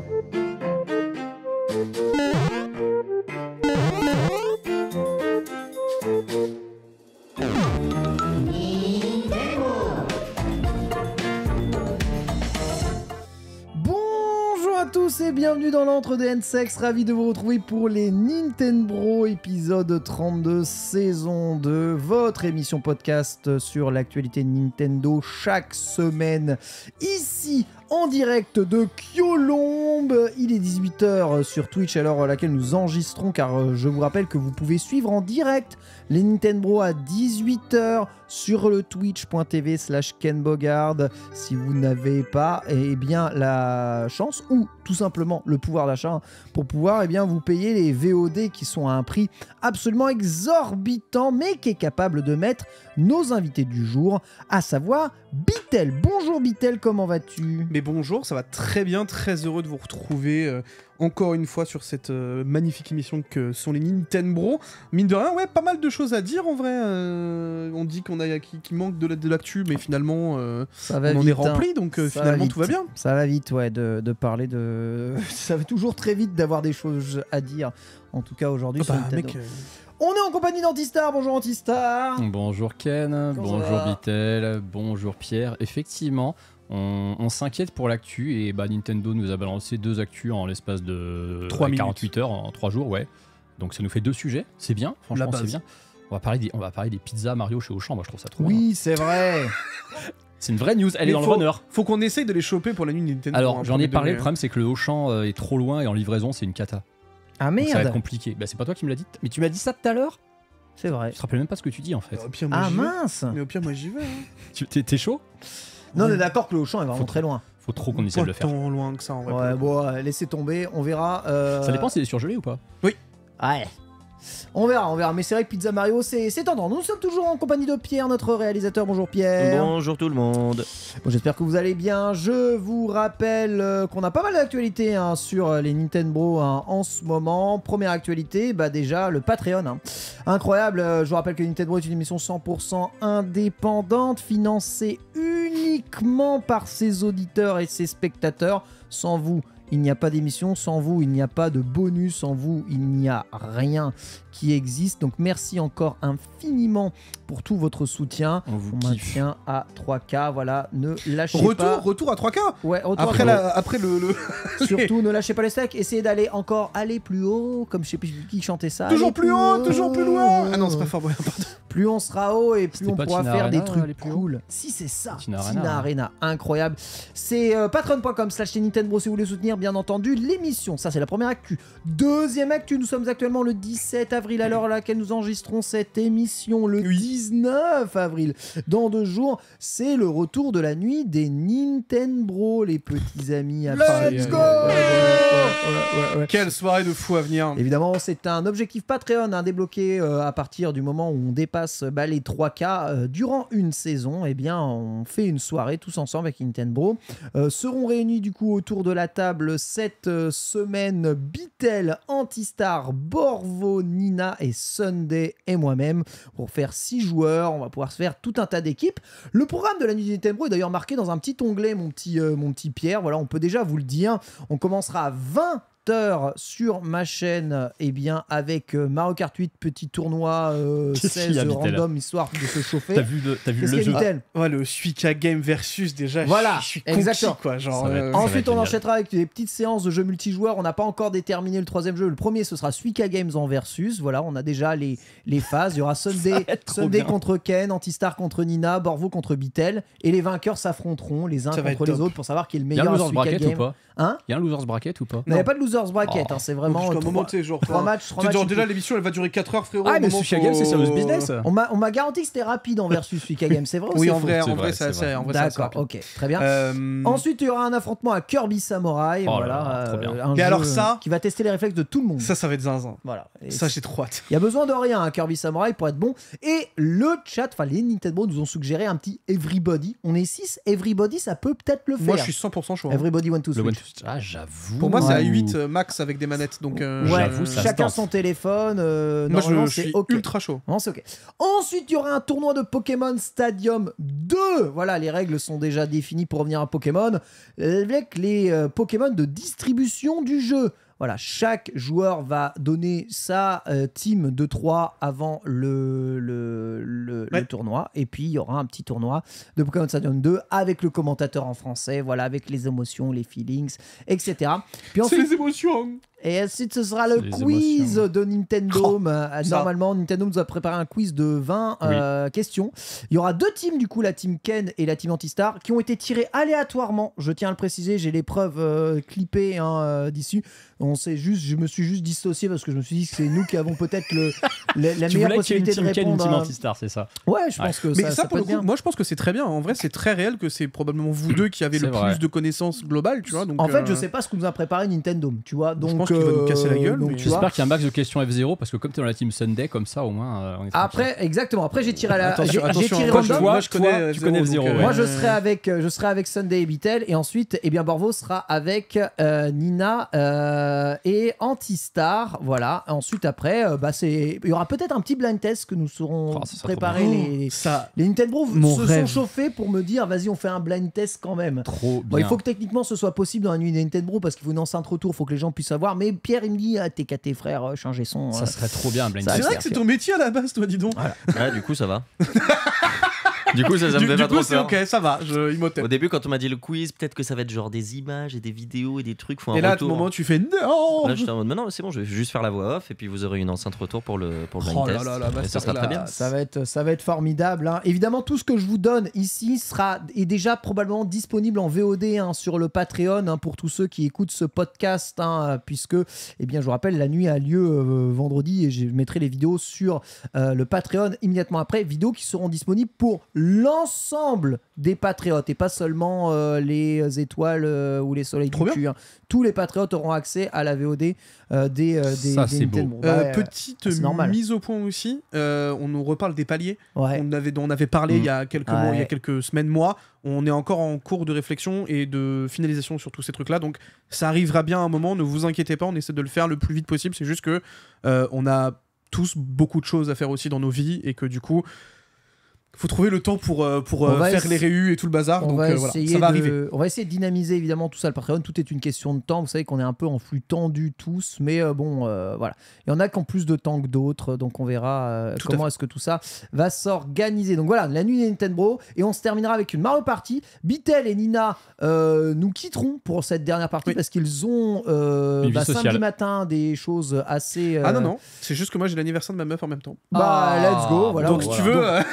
Bonjour à tous et bienvenue dans l'entre des n e ravi de vous retrouver pour les Nintendo épisode 32 saison 2, votre émission podcast sur l'actualité Nintendo chaque semaine ici en direct de Kyolombe. Il est 18h sur Twitch, alors laquelle nous enregistrons, car euh, je vous rappelle que vous pouvez suivre en direct les Nintendo à 18h sur le twitch.tv slash kenbogard. Si vous n'avez pas eh bien, la chance ou tout simplement le pouvoir d'achat pour pouvoir eh bien, vous payer les VOD qui sont à un prix absolument exorbitant, mais qui est capable de mettre nos invités du jour, à savoir Bitel. Bonjour Bitel, comment vas-tu bonjour, ça va très bien, très heureux de vous retrouver euh, encore une fois sur cette euh, magnifique émission que sont les Nintendo. Mine de rien, ouais, pas mal de choses à dire en vrai. Euh, on dit qu'on a qu'il qui manque de l'actu, mais finalement, ça va on est hein. rempli, donc finalement tout va bien. Ça va vite, ouais, de, parler de. ça va toujours très vite d'avoir des choses à dire. En tout cas, aujourd'hui, ah bah, on est en compagnie d'Antistar. Bonjour Antistar. Bonjour Ken. Bonjour Vitel, Bonjour Pierre. Effectivement, on, s'inquiète pour l'actu et bah, Nintendo nous a balancé deux actus en l'espace de 3 48 heures, en 3 jours, ouais. Donc ça nous fait deux sujets, c'est bien, franchement c'est bien. On va, parler des, on va parler des pizzas Mario chez Auchan, moi je trouve ça trop Oui, c'est vrai C'est une vraie news, elle est dans faut, le bonheur. Faut qu'on essaye de les choper pour la nuit Nintendo. Alors hein, j'en ai parlé, le problème hein. c'est que le Auchan euh, est trop loin et en livraison c'est une cata. Ah merde. Donc ça va être compliqué. Bah, c'est pas toi qui me l'as dit. Mais tu m'as dit ça tout à l'heure. C'est vrai. Je te rappelle même pas ce que tu dis en fait. ah mince. Mais au pire moi j'y vais. Hein. t'es chaud non, on est d'accord que le champ est vraiment très loin. Faut trop qu'on essaie de le faire. tant loin que ça en vrai. Ouais, bon, laissez tomber, on verra. Euh, ça dépend si c'est surgelé ou pas. Oui. Ouais. On verra, on verra. Mais c'est vrai que Pizza Mario, c'est tendant. Nous sommes toujours en compagnie de Pierre, notre réalisateur. Bonjour Pierre. Bonjour tout le monde. Bon, J'espère que vous allez bien. Je vous rappelle euh, qu'on a pas mal d'actualités hein, sur euh, les Nintendo hein, en ce moment. Première actualité, bah déjà le Patreon. Hein. Incroyable. Euh, je vous rappelle que Nintendo est une émission 100% indépendante, financée uniquement par ses auditeurs et ses spectateurs. Sans vous, il n'y a pas d'émission sans vous, il n'y a pas de bonus sans vous, il n'y a rien qui existe. Donc merci encore infiniment pour tout votre soutien. On vous maintient à 3K. Voilà, ne lâchez pas. Retour à 3K Ouais, après, après le. Surtout, ne lâchez pas les steaks. Essayez d'aller encore aller plus haut, comme je sais plus qui chantait ça. Toujours plus, haut, toujours plus loin Ah non, c'est pas Fort pardon. Plus on sera haut et plus on pourra faire des trucs cool. Si c'est ça, Tina, Tina Arena. incroyable. C'est patron.com euh, patreon.com slash Nintendo si vous voulez soutenir, bien entendu, l'émission. Ça, c'est la première actu. Deuxième actu, nous sommes actuellement le 17 avril avril, alors laquelle nous enregistrons cette émission le 19 avril. Dans deux jours, c'est le retour de la nuit des Nintendo, les petits amis. Let's go Quelle soirée de fou à venir. Évidemment, c'est un objectif Patreon hein, débloqué euh, à partir du moment où on dépasse bah, les 3K euh, durant une saison. Eh bien, on fait une soirée tous ensemble avec Nintendo. Euh, seront réunis du coup autour de la table cette semaine Bitel, Antistar, Borvo, Nintendo et Sunday et moi-même pour faire 6 joueurs. On va pouvoir se faire tout un tas d'équipes. Le programme de la nuit du Nintendo est d'ailleurs marqué dans un petit onglet, mon petit, euh, mon petit Pierre. Voilà, on peut déjà vous le dire. On commencera à 20 sur ma chaîne, et eh bien, avec euh, Mario Kart 8, petit tournoi 16 euh, random, histoire de se chauffer. T'as vu, vu le jeu ah, Ouais, le Suika Game versus, déjà, voilà, je, suis exactement. quoi, euh, Ensuite, on enchaînera avec des petites séances de jeux multijoueurs. On n'a pas encore déterminé le troisième jeu. Le premier, ce sera Suika Games en versus. Voilà, on a déjà les, les phases. Il y aura Sunday, Sunday contre Ken, Antistar contre Nina, Borvo contre Bitel. Et les vainqueurs s'affronteront les uns contre les autres pour savoir qui est le meilleur Suika Game. Hein Il y a un losers bracket ou pas Il n'y a pas de losers bracket, hein, c'est vraiment. Jusqu'à un moment, tu genre. 3 matchs, 3 matchs. déjà, l'émission, elle va durer 4 heures, frérot. Ah, mais Suika Game, c'est sérieux business. On m'a garanti que c'était rapide en versus Suika Game, c'est vrai Oui, en vrai, en vrai, ça D'accord, ok, très bien. Euh, Ensuite, il y aura un affrontement à Kirby Samurai. Oh voilà. Euh, un alors ça. Qui va tester les réflexes de tout le monde. Ça, ça va être zinzin. Voilà. Ça, j'ai trop hâte. Il y a besoin de rien, à hein, Kirby Samurai, pour être bon. Et le chat, enfin, les Nintendo nous ont suggéré un petit Everybody. On est 6. Everybody, ça peut peut-être le faire. Moi, je suis 100% chaud. Hein. Everybody One to ah, j'avoue. Pour moi, c'est à 8 euh, max avec des manettes. Donc, euh, j'avoue, chacun son téléphone. non euh, moi, je, suis ultra chaud. Non, Ensuite, il y aura un tournoi de Pokémon Stadium 2. Voilà, les règles sont déjà définies pour revenir à Pokémon. Avec les Pokémon de distribution du jeu. Voilà, chaque joueur va donner sa euh, team de 3 avant le, le, tournoi. Et puis, il y aura un petit tournoi de Pokémon Stadium 2 avec le commentateur en français, voilà, avec les émotions, les feelings, etc. C'est les émotions et ensuite, ce sera le quiz de Nintendo. Oh, euh, normalement, Nintendo nous a préparé un quiz de 20 euh, questions. Il y aura deux teams, du coup, la team Ken et la team Antistar, qui ont été tirés aléatoirement. Je tiens à le préciser, j'ai les preuves euh, clippées hein, d'ici. On sait juste, je me suis juste dissocié parce que je me suis dit que c'est nous qui avons peut-être le, la, meilleure possibilité de répondre. Ken, une team Antistar, c'est ça Ouais, je pense que ça, pour moi, je pense que c'est très bien. En vrai, c'est très réel que c'est probablement vous deux qui avez le plus de connaissances globales, tu vois. Donc, en fait, je sais pas ce que nous a préparé Nintendo, tu vois. Donc, qui va nous casser la euh, gueule. J'espère qu'il y a un max de questions F0 parce que comme tu es dans la team Sunday, comme ça au moins. Euh, après, exactement. Après, j'ai tiré à la. tiré je connais, tu euh, connais F0. Moi, je serai avec, je serai avec Sunday et Bitel, et ensuite, et eh bien, Borvo sera avec Nina et Antistar. Voilà. Ensuite, après, bah, c'est, il y aura peut-être un petit blind test que nous serons oh, préparés. Les, ça, les Nintendo se sont chauffés pour me dire, vas-y, on fait un blind test quand même. Trop bien. il faut que techniquement ce soit possible dans la nuit Nintendo parce qu'il faut une enceinte retour, faut que les gens puissent savoir mais Pierre, il me dit, ah, tes frères euh, changer son. Ça euh. serait trop bien, C'est vrai que c'est ton métier à la base, toi, dis donc. Ouais, du coup, ça va. Du coup, ça, ça me ok, ça va, je Au début, quand on m'a dit le quiz, peut-être que ça va être genre des images et des vidéos et des trucs. Faut un Et là, à tout moment, tu fais non Là, suis en mode, mais non, c'est bon, je vais juste faire la voix off et puis vous aurez une enceinte retour pour le, pour le oh là test. là bah, ça sera très bien. ça va être, ça va être formidable. Hein. Évidemment, tout ce que je vous donne ici sera est déjà probablement disponible en VOD hein, sur le Patreon hein, pour tous ceux qui écoutent ce podcast, puisque, eh bien, je vous rappelle, la nuit a lieu euh, vendredi et je mettrai les vidéos sur euh, le Patreon immédiatement après, vidéos qui seront disponibles pour l'ensemble des patriotes et pas seulement euh, les étoiles euh, ou les soleils Trop du hein. Tous les patriotes auront accès à la VOD euh, des, des, petite mise au point aussi, on nous reparle des paliers. dont On, avait, on avait parlé il, y a mm. quelques il quelques semaines, mois. On est encore en cours de réflexion et de finalisation sur tous ces trucs-là. Donc ça arrivera bien à un moment, ne vous inquiétez pas, on essaie de le faire le plus vite possible. C'est juste que on a tous beaucoup de choses à faire aussi dans nos vies et que du coup, faut trouver le temps pour, euh, pour euh, faire les réus et tout le bazar. donc euh, ça va arriver. On va essayer de dynamiser évidemment tout ça le Patreon. Tout est une question de temps. Vous savez qu'on est un peu en flux tendu tous, mais bon, voilà. Il y en a qui ont plus de temps que d'autres, donc on verra comment est-ce que tout ça va s'organiser. Donc voilà, la nuit des Nintendo et on se terminera avec une Mario Party. Bitel et Nina nous quitteront pour cette dernière partie parce qu'ils ont bah, samedi matin des choses assez. Ah non non, c'est juste que moi j'ai l'anniversaire de ma meuf en même temps. Bah ah. let's go, voilà. Donc si tu veux.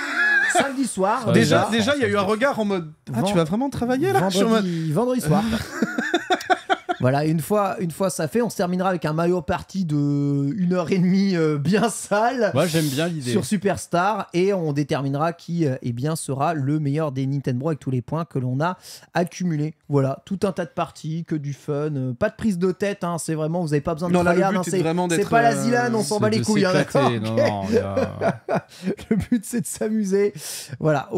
samedi soir. Déjà, déjà, il y a eu un regard en mode. Ah, tu vas vraiment travailler là vendredi soir. voilà, une fois, une fois ça fait, on se terminera avec un maillot parti de 1 heure et demie euh, bien sale. Moi, j'aime bien l'idée. Sur Superstar et on déterminera qui et euh, eh bien sera le meilleur des Nintendo avec tous les points que l'on a accumulés. Voilà, tout un tas de parties, que du fun, euh, pas de prise de tête. Hein, c'est vraiment, vous n'avez pas besoin de non, hein, c'est pas la on s'en bat les couilles, hein, Le but c'est de s'amuser. Voilà,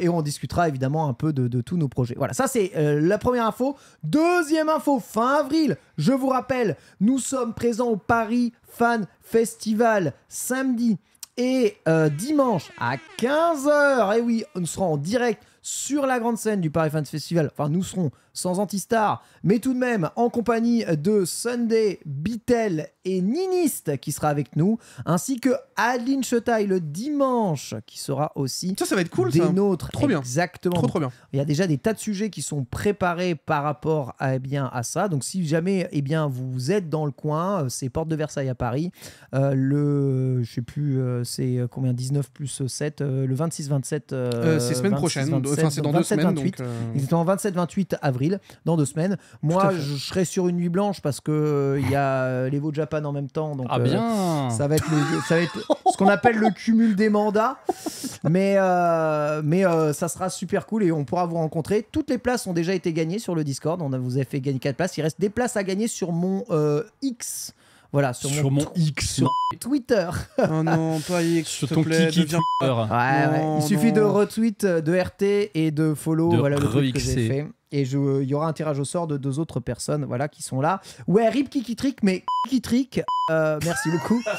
et on discutera évidemment un peu de, tous nos projets. Voilà, ça c'est la première info. Deuxième info fin avril. Je vous rappelle, nous sommes présents au Paris Fan Festival samedi et euh, dimanche à 15h. Eh et oui, on sera en direct sur la grande scène du Paris Fans Festival. Enfin, nous serons sans Antistar, mais tout de même en compagnie de Sunday, Bitel et Niniste qui sera avec nous, ainsi que Adeline Chetaille le dimanche qui sera aussi ça, ça va être cool, des une nôtres. Trop bien. Exactement. Trop, bien. Il y a déjà des tas de sujets qui sont préparés par rapport à, eh bien, à ça. Donc, si jamais eh bien, vous êtes dans le coin, euh, c'est Porte de Versailles à Paris, euh, le, je sais plus, euh, c'est combien, 19 plus 7, le 26-27. c'est semaine prochaine c'est dans semaines. Euh, Ils étaient en 27-28 avril, dans deux semaines. Moi, je, serai sur une nuit blanche parce que euh, il y a euh, de Japan en même temps. Donc, ah bien. ça va être, être ce qu'on appelle le cumul des mandats. Mais, mais ça sera super cool et on pourra vous rencontrer. Toutes les places ont déjà été gagnées sur le Discord. On a, vous a fait gagner 4 places. Il reste des places à gagner sur mon X. Voilà, sur, sur mon, X. Sur Twitter. Oh non, toi, X. Sur ton plaît, Twitter. Ouais, ouais. Il suffit de retweet, euh, de RT et de follow. voilà le truc que j'ai fait. Et euh, il y aura un tirage au sort de deux autres personnes voilà, qui sont là. Ouais, Rip Kikitrick, mais Kikitrick, euh, merci beaucoup.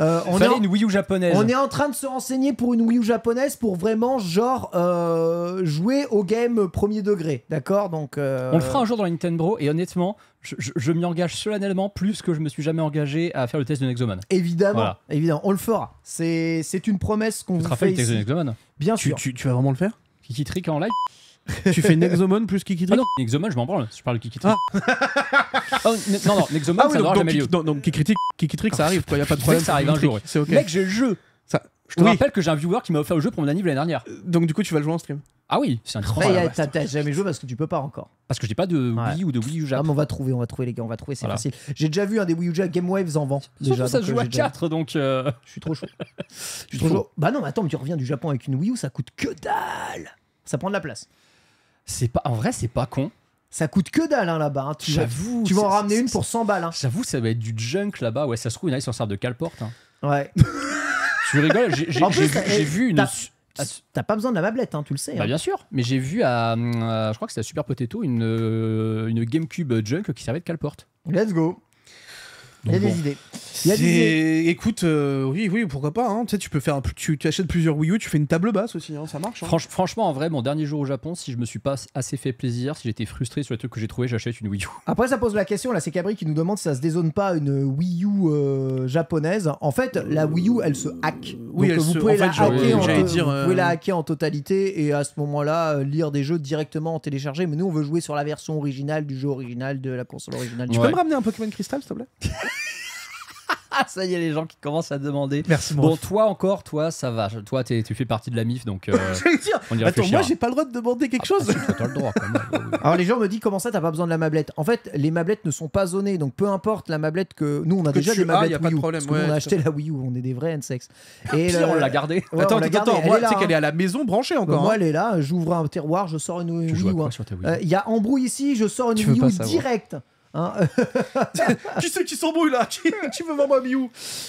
Euh, on Fallait une Wii U japonaise. On est en train de se renseigner pour une Wii U japonaise pour vraiment, genre, euh, jouer au game premier degré. D'accord Donc. Euh, on le fera un jour dans la Nintendo, et honnêtement, je, m'y engage solennellement plus que je me suis jamais engagé à faire le test de Nexoman. Évidemment, évidemment on le fera. C'est une promesse qu'on vous fait. Tu le test Bien sûr. Tu, tu vas vraiment le faire Kikitrick en live tu fais Nexomon plus Kikitrick ah non, Nexomon, je m'en branle, je parle de Kikitrick ah. oh, non, non, Nexomon, ah oui, ça n'aura jamais lieu. Donc, donc Kikitrix, ça arrive, il n'y a pas de problème. Ça arrive un jour. Mec, j'ai le jeu. je te rappelle que j'ai un viewer qui m'a offert le jeu pour mon anniversaire l'année dernière. Donc, du coup, tu vas le jouer en stream Ah oui, c'est un truc. T'as jamais joué parce que tu peux pas encore. Parce que j'ai pas de Wii ou de Wii U on va trouver, on va trouver, les gars, on va trouver, c'est facile. J'ai déjà vu un des Wii U Game Waves en vente Déjà, ça se joue euh, à 4, donc. Euh, je suis trop chaud. Je suis trop Bah non, mais attends, mais tu reviens du Japon avec une Wii U, ça coûte que dalle Ça prend de la place. C'est pas, en vrai, c'est pas con. Ça coûte que dalle hein, là-bas. Hein. Tu, J'avoue, tu vas en ramener une pour 100 balles. Hein. J'avoue, ça va être du junk là-bas. Ouais, ça se trouve, une y en s'en servent de caleporte. Ouais. Tu rigoles J'ai vu, une. t'as- pas besoin de la mablette, hein, tu le sais. Bah, bien sûr, mais j'ai vu à, euh, je crois que c'était à Super Potato une, euh, une GameCube junk qui servait de caleporte. Let's go. Il y a des idées. Il y a des idées. Écoute, euh, oui, oui, pourquoi pas. Hein. Tu sais, tu peux faire, un... tu, achètes plusieurs Wii U, tu fais une table basse aussi, hein, ça marche. Hein. franchement, en vrai, mon dernier jour au Japon, si je me suis pas assez fait plaisir, si j'étais frustré sur les trucs que j'ai trouvé, j'achète une Wii U. Après, ça pose la question. Là, c'est Cabri qui nous demande si ça se dézone pas une Wii U euh, japonaise. En fait, euh, la Wii U, elle se hack. Oui, vous, pouvez la en en totalité et à ce moment-là, lire des jeux directement en téléchargé. Mais nous, on veut jouer sur la version originale du jeu original de la console originale. Tu peux me ramener un Pokémon Crystal, s'il te plaît Ah, ça y est, les gens qui commencent à demander. Merci, Bon, toi encore, toi, ça va. Toi, tu fais partie de la MIF, donc. Euh, on attends, moi j'ai pas le droit de demander quelque ah, bah, chose. le droit Alors les gens me disent comment ça t'as pas besoin de la mablette En fait les mablettes ne sont pas zonées donc peu importe la mablette que nous on a déjà des mablettes a pas de problème, on a acheté la Wii U on est des vrais N-Sex ah, et on l'a euh, gardée. attends, attends, tu sais qu'elle est à la hein. maison branchée bah, encore. moi hein. elle est là j'ouvre un terroir, je sors une Wii U. Hein. Euh, il y a embrouille ici je sors une Wii U direct Hein qui c'est qui s'embrouille là tu veux voir moi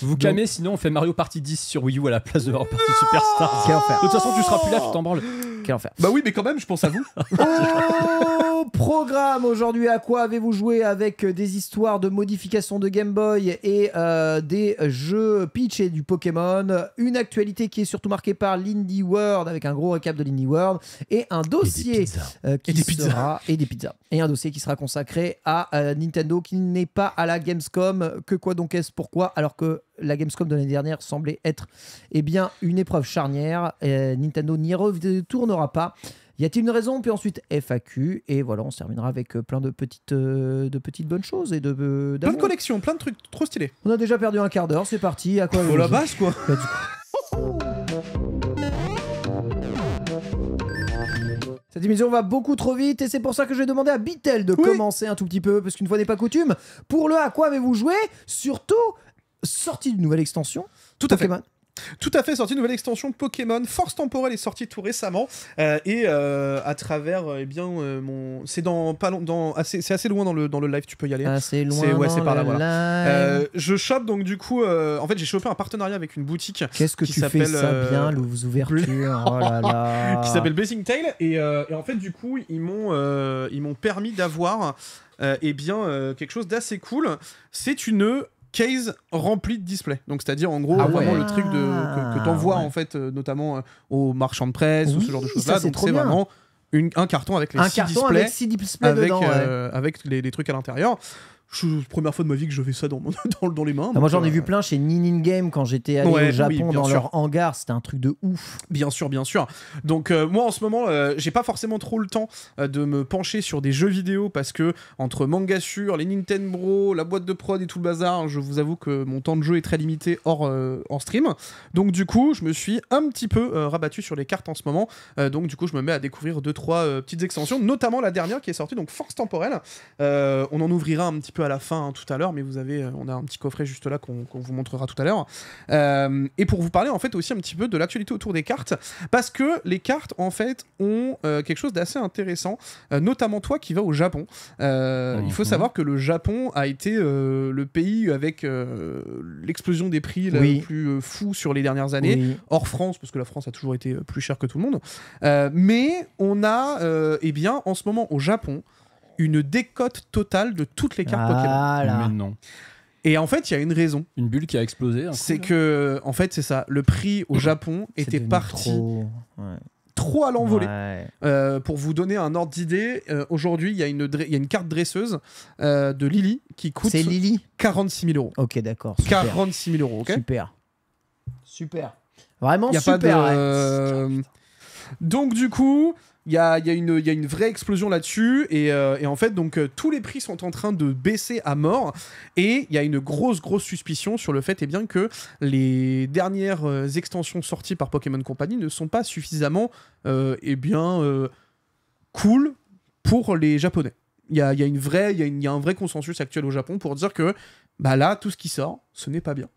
Vous calmez sinon on fait Mario Party 10 sur Wii U à la place de Mario Party Superstar. De toute façon, tu seras plus là, tu t'en branles. Quel enfer. Bah oui, mais quand même, je pense à vous. au oh, programme aujourd'hui, à quoi avez-vous joué avec euh, des histoires de modifications de Game Boy et euh, des jeux Peach et du Pokémon Une actualité qui est surtout marquée par l'Indie World avec un gros récap de l'Indie World et un dossier euh, qui et des sera et des pizzas et un dossier qui sera consacré à euh, Nintendo qui n'est pas à la Gamescom. Que quoi donc est-ce Pourquoi Alors que la Gamescom de l'année dernière semblait être eh bien, une épreuve charnière. Nintendo n'y retournera pas. Y a-t-il une raison Puis ensuite FAQ. Et voilà, on se terminera avec euh, plein de petites, euh, de petites bonnes choses et de. plein de collections, plein de trucs trop stylés. On a déjà perdu un quart d'heure, c'est parti. À quoi la base quoi La démission va beaucoup trop vite et c'est pour ça que je vais demander à Bitel de commencer un tout petit peu, parce qu'une fois n'est pas coutume. Pour le à quoi avez-vous joué Surtout, sortie d'une nouvelle extension. Tout à fait. Tout à fait sorti, nouvelle extension Pokémon. Force temporelle est sortie tout récemment. Euh, et euh, à travers, euh, eh bien, mon. C'est dans. Pas dans assez, ah, c'est assez loin dans le, dans le live, tu peux y aller. Assez ah, loin. C'est, ouais, c'est par là, voilà. je chope donc, du coup, en fait, j'ai chopé un partenariat avec une boutique. Qu'est-ce que qui tu s'appelle, ça bien, les ouvertures. oh là là. qui s'appelle Bazing Tail. Et, en fait, du coup, ils m'ont, ils m'ont permis d'avoir. Eh bien, quelque chose d'assez cool. C'est une case rempli de display Donc, c'est-à-dire, en gros, ah le truc que, t'envoies ah en fait, euh, notamment euh, aux marchands de presse ou ce genre de choses-là. Donc, c'est vraiment un carton avec les un carton displays. Avec, euh, les, trucs à l'intérieur. Je, première fois de ma vie que je fais ça dans, dans, les mains. moi j'en ai euh, vu plein chez Ninin Game quand j'étais allé au Japon dans leur hangar, c'était un truc de ouf. Bien sûr, bien sûr. Donc euh, moi en ce moment, euh, j'ai pas forcément trop le temps de me pencher sur des jeux vidéo parce que entre manga sur les Nintendo, la boîte de prod et tout le bazar, hein, je vous avoue que mon temps de jeu est très limité hors en stream. Donc du coup, je me suis un petit peu rabattu sur les cartes en ce moment. donc du coup, je me mets à découvrir deux trois petites extensions, notamment la dernière qui est sortie donc Force temporelle. on en ouvrira un petit peu à la fin hein, tout à l'heure, mais vous avez, euh, on a un petit coffret juste là qu'on vous montrera tout à l'heure. Euh, et pour vous parler en fait aussi un petit peu de l'actualité autour des cartes, parce que les cartes en fait ont euh, quelque chose d'assez intéressant, notamment toi qui vas au Japon. Il faut mhm. savoir que le Japon a été le pays avec l'explosion des prix la plus fou sur les dernières années, hors France, parce que la France a toujours été plus chère que tout le monde. mais on a, eh bien, en ce moment au Japon, une décote totale de toutes les cartes Pokémon. Et en fait, il y a une raison. Une bulle qui a explosé. C'est que, en fait, c'est ça. Le prix au Japon était parti trop, à l'envolée. Euh, pour vous donner un ordre d'idée, euh, aujourd'hui, il y, y, a une carte dresseuse euh, de Lily qui coûte Lily 46 000 euros. Ok, d'accord. 46 000 euros, ok Super. Super. Vraiment super. Donc, du coup, il y a, une vraie explosion là-dessus. Et, euh, en fait, donc, euh, tous les prix sont en train de baisser à mort. Et il y a une grosse, grosse suspicion sur le fait eh bien, que les dernières euh, extensions sorties par Pokémon Company ne sont pas suffisamment eh bien, cool pour les Japonais. Il y a, y a un vrai consensus actuel au Japon pour dire que bah là, tout ce qui sort, ce n'est pas bien.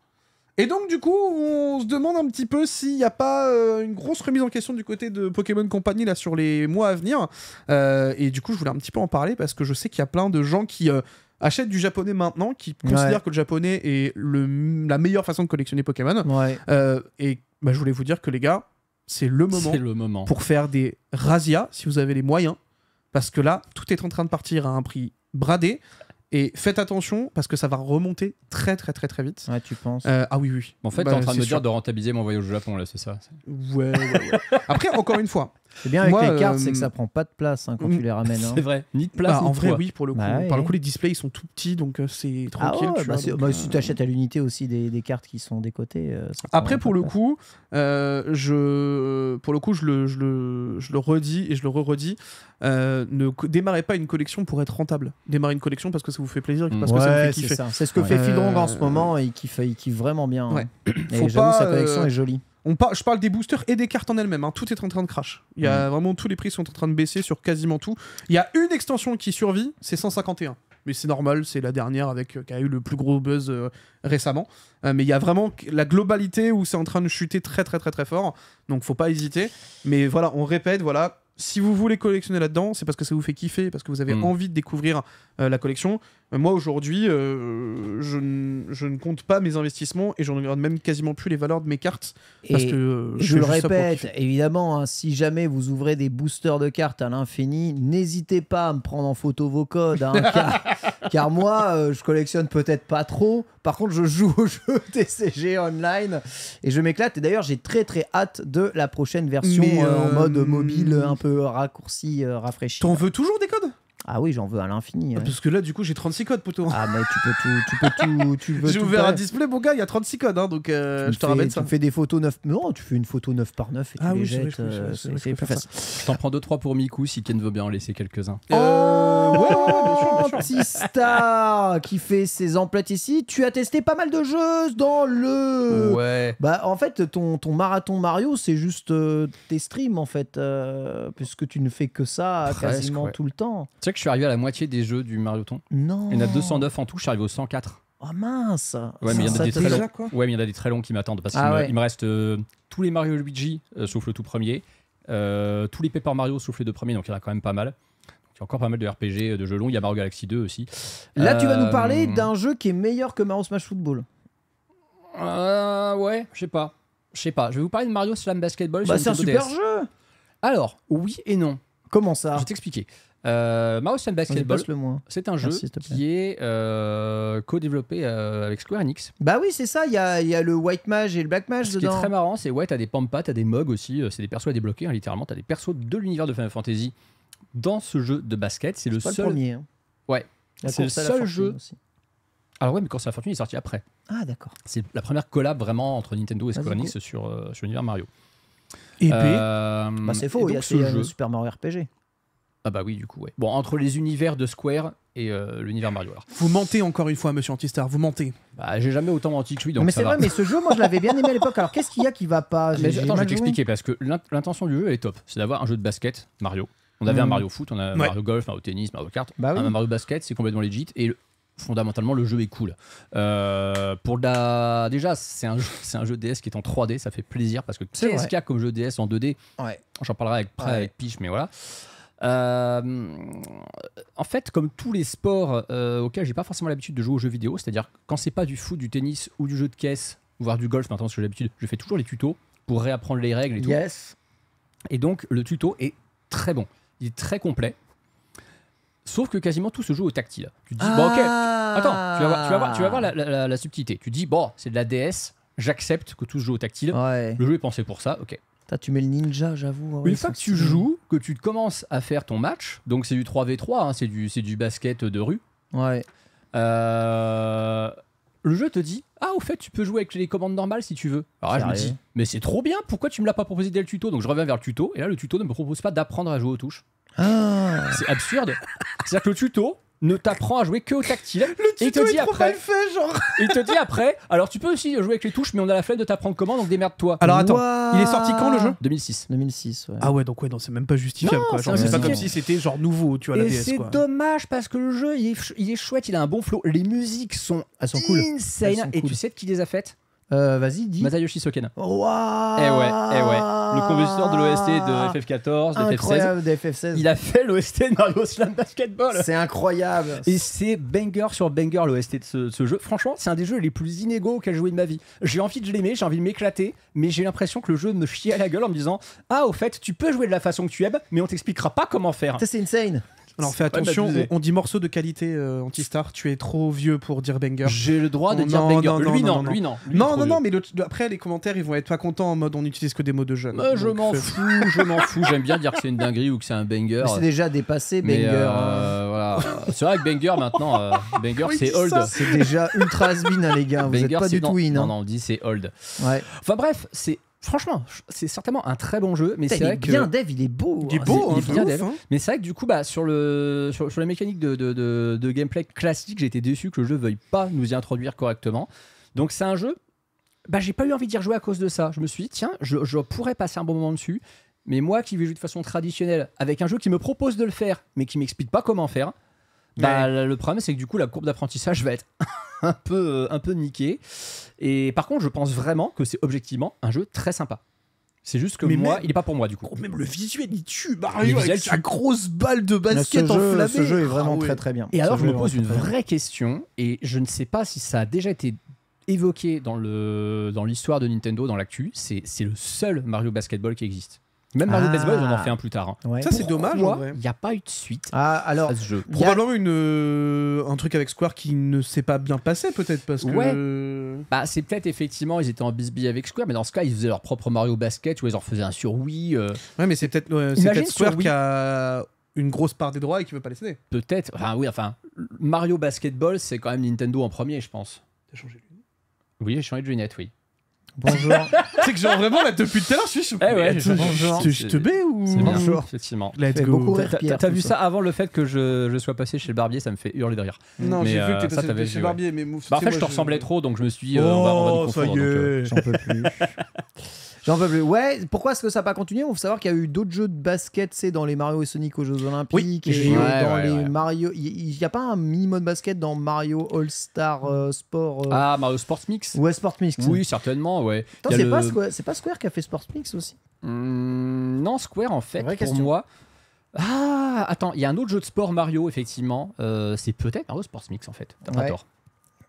Et donc, du coup, on se demande un petit peu s'il n'y a pas euh, une grosse remise en question du côté de Pokémon Company là, sur les mois à venir. Euh, et du coup, je voulais un petit peu en parler parce que je sais qu'il y a plein de gens qui euh, achètent du japonais maintenant, qui considèrent que le japonais est la meilleure façon de collectionner Pokémon. et bah, je voulais vous dire que les gars, c'est le moment, le moment pour faire des razzias si vous avez les moyens. Parce que là, tout est en train de partir à un prix bradé. Et faites attention parce que ça va remonter très très très très vite. Ouais, tu penses. Euh, ah oui, oui. En fait, t'es bah, en train de me dire de rentabiliser mon voyage au Japon, là, c'est ça ouais, ouais. Après, encore une fois, c'est bien avec les cartes, c'est que euh, ça prend pas de place hein, quand tu mm. les ramènes. C'est hein. vrai, ni de place. Bah, en vrai, oui, pour le coup. Par bah le coup, les displays, ils sont tout petits, donc euh, c'est ah tranquille. tu bah euh, Si tu achètes à l'unité aussi des, cartes qui sont décotées. Après, pour le coup, je, pour le coup, je le, je le, je le redis et je le re-redis. ne démarrez pas une collection pour être rentable. Démarrez une collection parce que ça vous fait plaisir parce que ça vous fait c'est kiffer. C'est ce que fait Euh, en ce moment et qui il kiffe vraiment bien. Hein. Et j'avoue, sa collection est jolie. On Je parle des boosters et des cartes en elles-mêmes. Hein. Tout est en train de crash. Il y a mm. vraiment tous les prix sont en train de baisser sur quasiment tout. Il y a une extension qui survit, c'est 151. Mais c'est normal, c'est la dernière avec euh, qui a eu le plus gros buzz euh, récemment. Euh, mais il y a vraiment la globalité où c'est en train de chuter très très très très fort. Donc faut pas hésiter. Mais voilà, on répète, voilà, si vous voulez collectionner là-dedans, c'est parce que ça vous fait kiffer, parce que vous avez mm. envie de découvrir euh, la collection. Euh, moi aujourd'hui, euh, je, ne compte pas mes investissements et je ne regarde même quasiment plus les valeurs de mes cartes. je, le répète, évidemment, hein, si jamais vous ouvrez des boosters de cartes à l'infini, n'hésitez pas à me prendre en photo vos codes. Hein, car, moi, je collectionne peut-être pas trop. Par contre, je joue au jeu TCG online et je m'éclate. Et d'ailleurs, j'ai très très hâte de la prochaine version en mode mobile un peu raccourci, rafraîchi. T'en veux toujours des codes ah oui, j'en veux à l'infini. Ah, parce que là, du coup, j'ai 36 codes, poteau. Ah mais tu peux tout, tu peux tout, tu veux J'ai ouvert un display, mon gars, il y a 36 codes, hein, donc euh, je te ramène ça. Tu fais des photos 9 Non, tu fais une photo 9 par 9 et tu les jettes. c'est plus facile. Je t'en prends 2-3 pour Miku si Ken veut bien en laisser quelques-uns. Euh, euh ouais, qui fait ses emplettes ici. Tu as testé pas mal de jeux dans le. Ouais. Bah, en fait, ton, ton marathon Mario, c'est juste euh, tes streams, en fait, puisque tu ne fais que ça quasiment tout le temps je suis arrivé à la moitié des jeux du Marioton. Non. Il y en a 209 en tout, je suis arrivé au 104. Oh mince Ouais, mais il y en a, des très, longs. Ouais, mais il y en a des très longs qui m'attendent. Parce qu'il ah me, reste euh, tous les Mario Luigi, euh, sauf le tout premier. Euh, tous les Paper Mario, sauf les deux premiers, donc il y en a quand même pas mal. Il y a encore pas mal de RPG, de jeux longs. Il y a Mario Galaxy 2 aussi. Là, tu vas nous parler d'un jeu qui est meilleur que Mario Smash Football. ouais, je sais pas. Je sais pas. Je vais vous parler de Mario Slam Basketball. Bah, c'est un super jeu Alors, oui et non. Comment ça Je vais t'expliquer. Euh, Mouse Basketball, c'est un jeu qui est euh, co-développé euh, avec Square Enix. Bah oui, c'est ça, il y a, le White Mage et le Black Mage Ce dedans. qui est très marrant, c'est ouais, t'as des pampas, t'as des Mog aussi, euh, c'est des persos à débloquer, hein, littéralement, t'as des persos de l'univers de Final Fantasy dans ce jeu de basket. C'est le pas seul. Le premier, hein. Ouais, c'est le seul jeu. Aussi. Alors ouais, mais quand c'est la fortune, est sorti après. Ah d'accord. C'est la première collab vraiment entre Nintendo et Square Enix sur, sur l'univers Mario. Et puis, bah, c'est faux, il y a ce jeu. Super Mario RPG. Ah bah oui, du coup, ouais. Bon, entre les univers de Square et euh, l'univers Mario. Vous mentez encore une fois, monsieur Antistar, vous mentez. Bah, j'ai jamais autant menti que lui, donc mais c'est vrai, mais ce jeu, moi, je l'avais bien aimé à l'époque. Alors, qu'est-ce qu'il y a qui va pas ah, Mais attends, je vais t'expliquer parce que l'intention du jeu, elle est top. C'est d'avoir un jeu de basket, Mario. On avait un mmh. Mario foot, on a un Mario golf, Mario tennis, Mario kart. Bah un Mario basket, c'est complètement legit. Et fondamentalement, le jeu est cool. Euh, pour la... Déjà, c'est un, jeu- c'est un jeu DS qui est en 3D, ça fait plaisir parce que C'est qu'est-ce comme jeu DS en 2D Ouais. J'en parlerai avec, près avec Peach, mais voilà. Euh, en fait, comme tous les sports euh, auxquels j'ai pas forcément l'habitude de jouer aux jeux vidéo, c'est-à-dire quand c'est pas du foot, du tennis ou du jeu de caisse, voire du golf maintenant, que j'ai l'habitude, je fais toujours les tutos pour réapprendre les règles et tout. Yes. Et donc, le tuto est très bon. Il est très complet. Sauf que quasiment tout se joue au tactile. Tu dis, bon, ok, ah. attends, tu vas voir, la, subtilité. Tu dis, bon, c'est de la DS, j'accepte que tout se joue au tactile. Le jeu est pensé pour ça, ok tu mets le ninja, j'avoue. Hein, Une fois que tu joues, que tu commences à faire ton match, donc c'est du 3v3, hein, c'est du, du basket de rue. Ouais. Euh, le jeu te dit Ah, au fait, tu peux jouer avec les commandes normales si tu veux. Alors là, je me dis Mais c'est trop bien, pourquoi tu me l'as pas proposé dès le tuto Donc je reviens vers le tuto, et là, le tuto ne me propose pas d'apprendre à jouer aux touches. Ah. C'est absurde. C'est-à-dire que le tuto, ne t'apprends à jouer que au tactile. et il te dit après, genre. il te dit après. Alors tu peux aussi jouer avec les touches, mais on a la flemme de t'apprendre comment, donc démerde-toi. Alors attends, il est sorti quand le jeu 2006. 2006. Ouais. Ah ouais, donc ouais, non, c'est même pas justifiable. c'est pas comme si c'était genre nouveau, tu vois. c'est dommage parce que le jeu, il est, chouette, il a un bon flow. Les musiques sont, à cool. et tu sais qui les a faites euh, vas-y, dis. Masayoshi Soken. Waouh. eh ouais, eh ouais. Le compositeur de l'OST de ah. FF14, de FF16. De FF16. Il a fait l'OST de Mario Slam Basketball. C'est incroyable. Et c'est banger sur banger l'OST de ce, jeu. Franchement, c'est un des jeux les plus inégaux qu'à joué de ma vie. J'ai envie de l'aimer, j'ai envie de m'éclater, mais j'ai l'impression que le jeu me chie à la gueule en me disant Ah, au fait, tu peux jouer de la façon que tu aimes, mais on t'expliquera pas comment faire. Ça, c'est insane. Alors fais attention, on, dit morceau de qualité Antistar, euh, anti-star, tu es trop vieux pour dire banger. J'ai le droit de dire banger. Non, lui, non, lui non. non, non, non, mais après les commentaires ils vont être pas contents en mode on n'utilise que des mots de jeunes. je m'en fous, je m'en fous, j'aime bien dire que c'est une dinguerie ou que c'est un banger. C'est déjà dépassé banger. Euh, voilà. C'est vrai que banger maintenant, euh, banger c'est old. C'est déjà ultra has hein, les gars, vous êtes pas du tout in. Hein. Non, non, on dit c'est old. Enfin bref, c'est Franchement, c'est certainement un très bon jeu, mais c'est bien Dev, il est beau. Il est hein. beau, il est hein, bien Dev. Hein. Mais c'est vrai que du coup, bah sur le sur, la mécanique de, gameplay classique, j'étais déçu que le jeu veuille pas nous y introduire correctement. Donc c'est un jeu, bah j'ai pas eu envie d'y rejouer à cause de ça. Je me suis dit tiens, je, pourrais passer un bon moment dessus, mais moi qui vais jouer de façon traditionnelle avec un jeu qui me propose de le faire, mais qui m'explique pas comment faire bah, Le problème, c'est que du coup, la courbe d'apprentissage va être un, peu, euh, un peu niquée. Et par contre, je pense vraiment que c'est objectivement un jeu très sympa. C'est juste que moi, il est pas pour moi du coup. Oh, même le visuel, il tue Mario avec sa grosse balle de basket enflammée. ce jeu est vraiment ah très très bien. Et alors, je me pose une vraie question, et je ne sais pas si ça a déjà été évoqué dans l'histoire dans de Nintendo, dans l'actu. C'est le seul Mario Basketball qui existe. Même Mario ah. Baseball, on en fait un plus tard. Hein. Ça, c'est dommage. Il n'y a pas eu de suite ah, alors, à ce jeu. Probablement une, euh, un truc avec Square qui ne s'est pas bien passé, peut-être. parce ouais. que. Bah, c'est peut-être effectivement, ils étaient en bisbille avec Square, mais dans ce cas, ils faisaient leur propre Mario Basket ou ils en faisaient un sur Wii. Euh. Ouais, mais c'est peut-être Square qui a une grosse part des droits et qui veut pas les céder. Peut-être. Enfin, oui, enfin, Mario Basketball, c'est quand même Nintendo en premier, je pense. T'as changé de lunette Oui, j'ai changé de lunette, oui. Bonjour. c'est que genre vraiment là depuis tout à l'heure je suis. Eh ouais, je- bonjour. te bais ou Bonjour. effectivement. Let's T'as- vu ça. avant le fait que je, je sois passé chez le barbier, ça me fait hurler de rire. Non, j'ai vu que euh, t'étais passé chez le Barbier, mais mouf. Bah, en fait, je te ressemblais trop, donc je me suis dit, euh, on va, on oh, euh. J'en peux plus. J'en veux plus. Ouais, pourquoi est-ce que ça n'a pas continué On faut savoir qu'il y a eu d'autres jeux de basket, c'est dans les Mario et Sonic aux Jeux Olympiques. et dans les Mario. Il n'y a pas un minimum de basket dans Mario All-Star euh, Sport. Euh? Ah, Mario Sports Mix Ouais, Sports Mix. Oui, certainement, ouais. C'est pas, Square... qui a fait Sports Mix aussi mmh, Non, Square en fait, pour moi. Ah, attends, il y a un autre jeu de sport Mario, effectivement. Euh, c'est peut-être Mario Sports Mix en fait. T'as pas tort.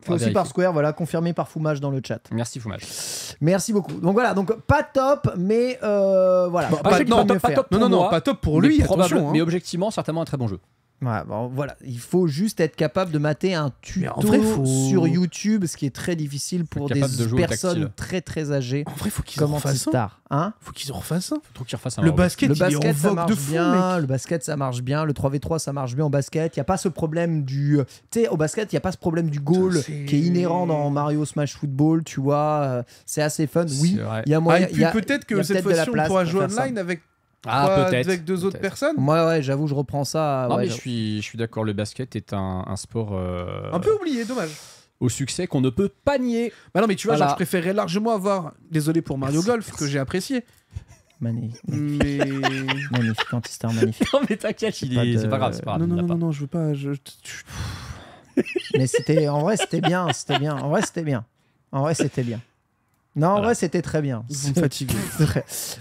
Fait aussi par Square, voilà, confirmé par Foumage dans le chat. Merci Fumage. Merci beaucoup. Donc voilà, donc pas top, mais euh, voilà. Ah, pas, top, pour lui, hein. Mais objectivement, certainement un très bon jeu voilà, il faut juste être capable de mater un tuto sur YouTube, ce qui est très difficile pour des personnes très très âgées. En vrai, faut qu'ils en fassent hein Faut qu'ils en refassent Le basket, le basket, ça marche bien. Le basket, ça marche bien. Le 3v3, ça marche bien en basket. Il y a pas ce problème du, euh, tu sais, au basket, il y a pas ce problème du goal qui est inhérent dans Mario Smash Football. Tu vois, euh, c'est assez fun. Oui, il y a moyen. Ah, peut-être que cette fois-ci, on pourra jouer online avec ah, peut-être. Avec deux autres personnes Moi, ouais, j'avoue, je reprends ça. Non, mais je suis, je suis d'accord, le basket est un, sport. Euh, un peu oublié, dommage au succès qu'on ne peut pas nier. Bah non, mais tu vois, je préférais largement avoir, désolé pour Mario Golf, que j'ai apprécié. Magnifique. Mais... magnifique, magnifique. Non, mais t'inquiète, c'est pas, C'est pas, grave, c'est pas grave. Non, non, non, non, je veux pas. mais c'était, en vrai, c'était bien, c'était bien. En vrai, c'était bien. En vrai, c'était bien. Non, en vrai c'était très bien. Vous me fatiguez.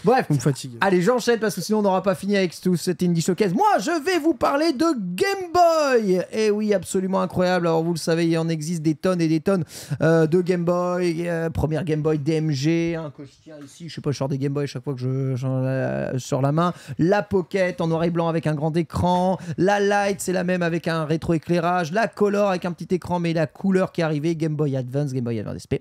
Bref, vous me fatiguez. Allez, j'enchaîne parce que sinon on n'aura pas fini avec tout cet indie showcase. Moi, je vais vous parler de Game Boy. Et eh oui, absolument incroyable. Alors, vous le savez, il en existe des tonnes et des tonnes euh, de Game Boy. Euh, première Game Boy DMG, un ici. Je sais pas, je sors des Game Boy chaque fois que je, euh, sors la main. La Pocket en noir et blanc avec un grand écran. La Light, c'est la même avec un rétroéclairage. La Color avec un petit écran, mais la couleur qui est arrivée. Game Boy Advance, Game Boy Advance SP.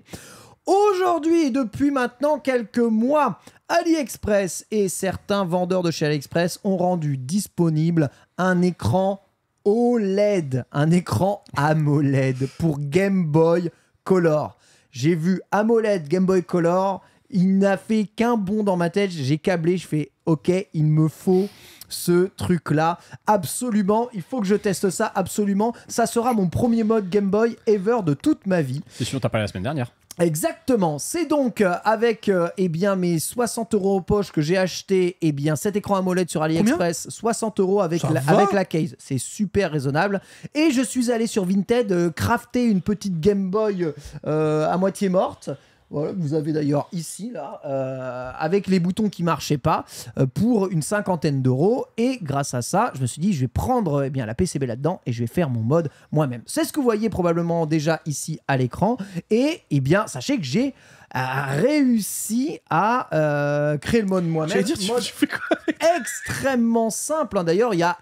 Aujourd'hui depuis maintenant quelques mois, AliExpress et certains vendeurs de chez AliExpress ont rendu disponible un écran OLED, un écran AMOLED pour Game Boy Color. J'ai vu AMOLED Game Boy Color, il n'a fait qu'un bond dans ma tête, j'ai câblé, je fais OK, il me faut ce truc-là. Absolument, il faut que je teste ça, absolument. Ça sera mon premier mode Game Boy ever de toute ma vie. C'est sûr, t'as parlé la semaine dernière. Exactement. C'est donc euh, avec euh, eh bien mes 60 euros aux poche que j'ai acheté eh bien cet écran AMOLED sur AliExpress, 60 euros avec la, avec la case. C'est super raisonnable. Et je suis allé sur Vinted euh, crafter une petite Game Boy à moitié morte. Voilà, vous avez d'ailleurs ici, là, euh, avec les boutons qui marchaient pas, euh, pour une cinquantaine d'euros. Et grâce à ça, je me suis dit, je vais prendre eh bien, la PCB là-dedans et je vais faire mon mode moi-même. C'est ce que vous voyez probablement déjà ici à l'écran. Et eh bien, sachez que j'ai euh, réussi à créer le mode moi-même. fais quoi Extrêmement simple. Hein. D'ailleurs, il y a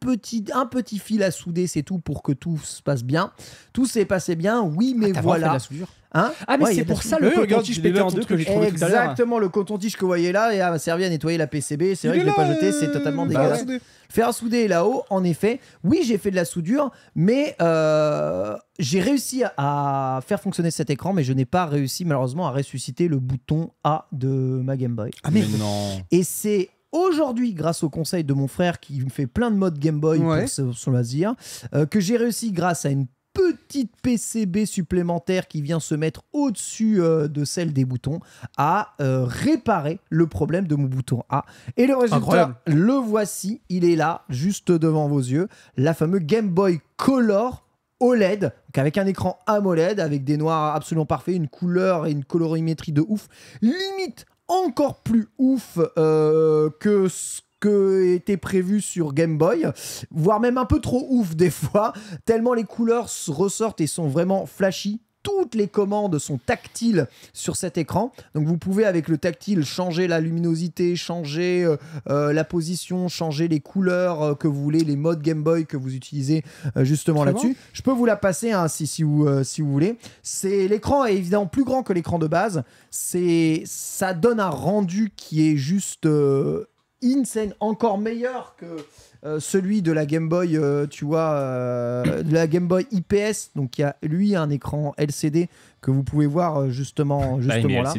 petite, un petit fil à souder, c'est tout pour que tout se passe bien. Tout s'est passé bien, oui, mais voilà. ah mais hein ah, c'est pour ça le eh, coton-tige en que j'ai trouvé Exactement, le coton-tige que vous voyez là et a servi à nettoyer la PCB. C'est vrai que je l'ai pas jeté, c'est totalement bah dégueulasse. Faire souder là-haut, en effet, oui j'ai fait de la soudure, mais euh, j'ai réussi à faire fonctionner cet écran, mais je n'ai pas réussi malheureusement à ressusciter le bouton A de ma Game Boy. Ah mais non. Et c'est aujourd'hui grâce au conseil de mon frère qui me fait plein de modes Game Boy pour son, loisir, euh, que j'ai réussi grâce à une petite PCB supplémentaire qui vient se mettre au-dessus euh, de celle des boutons à euh, réparer le problème de mon bouton A. Et le résultat, le voici, il est là, juste devant vos yeux, la fameuse Game Boy Color OLED, donc avec un écran AMOLED, avec des noirs absolument parfaits, une couleur et une colorimétrie de ouf, limite encore plus ouf euh, que ce que était prévu sur Game Boy, voire même un peu trop ouf des fois, tellement les couleurs ressortent et sont vraiment flashy toutes les commandes sont tactiles sur cet écran. Donc vous pouvez avec le tactile changer la luminosité, changer euh, euh, la position, changer les couleurs euh, que vous voulez, les modes Game Boy que vous utilisez justement là-dessus. Je peux vous la passer hein, si, vous, si vous voulez. C'est l'écran est évidemment plus grand que l'écran de base. C'est ça donne un rendu qui est juste insane, encore meilleur que euh, celui de la Game Boy, euh, tu vois, euh, de la Game Boy IPS. Donc il y a lui un écran LCD que vous pouvez voir justement, ah, justement là.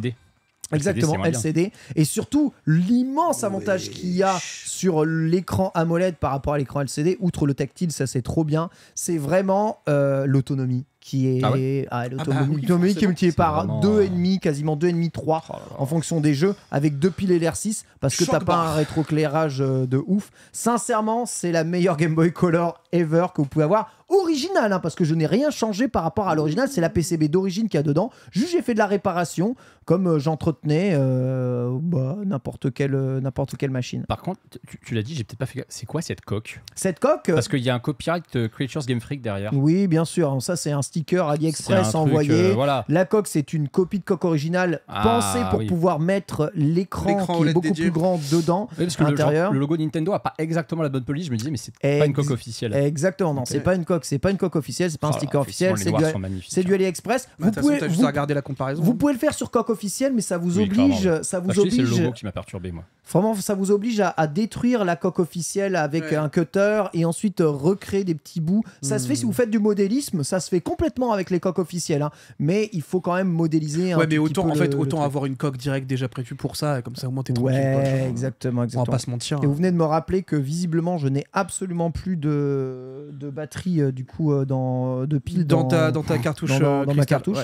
Exactement, LCD. Et surtout, l'immense avantage qu'il y a sur l'écran AMOLED par rapport à l'écran LCD, outre le tactile, ça c'est trop bien, c'est vraiment l'autonomie qui est ah, ah bah l'automobile ah multiplié par 2,5, quasiment 2,5, 3 trois, oh en fonction des jeux, avec deux piles LR6 parce que t'as pas un rétroclairage euh, de ouf. Sincèrement, c'est la meilleure Game Boy Color ever que vous pouvez avoir original, hein, parce que je n'ai rien changé par rapport à l'original. C'est la PCB d'origine qu'il y a dedans. Juste, j'ai fait de la réparation, comme euh, j'entretenais euh, bah, n'importe quelle, euh, n'importe quelle machine. Par contre, tu, l'as dit, j'ai peut-être pas fait. C'est quoi cette coque Cette coque Parce qu'il y a un copyright Creatures Game Freak derrière. Oui, bien sûr. Ça, c'est un sticker AliExpress envoyé. voilà. La coque, c'est une copie de coque originale ah, pensée pour pouvoir mettre l'écran qui est e beaucoup plus grand dedans l'intérieur. le logo Nintendo a pas exactement la bonne police. Je me disais, mais c'est pas une coque officielle. Exactement, non, c'est pas une coque c'est pas une coque officielle, c'est pas un ah, sticker officiel, c'est du, hein. AliExpress. Bah, vous pouvez, la comparaison. Vous pouvez le faire sur coque officielle, mais ça vous oblige, ça vous oblige. C'est le logo qui m'a perturbé moi. Vraiment, ça vous oblige à, détruire la coque officielle avec un cutter et ensuite euh, recréer des petits bouts. Ça se fait si hmm. vous faites du modélisme, ça se fait complètement avec les coques officielles. Hein. Mais il faut quand même modéliser. Un ouais, mais autant, en fait, autant avoir une coque directe déjà prévue pour ça, comme ça au moins t'es Ouais, exactement, exactement. On va pas se mentir. Et vous hein. venez de me rappeler que visiblement, je n'ai absolument plus de, de batterie euh, du coup euh, dans de pile dans, ta dans ta cartouche. Dans, ma cartouche.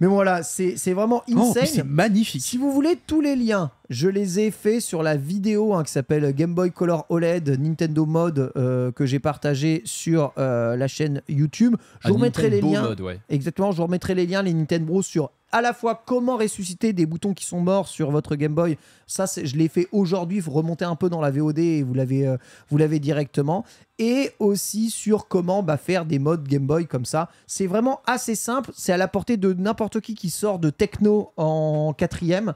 Mais voilà, c'est vraiment oh, insane. c'est magnifique. Si vous voulez tous les liens, je les ai faits sur la la vidéo hein, qui s'appelle Game Boy Color OLED Nintendo Mode euh, que j'ai partagé sur euh, la chaîne YouTube. Je ah, vous remettrai les liens. Exactement, je vous remettrai les liens, les Nintendo sur à la fois comment ressusciter des boutons qui sont morts sur votre Game Boy. Ça, je l'ai fait aujourd'hui. Vous remontez un peu dans la VOD et euh, vous l'avez, directement. Et aussi sur comment bah, faire des modes Game Boy comme ça. C'est vraiment assez simple. C'est à la portée de n'importe qui qui sort de techno en quatrième.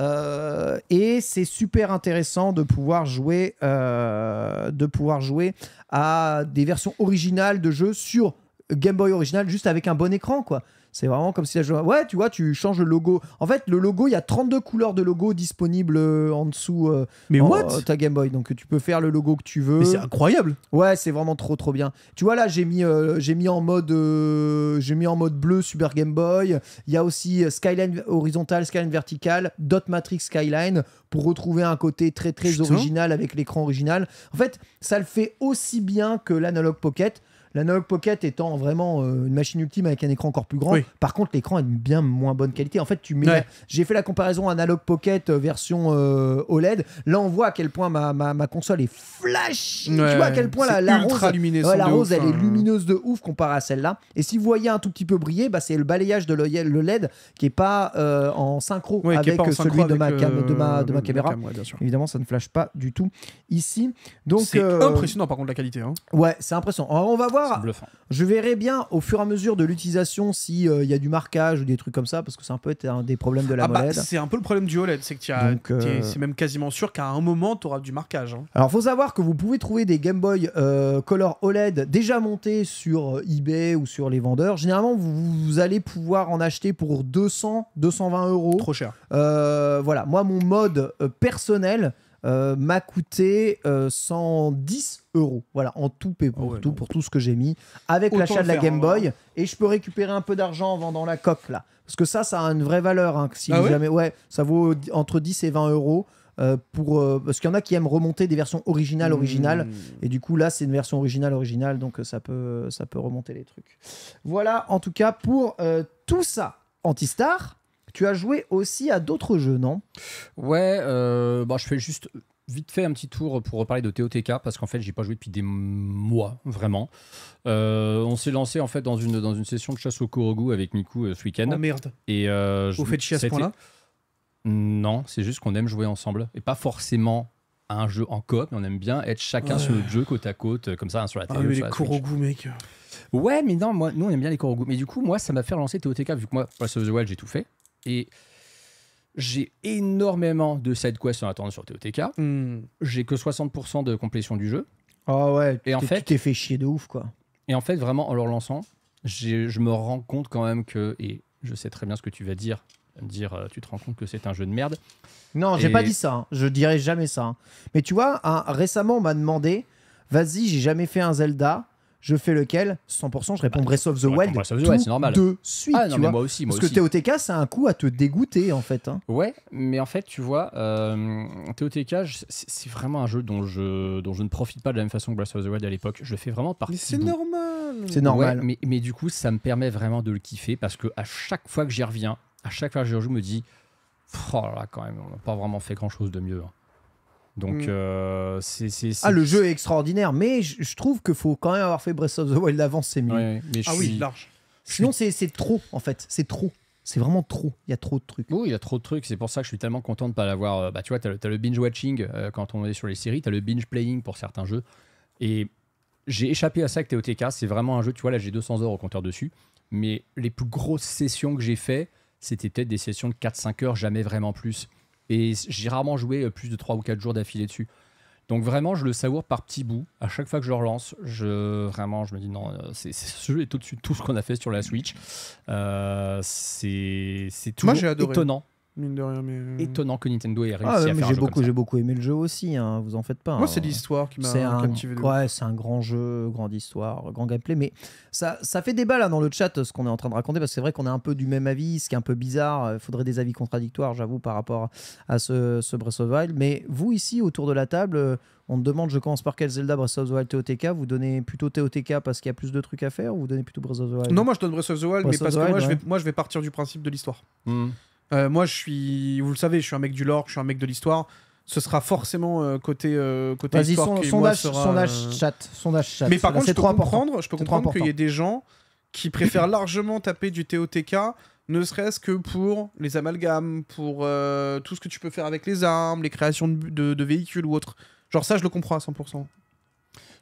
Euh, et c'est super intéressant de pouvoir jouer, euh, de pouvoir jouer à des versions originales de jeux sur Game Boy original juste avec un bon écran, quoi. C'est vraiment comme si la Ouais, tu vois, tu changes le logo. En fait, le logo, il y a 32 couleurs de logo disponibles euh, en dessous euh, mais euh, ta Game Boy. Donc tu peux faire le logo que tu veux. Mais c'est incroyable. Ouais, c'est vraiment trop trop bien. Tu vois là, j'ai mis j'ai mis en mode mis en mode bleu Super Game Boy. Il y a aussi skyline horizontal, skyline vertical, dot matrix skyline pour retrouver un côté très très original avec l'écran original. En fait, ça le fait aussi bien que l'analog pocket L'analog Pocket étant vraiment euh, une machine ultime avec un écran encore plus grand. Par contre, l'écran est de bien moins bonne qualité. En fait, tu mets. J'ai fait la comparaison analog Pocket euh, version euh, OLED. Là, on voit à quel point ma, ma, console est flash. tu vois à quel point la, la rose, la rose elle est hein. lumineuse de ouf comparée à celle-là. Et si vous voyez un tout petit peu briller, bah, c'est le balayage de e le LED qui est pas en synchro avec celui de, ma de, ma, caméra. Évidemment, ça ne flash pas du tout ici. Donc c'est impressionnant par contre la qualité. Hein. Ouais, c'est impressionnant. Alors, on va voir je verrai bien au fur et à mesure de l'utilisation s'il euh, il y a du marquage ou des trucs comme ça, parce que c'est un peu un des problèmes de la ah bah, C'est un peu le problème du OLED, c'est que euh, c'est même quasiment sûr qu'à un moment, tu auras du marquage. Hein. Alors, faut savoir que vous pouvez trouver des Game Boy euh, Color OLED déjà montés sur eBay ou sur les vendeurs. Généralement, vous, vous allez pouvoir en acheter pour 200, 220 euros. Trop cher. voilà, moi, mon mode personnel, euh, m'a coûté 110 euh, euros. Voilà, en tout et ah pour tout, pour tout ce que j'ai mis, avec l'achat de la Game hein. Boy. et je peux récupérer un peu d'argent en vendant la coque, là. Parce que ça, ça a une vraie valeur. Hein, si ah jamais... ouais, ça vaut entre 10 et 20 euros. Euh, pour, parce qu'il y en a qui aiment remonter des versions originales originales mmh. et du coup là c'est une version originale originale donc ça peut ça peut remonter les trucs voilà en tout cas pour tout ça Antistar tu as joué aussi à d'autres jeux, non Ouais, euh, bah, je fais juste vite fait un petit tour pour reparler de TOTK parce qu'en fait j'ai pas joué depuis des mois vraiment. Euh, on s'est lancé en fait dans une, dans une session de chasse au Korogu avec Miku euh, ce week-end. Oh merde. Et euh, vous faites chier à ce point-là Non, c'est juste qu'on aime jouer ensemble et pas forcément à un jeu en coop, mais on aime bien être chacun sur notre jeu côte à côte comme ça sur la table. Ah mais les Korogu mec. Ouais, mais non, moi, nous on aime bien les Korogu. Mais du coup, moi, ça m'a fait relancer TOTK vu que moi, Breath of the Wild, j'ai tout fait. Et j'ai énormément de side quests en attendant sur TOTK. Hmm. J'ai que 60% de complétion du jeu. Ah oh ouais, et en fait, tu t'es fait chier de ouf quoi. Et en fait, vraiment, en leur lançant, je me rends compte quand même que, et je sais très bien ce que tu vas dire, dire euh, tu te rends compte que c'est un jeu de merde. Non, j'ai pas dit ça, hein. je dirais jamais ça. Hein. Mais tu vois, récemment, on m'a demandé, vas-y, j'ai jamais fait un Zelda, je fais lequel 100%, je réponds bah, Breath of the Wild. Breath of the Wild, c'est normal. De suite. Ah, non, tu moi aussi. Parce que TOTK, ça a un coup à te dégoûter, en fait. Hein. Ouais, mais en fait, tu vois, euh, TOTK, c'est vraiment un jeu dont je, dont je ne profite pas de la même façon que Breath of the Wild à l'époque. Je le fais vraiment par. Mais c'est normal C'est normal. mais, mais du coup, ça me permet vraiment de le kiffer parce que à chaque fois que j'y reviens, à chaque fois que je joue, je me dis, oh là, quand même, on n'a pas vraiment fait grand chose de mieux. Hein. Donc, mm. euh, c'est, Ah, le jeu est extraordinaire, mais je, trouve qu'il faut quand même avoir fait Breath of the Wild avant, c'est mieux. ah oui, large. Sinon, c'est trop, en fait. C'est trop. C'est vraiment trop. Il y a trop de trucs. Oui, il y a trop de trucs. C'est pour ça que je suis tellement content de pas l'avoir. Euh, bah, tu vois, tu as, le, binge watching euh, quand on est sur les séries, tu as le binge playing pour certains jeux. Et j'ai échappé à ça avec TOTK. C'est vraiment un jeu, tu vois, là j'ai 200 heures au compteur dessus. Mais les plus grosses sessions que j'ai fait, c'était peut-être des sessions de 4-5 heures, jamais vraiment plus. Et j'ai rarement joué euh, plus de 3 ou 4 jours d'affilée dessus. Donc vraiment, je le savoure par petits bouts. À chaque fois que je relance, je, vraiment, je me dis non, euh, c'est, ce jeu est tout ce qu'on a fait sur la Switch. Euh, c'est, tout toujours étonnant mine de rien. Mais... Euh, Étonnant que Nintendo ait réussi ah, à faire j'ai beaucoup, J'ai beaucoup aimé le jeu aussi, hein, vous en faites pas. Moi, hein. c'est l'histoire qui m'a captivé. ouais, c'est un grand jeu, grande histoire, grand gameplay, mais ça, ça fait débat là dans le chat ce qu'on est en train de raconter, parce que c'est vrai qu'on est un peu du même avis, ce qui est un peu bizarre, il euh, faudrait des avis contradictoires, j'avoue, par rapport à ce, Breath of the Wild, mais vous ici, autour de la table, euh, on te demande, je commence par quel Zelda Breath of the Wild TOTK Vous donnez plutôt TOTK parce qu'il y a plus de trucs à faire ou vous donnez plutôt Breath of the Wild Non, moi je donne Breath of the Wild, mais parce que moi, je vais, partir du principe de l'histoire. Hmm. Euh, moi, je suis, vous le savez, je suis un mec du lore, je suis un mec de l'histoire. Ce sera forcément euh, côté euh, côté Vas-y, sondage, chat, Mais par contre, je peux comprendre, je peux qu'il y ait des gens qui préfèrent largement taper du TOTK, ne serait-ce que pour les amalgames, pour tout ce que tu peux faire avec les armes, les créations de, de véhicules ou autre. Genre ça, je le comprends à 100%.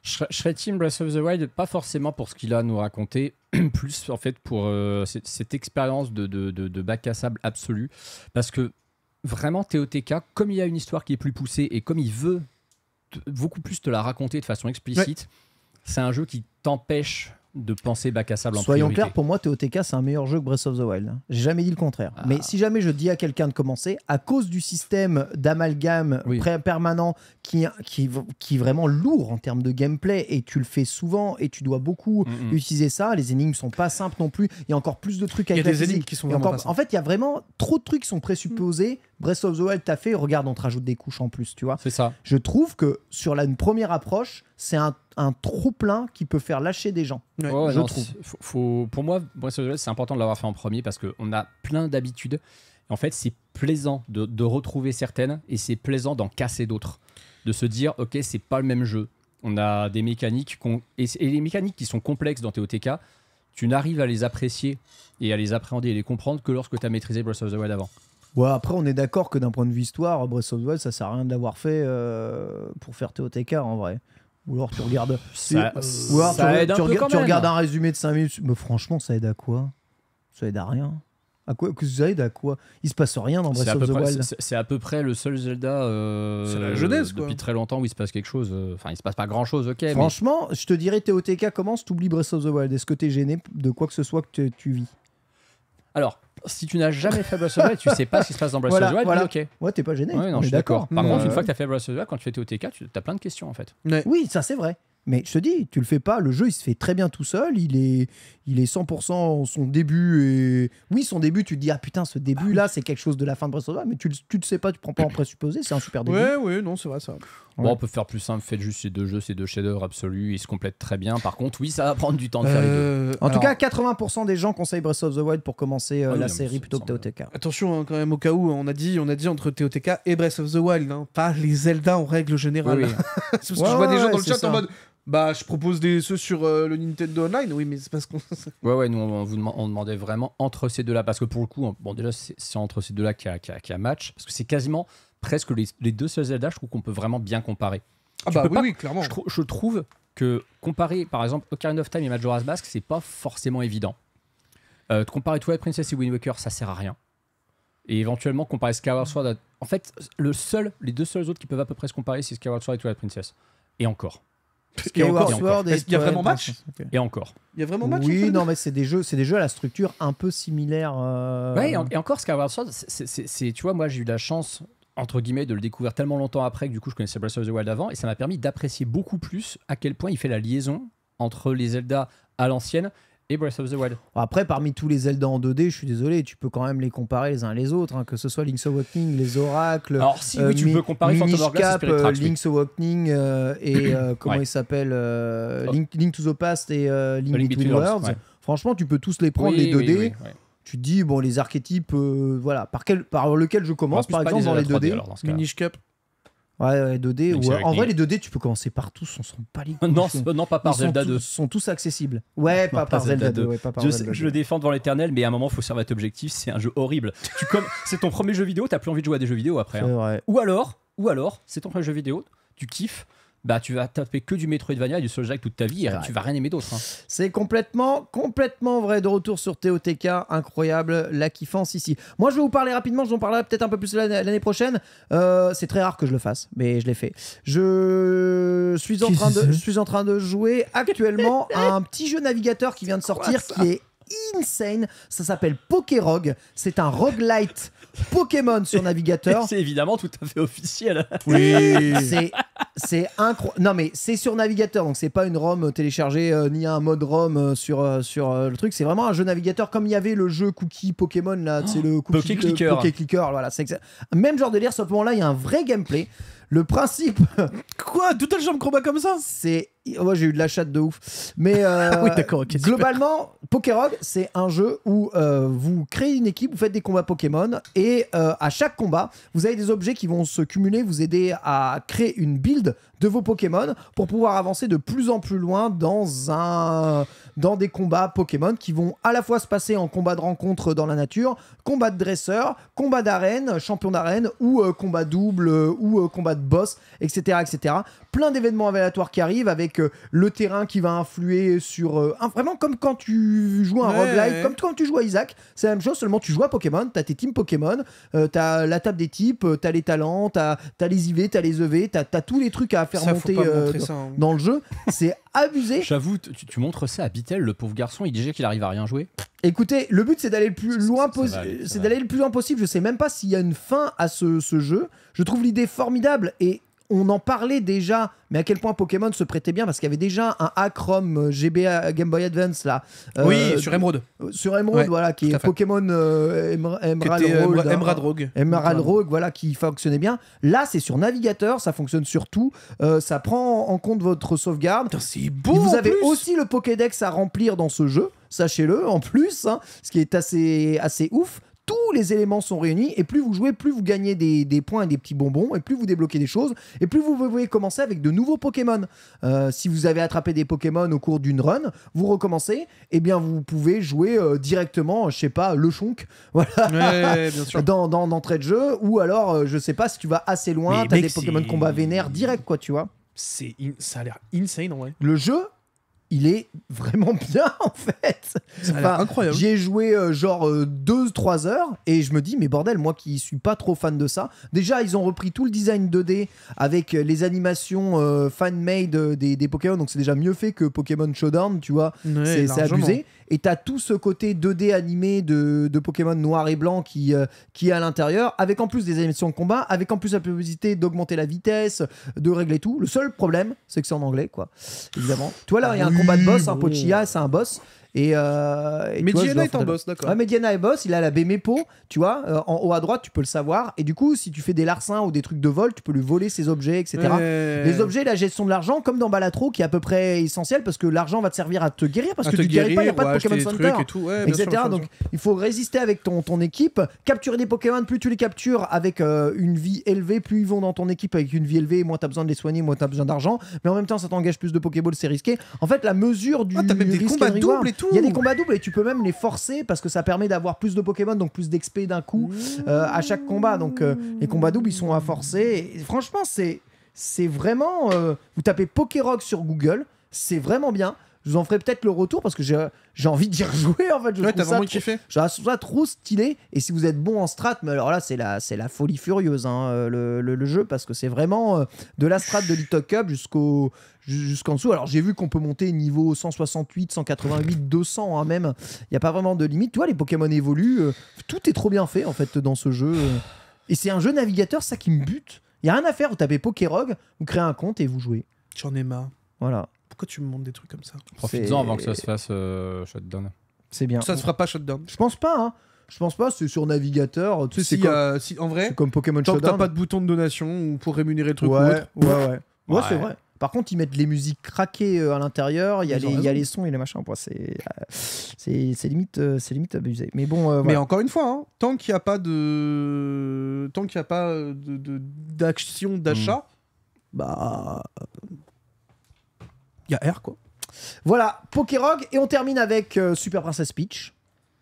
Je, serais Team Breath of the Wild, pas forcément pour ce qu'il a à nous raconter, plus en fait pour euh, cette, expérience de, de, bac à sable absolu. Parce que vraiment, TOTK, comme il y a une histoire qui est plus poussée et comme il veut beaucoup plus te la raconter de façon explicite, c'est un jeu qui t'empêche de penser bac à sable Soyons clairs, pour moi, TOTK, c'est un meilleur jeu que Breath of the Wild. Hein. J'ai jamais dit le contraire. Ah. Mais si jamais je dis à quelqu'un de commencer, à cause du système d'amalgame permanent qui, est vraiment lourd en termes de gameplay, et tu le fais souvent, et tu dois beaucoup mm, mm. utiliser ça, les énigmes sont pas simples non plus, il y a encore plus de trucs à Il énigmes qui sont En fait, il y a vraiment trop de trucs qui sont présupposés. Breath of the Wild, t'as fait, regarde, on te rajoute des couches en plus, tu vois. C'est ça. Je trouve que sur la, une première approche, c'est un, un plein qui peut faire lâcher des gens. je trouve. Faut, pour moi, Breath of the Wild, c'est important de l'avoir fait en premier parce qu'on a plein d'habitudes. En fait, c'est plaisant de, de retrouver certaines et c'est plaisant d'en casser d'autres. De se dire, ok, c'est pas le même jeu. On a des mécaniques et, les mécaniques qui sont complexes dans TOTK, tu n'arrives à les apprécier et à les appréhender et les comprendre que lorsque tu as maîtrisé Breath of the Wild avant. Ouais, après, on est d'accord que d'un point de vue histoire, Breath of the Wild, ça sert à rien de l'avoir fait euh, pour faire TOTK en vrai. Ou alors tu regardes. tu, un regardes un résumé de 5 minutes. Mais franchement, ça aide à quoi Ça aide à rien. À quoi que ça aide à quoi Il se passe rien dans Breath of the Wild. C'est à peu près le seul Zelda euh, la jeunesse, depuis très longtemps où il se passe quelque chose. Euh, enfin, il se passe pas grand chose, ok. Franchement, je te dirais TOTK commence, t'oublies Breath of the Wild. Est-ce que tu es gêné de quoi que ce soit que tu vis Alors, si tu n'as jamais fait Breath of the Wild, tu sais pas ce qui se passe dans Breath of the Wild, ok. Ouais, t'es pas gêné. Ouais, non, je suis d'accord. Par contre, une euh, fois que t'as fait Breath of the Wild, quand tu étais au TK, tu as plein de questions en fait. Oui, ça c'est vrai. Mais je te dis, tu le fais pas, le jeu il se fait très bien tout seul, il est, il est 100% son début. Et... Oui, son début, tu te dis, ah putain, ce début là, ah c'est quelque chose de la fin de Breath of the Wild, mais tu, tu le sais pas, tu prends pas en présupposé, c'est un super début. Ouais, ouais, non, c'est vrai ça. Bon, on peut faire plus simple, faites juste ces deux jeux, ces deux chefs-d'œuvre absolus, ils se complètent très bien. Par contre, oui, ça va prendre du temps de faire les deux. Euh, en tout cas, 80% des gens conseillent Breath of the Wild pour commencer euh, ah la série plutôt que TOTK. Attention, hein, quand même, au cas où, on a dit, on a dit entre TOTK et Breath of the Wild, hein, pas les Zelda en règle générale. que je vois des gens dans le chat en mode bah, je propose des, ceux sur euh, le Nintendo Online, oui, mais c'est parce qu'on. ouais, ouais, nous, on, vous on demandait vraiment entre ces deux-là. Parce que pour le coup, hein, bon, déjà, c'est entre ces deux-là qu'il y, a- match. Parce que c'est quasiment presque les, deux seuls Zelda, je trouve qu'on peut vraiment bien comparer. Ah, bah oui, oui, clairement. Je, trouve que comparer, par exemple, Ocarina of Time et Majora's Mask, c'est pas forcément évident. Euh, comparer Twilight Princess et Wind Waker, ça sert à rien. Et éventuellement, comparer Skyward Sword. En fait, le seul, les deux seuls autres qui peuvent à peu près se comparer, c'est Skyward Sword et Twilight Princess. Et encore. Parce qu'il y, a vraiment match Et hein, euh. encore. Il y a vraiment match Oui, non, mais c'est des jeux, c'est des jeux à la structure un peu similaire. Euh, et, encore, et, encore, Skyward Sword, c'est, tu vois, moi j'ai eu la chance entre guillemets de le découvrir tellement longtemps après que du coup je connaissais Breath of the Wild avant et ça m'a permis d'apprécier beaucoup plus à quel point il fait la liaison entre les Zelda à l'ancienne après, parmi tous les Zelda en 2D, je suis désolé, tu peux quand même les comparer les uns les autres, hein, que ce soit Link's Awakening, les oracles. Alors si, tu euh, comparer et euh, Link's Awakening euh, et comment il s'appelle oh. Link, to the Past et Link, to the Worlds. Franchement, tu peux tous les prendre les 2D. tu te dis bon les archétypes, voilà par quel par lequel je commence par exemple dans les 2D. Minish Cup. Ouais, ouais 2D. Ou, euh, en vrai, les 2D, tu peux commencer par tous, on s'en pas les non, non, pas par Zelda 2. Tous, sont tous accessibles. Ouais, pas, par Zelda, 2. je, le défends devant l'éternel, mais à un moment, il faut servir à objectif. C'est un jeu horrible. C'est ton premier jeu vidéo, t'as plus envie de jouer à des jeux vidéo après. Hein. Ou alors, ou alors c'est ton premier jeu vidéo, tu kiffes bah tu vas taper que du Metroidvania et du Soul toute ta vie et tu vas rien aimer d'autre. Hein. C'est complètement, complètement vrai. De retour sur TOTK, incroyable, la kiffance ici. Moi, je vais vous parler rapidement, je vous en parlerai peut-être un peu plus l'année prochaine. Euh, c'est très rare que je le fasse, mais je l'ai fait. Je suis en, train de, je suis en train de jouer actuellement à un petit jeu navigateur qui vient de sortir qui est insane. Ça s'appelle Pokérog C'est un roguelite Pokémon sur navigateur. C'est évidemment tout à fait officiel. Oui. C'est c'est incroyable. Non, mais c'est sur navigateur, donc c'est pas une ROM euh, téléchargée euh, ni un mode ROM euh, sur, sur le truc. C'est vraiment un jeu navigateur comme il y avait le jeu Cookie Pokémon là, c'est le oh, Cookie Clicker. Clicker, voilà, c'est même genre de lire. Sauf moment là, il y a un vrai gameplay. Le principe. Quoi Toute la chambre combat comme ça C'est. Oh, moi, j'ai eu de la chatte de ouf. Mais ah euh, d'accord, globalement, Pokérog, c'est un jeu où euh, vous créez une équipe, vous faites des combats Pokémon, et euh, à chaque combat, vous avez des objets qui vont se cumuler, vous aider à créer une build de vos Pokémon pour pouvoir avancer de plus en plus loin dans, un, dans des combats Pokémon qui vont à la fois se passer en combat de rencontre dans la nature, combat de dresseur, combat d'arène, champion d'arène ou combats euh, combat double euh, ou combats euh, combat de boss, etc. etc. Plein d'événements aléatoires qui arrivent avec le terrain qui va influer sur... Un, vraiment comme quand tu joues à un roguelite, roguelike, comme quand tu joues à Isaac, c'est la même chose, seulement tu joues à Pokémon, t'as tes teams Pokémon, t'as la table des types, t'as les talents, t'as as les IV, t'as les EV, t'as e as tous les trucs à faire monter euh, hein. dans, le jeu. C'est abusé. J'avoue, tu, montres ça à Bitel, le pauvre garçon, il disait qu'il arrive à rien jouer. Écoutez, le but c'est d'aller le plus loin possible. Euh, c'est d'aller le plus loin possible. Je sais même pas s'il y a une fin à ce jeu. Je trouve l'idée formidable et on en parlait déjà, mais à quel point Pokémon se prêtait bien parce qu'il y avait déjà un Acrom euh, GBA Game Boy Advance là. Euh, oui, sur Emerald. Euh, sur Emerald, voilà, qui est Pokémon Emerald, Rogue, hein. Emerald Rogue. voilà, qui fonctionnait bien. Là, c'est sur navigateur, ça fonctionne sur tout. ça prend en compte votre sauvegarde. C'est beau. vous avez aussi le Pokédex à remplir dans ce jeu sachez-le en plus, hein, ce qui est assez, assez ouf tous les éléments sont réunis. Et plus vous jouez, plus vous gagnez des, points et des petits bonbons. Et plus vous débloquez des choses. Et plus vous pouvez commencer avec de nouveaux Pokémon. Euh, si vous avez attrapé des Pokémon au cours d'une run, vous recommencez. Et eh bien, vous pouvez jouer euh, directement, je sais pas, le Chonk. Dans, dans d'entrée de jeu. Ou alors, euh, je sais pas, si tu vas assez loin, t'as des Pokémon combat vénère direct, quoi, tu vois. C'est ça a l'air insane en Le jeu il est vraiment bien en fait. C'est incroyable. J'y joué euh, genre 2-3 euh, heures et je me dis mais bordel, moi qui suis pas trop fan de ça, déjà ils ont repris tout le design 2D avec les animations euh, fan-made des, Pokémon, donc c'est déjà mieux fait que Pokémon Showdown, tu vois, c'est, abusé. Et t'as tout ce côté 2D animé de, Pokémon noir et blanc qui, qui est à l'intérieur, avec en plus des animations de combat, avec en plus la possibilité d'augmenter la vitesse, de régler tout. Le seul problème, c'est que c'est en anglais, quoi, évidemment. Tu vois là, il y a un combat de boss, hein, Pochia, c'est un boss. Et, euh, et est en boss, d'accord. Ouais, Mediana est boss, il a la Bémépo e tu vois, euh, en haut à droite, tu peux le savoir. Et du coup, si tu fais des larcins ou des trucs de vol, tu peux lui voler ses objets, etc. Les objets, la gestion de l'argent, comme dans Balatro, qui est à peu près essentiel parce que l'argent va te servir à te guérir parce que tu guéris pas, il n'y a pas de Pokémon Center, etc. Donc, il faut résister avec ton, ton équipe, capturer des Pokémon, plus tu les captures avec euh, une vie élevée, plus ils vont dans ton équipe avec une vie élevée, moins tu as besoin de les soigner, moins tu as besoin d'argent. Mais en même temps, ça t'engage plus de pokéball c'est risqué. En fait, la mesure du. Ah, t'as même des combats il y a des combats doubles et tu peux même les forcer parce que ça permet d'avoir plus de Pokémon, donc plus d'XP d'un coup euh, à chaque combat. Donc euh, les combats doubles, ils sont à forcer. Et franchement, c'est c'est vraiment. Euh, vous tapez Pokérock sur Google, c'est vraiment bien. Je vous en ferai peut-être le retour parce que j'ai envie d'y rejouer en fait. Je ouais, t'as vraiment trop, kiffé. trouve ça trop stylé. Et si vous êtes bon en strat, mais alors là, c'est la, la folie furieuse hein, le, jeu parce que c'est vraiment de la strat de Little jusqu'au jusqu'en dessous. Alors j'ai vu qu'on peut monter niveau 168, 188, 200 même. Il n'y a pas vraiment de limite. Tu vois, les Pokémon évoluent. Euh, tout est trop bien fait en fait dans ce jeu. Euh. Et c'est un jeu navigateur, ça qui me bute. Il n'y a rien à faire. Vous tapez Pokérog, vous créez un compte et vous jouez. J'en ai marre. Voilà. Pourquoi tu me montres des trucs comme ça Profites-en avant que ça se fasse euh, shutdown. C'est bien. Ça se fera pas shutdown. Je pense pas. Hein. Je pense pas, c'est sur navigateur. Tu sais, si, comme, en vrai, comme Pokémon Tant pas de bouton de donation ou pour rémunérer le truc ouais, Ouais, ouais. Ouais, c'est vrai. Par contre, ils mettent les musiques craquées euh, à l'intérieur, il y, a les sons et les machins. Euh, c'est, c'est, limite, euh, c'est abusé. Mais bon. Mais encore une fois, hein, tant qu'il n'y a pas de, tant qu'il y a pas d'action d'achat, hmm. bah, il y a R quoi. Voilà, Pokérog, et on termine avec Super Princess Peach.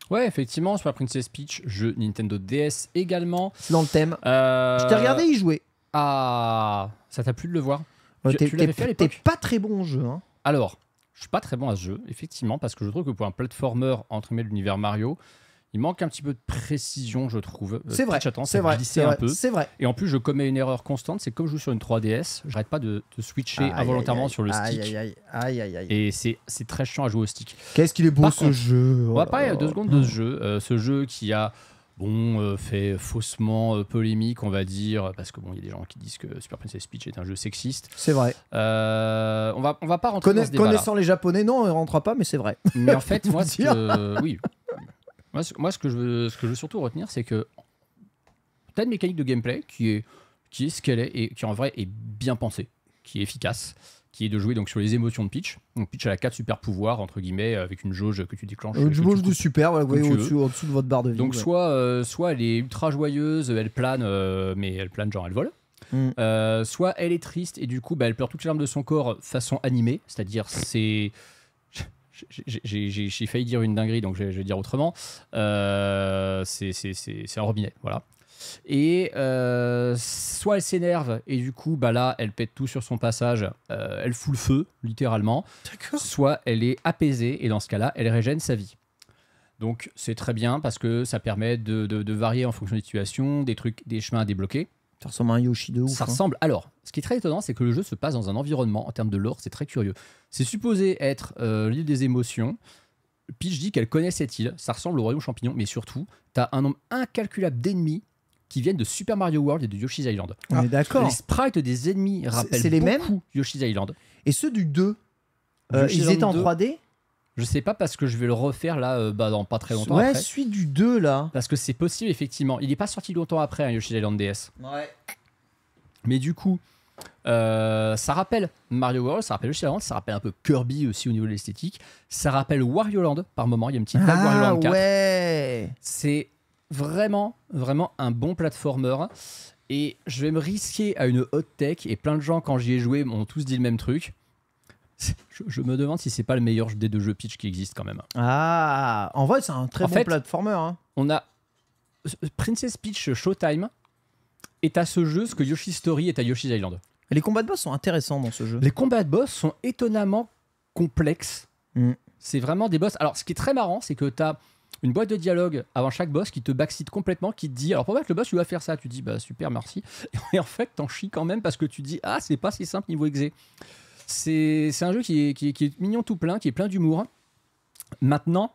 Ouais, effectivement, Super Princess Peach, jeu Nintendo DS également. Dans le thème. Je t'ai regardé y jouer. Ah, ça t'a plu de le voir T'es pas très bon au jeu. Hein. Alors, je suis pas très bon à ce jeu, effectivement, parce que je trouve que pour un platformer entre guillemets de l'univers Mario, il manque un petit peu de précision, je trouve. Euh, c'est vrai. C'est vrai. C'est vrai, Et en plus, je commets une erreur constante. C'est comme je joue sur une 3DS, j'arrête pas de, de switcher involontairement sur le stick. Aïe, aïe, aïe, Et c'est très chiant à jouer au stick. Qu'est-ce qu'il est beau ce jeu On va parler oh deux secondes de ce jeu. Euh, ce jeu qui a bon, euh, fait faussement euh, polémique, on va dire, parce que bon, il y a des gens qui disent que Super Princess Peach est un jeu sexiste. C'est vrai. Euh, on va, on va pas rentrer dans ce débat Connaissant les Japonais, non, on rentrera pas, mais c'est vrai. Mais en fait, moi, oui. Moi, ce que je veux, ce que je veux surtout retenir, c'est que t'as une mécanique de gameplay qui est, qui est ce qu'elle est et qui en vrai est bien pensée, qui est efficace qui est de jouer donc sur les émotions de Peach. Donc Peach a 4 super pouvoirs entre guillemets euh, avec une jauge que tu déclenches. Euh, une jauge de super, voilà, voyez au-dessus, de votre barre de vie. Donc soit, euh, soit elle est ultra joyeuse, elle plane, mais elle plane genre elle vole. Mm. soit elle est triste et du coup bah, elle pleure toutes les larmes de son corps façon animée, c'est-à-dire c'est j'ai failli dire une dinguerie, donc je vais dire autrement. Euh, c'est un robinet, voilà. Et euh, soit elle s'énerve et du coup, bah là, elle pète tout sur son passage, euh, elle fout le feu, littéralement. Soit elle est apaisée et dans ce cas-là, elle régène sa vie. Donc c'est très bien parce que ça permet de, de, varier en fonction des situations, des trucs, des chemins à débloquer. Ça ressemble à un Yoshi de Ça hein. ressemble. Alors, ce qui est très étonnant, c'est que le jeu se passe dans un environnement, en termes de lore, c'est très curieux. C'est supposé être euh, l'île des émotions. Peach dit qu'elle connaît cette île, ça ressemble au royaume champignon, mais surtout, t'as un nombre incalculable d'ennemis qui viennent de Super Mario World et de Yoshi's Island. On est d'accord. Les sprites des ennemis rappellent c'est les mêmes Yoshi's Island. Et ceux du 2 euh, Ils étaient en 3D je sais pas parce que je vais le refaire là euh, bah, dans pas très longtemps. Ouais, après. celui du 2 là. Parce que c'est possible effectivement. Il n'est pas sorti longtemps après hein, Yoshi's Island DS. Ouais. Mais du coup, euh, ça rappelle Mario World, ça rappelle Yoshi's Island, ça rappelle un peu Kirby aussi au niveau de l'esthétique. Ça rappelle Wario Land par moment. Il y a une petite Wario Land 4. Ah, ouais. C'est vraiment, vraiment un bon platformer. Et je vais me risquer à une hot tech. Et plein de gens, quand j'y ai joué, m'ont tous dit le même truc. Je, me demande si c'est pas le meilleur des deux jeux pitch qui existe quand même. Ah, en vrai, c'est un très bon platformer. Hein. On a euh, Princess Peach Showtime est à ce jeu ce que Yoshi's Story est à Yoshi's Island. Les combats de boss sont intéressants dans ce jeu. Les combats de boss sont étonnamment complexes. Mm. C'est vraiment des boss. Alors, ce qui est très marrant, c'est que tu as une boîte de dialogue avant chaque boss qui te backseat complètement, qui te dit alors pour le boss tu dois faire ça, tu dis bah super merci et en fait t'en chies quand même parce que tu dis ah c'est pas si simple niveau exé. C'est un jeu qui est, qui, mignon tout plein, qui est plein d'humour. Maintenant,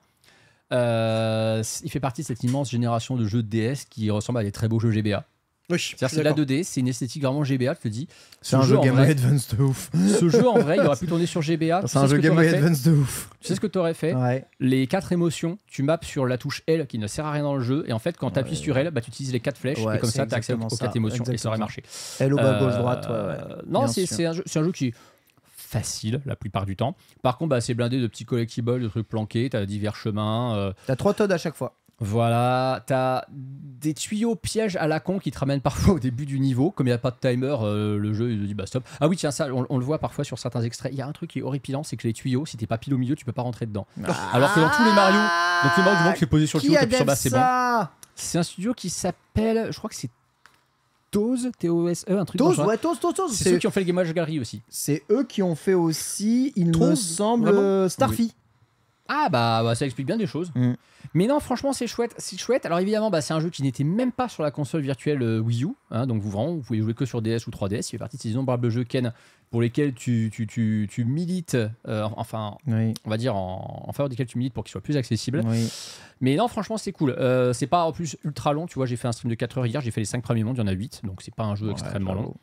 euh, il fait partie de cette immense génération de jeux de DS qui ressemble à des très beaux jeux GBA. Oui, cest à la 2D, c'est une esthétique vraiment GBA, je te dis. C'est un jeu, Game Boy Advance de ouf. Ce jeu en vrai, il aurait pu tourner sur GBA. C'est un jeu Game Boy Advance de ouf. Tu sais ce que tu aurais fait Les 4 émotions, tu maps sur la touche L qui ne sert à rien dans le jeu, et en fait, quand tu appuies sur L, bah, tu utilises les 4 flèches, et comme ça, tu accèdes aux quatre émotions, et ça aurait marché. L au bas, gauche, euh, droite. Non, c'est un jeu qui est facile la plupart du temps. Par contre, bah, c'est blindé de petits collectibles, de trucs planqués, Tu as divers chemins. Euh, t'as trois Todd à chaque fois. Voilà, t'as des tuyaux pièges à la con qui te ramènent parfois au début du niveau. Comme il n'y a pas de timer, euh, le jeu il te dit bah stop. Ah oui, tiens, ça, on, le voit parfois sur certains extraits. Il y a un truc qui est horripilant c'est que les tuyaux, si t'es pas pile au milieu, tu peux pas rentrer dedans. Ah. Alors que dans tous les Mario, donc tous les Mario, du moment tu es posé sur le tuyau, t'appuies sur bas, c'est bon. C'est un studio qui s'appelle, je crois que c'est Toz, T-O-S-E, e, un truc Toz, ouais, Toz, Toz, Toz. C'est eux qui ont fait le Game Watch Gallery aussi. C'est eux qui ont fait aussi, il me semble, euh, Starfy. Ah bah, bah, ça explique bien des choses. Mm. Mais non, franchement, c'est chouette. C'est chouette. Alors évidemment, bah, c'est un jeu qui n'était même pas sur la console virtuelle euh, Wii U. Hein, donc vous, vraiment, vous pouvez jouer que sur DS ou 3DS. Il fait partie de ces jeux Ken pour lesquels tu, tu, tu, tu milites, euh, enfin, on va dire en, en faveur desquels tu milites pour qu'ils soient plus accessibles. Mais non, franchement, c'est cool. Euh, c'est pas en plus ultra long. Tu vois, j'ai fait un stream de 4 heures hier. J'ai fait les 5 premiers mondes. Il y en a 8. Donc c'est pas un jeu extrêmement long.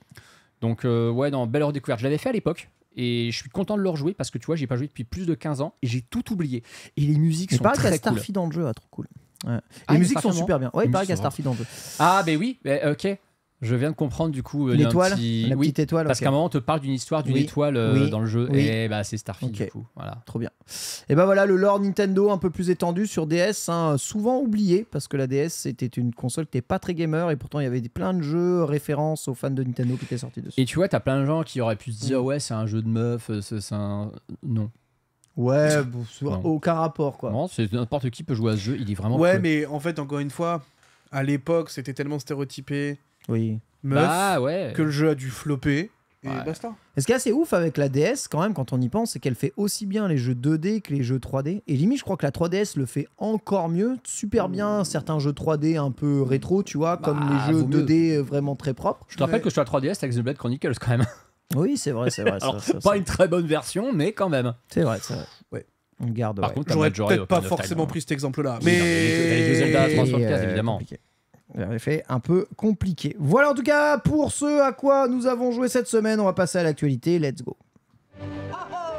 Donc ouais, non, belle heure Je l'avais fait à l'époque. Et je suis content de le rejouer parce que tu vois, j'ai pas joué depuis plus de 15 ans et j'ai tout oublié. Et les musiques sont très cool. Il paraît Starfield dans le jeu, ah, trop cool. Ah, les musiques sont super bien. Ouais, il paraît qu'il y a dans le jeu. Ah, ben oui, ben, ok. Je viens de comprendre du coup euh, l'étoile, petit... la petite étoile. Parce qu'à un moment, on te parle d'une histoire d'une étoile euh, dans le jeu et eh bah c'est Starfield du coup. Voilà. Trop bien. Et eh bah voilà le lore Nintendo un peu plus étendu sur DS, hein, souvent oublié parce que la DS c'était une console qui n'était pas très gamer et pourtant il y avait plein de jeux références aux fans de Nintendo qui étaient sortis dessus. Et tu vois, t'as plein de gens qui auraient pu se dire mm. ouais c'est un jeu de meuf, euh, c'est un non. Ouais, aucun rapport quoi. Non, n'importe qui peut jouer à ce jeu, il est vraiment. Ouais, mais en fait encore une fois, à l'époque c'était tellement stéréotypé oui. Bah, ouais. que le jeu a dû flopper. Et basta. ce qui est assez ouf avec la DS, quand même, quand on y pense, c'est qu'elle fait aussi bien les jeux 2D que les jeux 3D. Et limite, je crois que la 3DS le fait encore mieux, super bien. Certains jeux 3D un peu rétro, tu vois, comme bah, les jeux 2D vraiment très propres. Je te rappelle que sur la 3DS avec The Blade Chronicles quand même. Oui, c'est vrai, c'est vrai. Alors, pas une très bonne version, mais quand même. C'est vrai, c'est vrai. On garde. Par contre, j'aurais peut-être pas forcément pris cet exemple-là. Mais. les Zelda, euh, évidemment effet un peu compliqué. Voilà en tout cas pour ce à quoi nous avons joué cette semaine. On va passer à l'actualité. Let's go. Ah, oh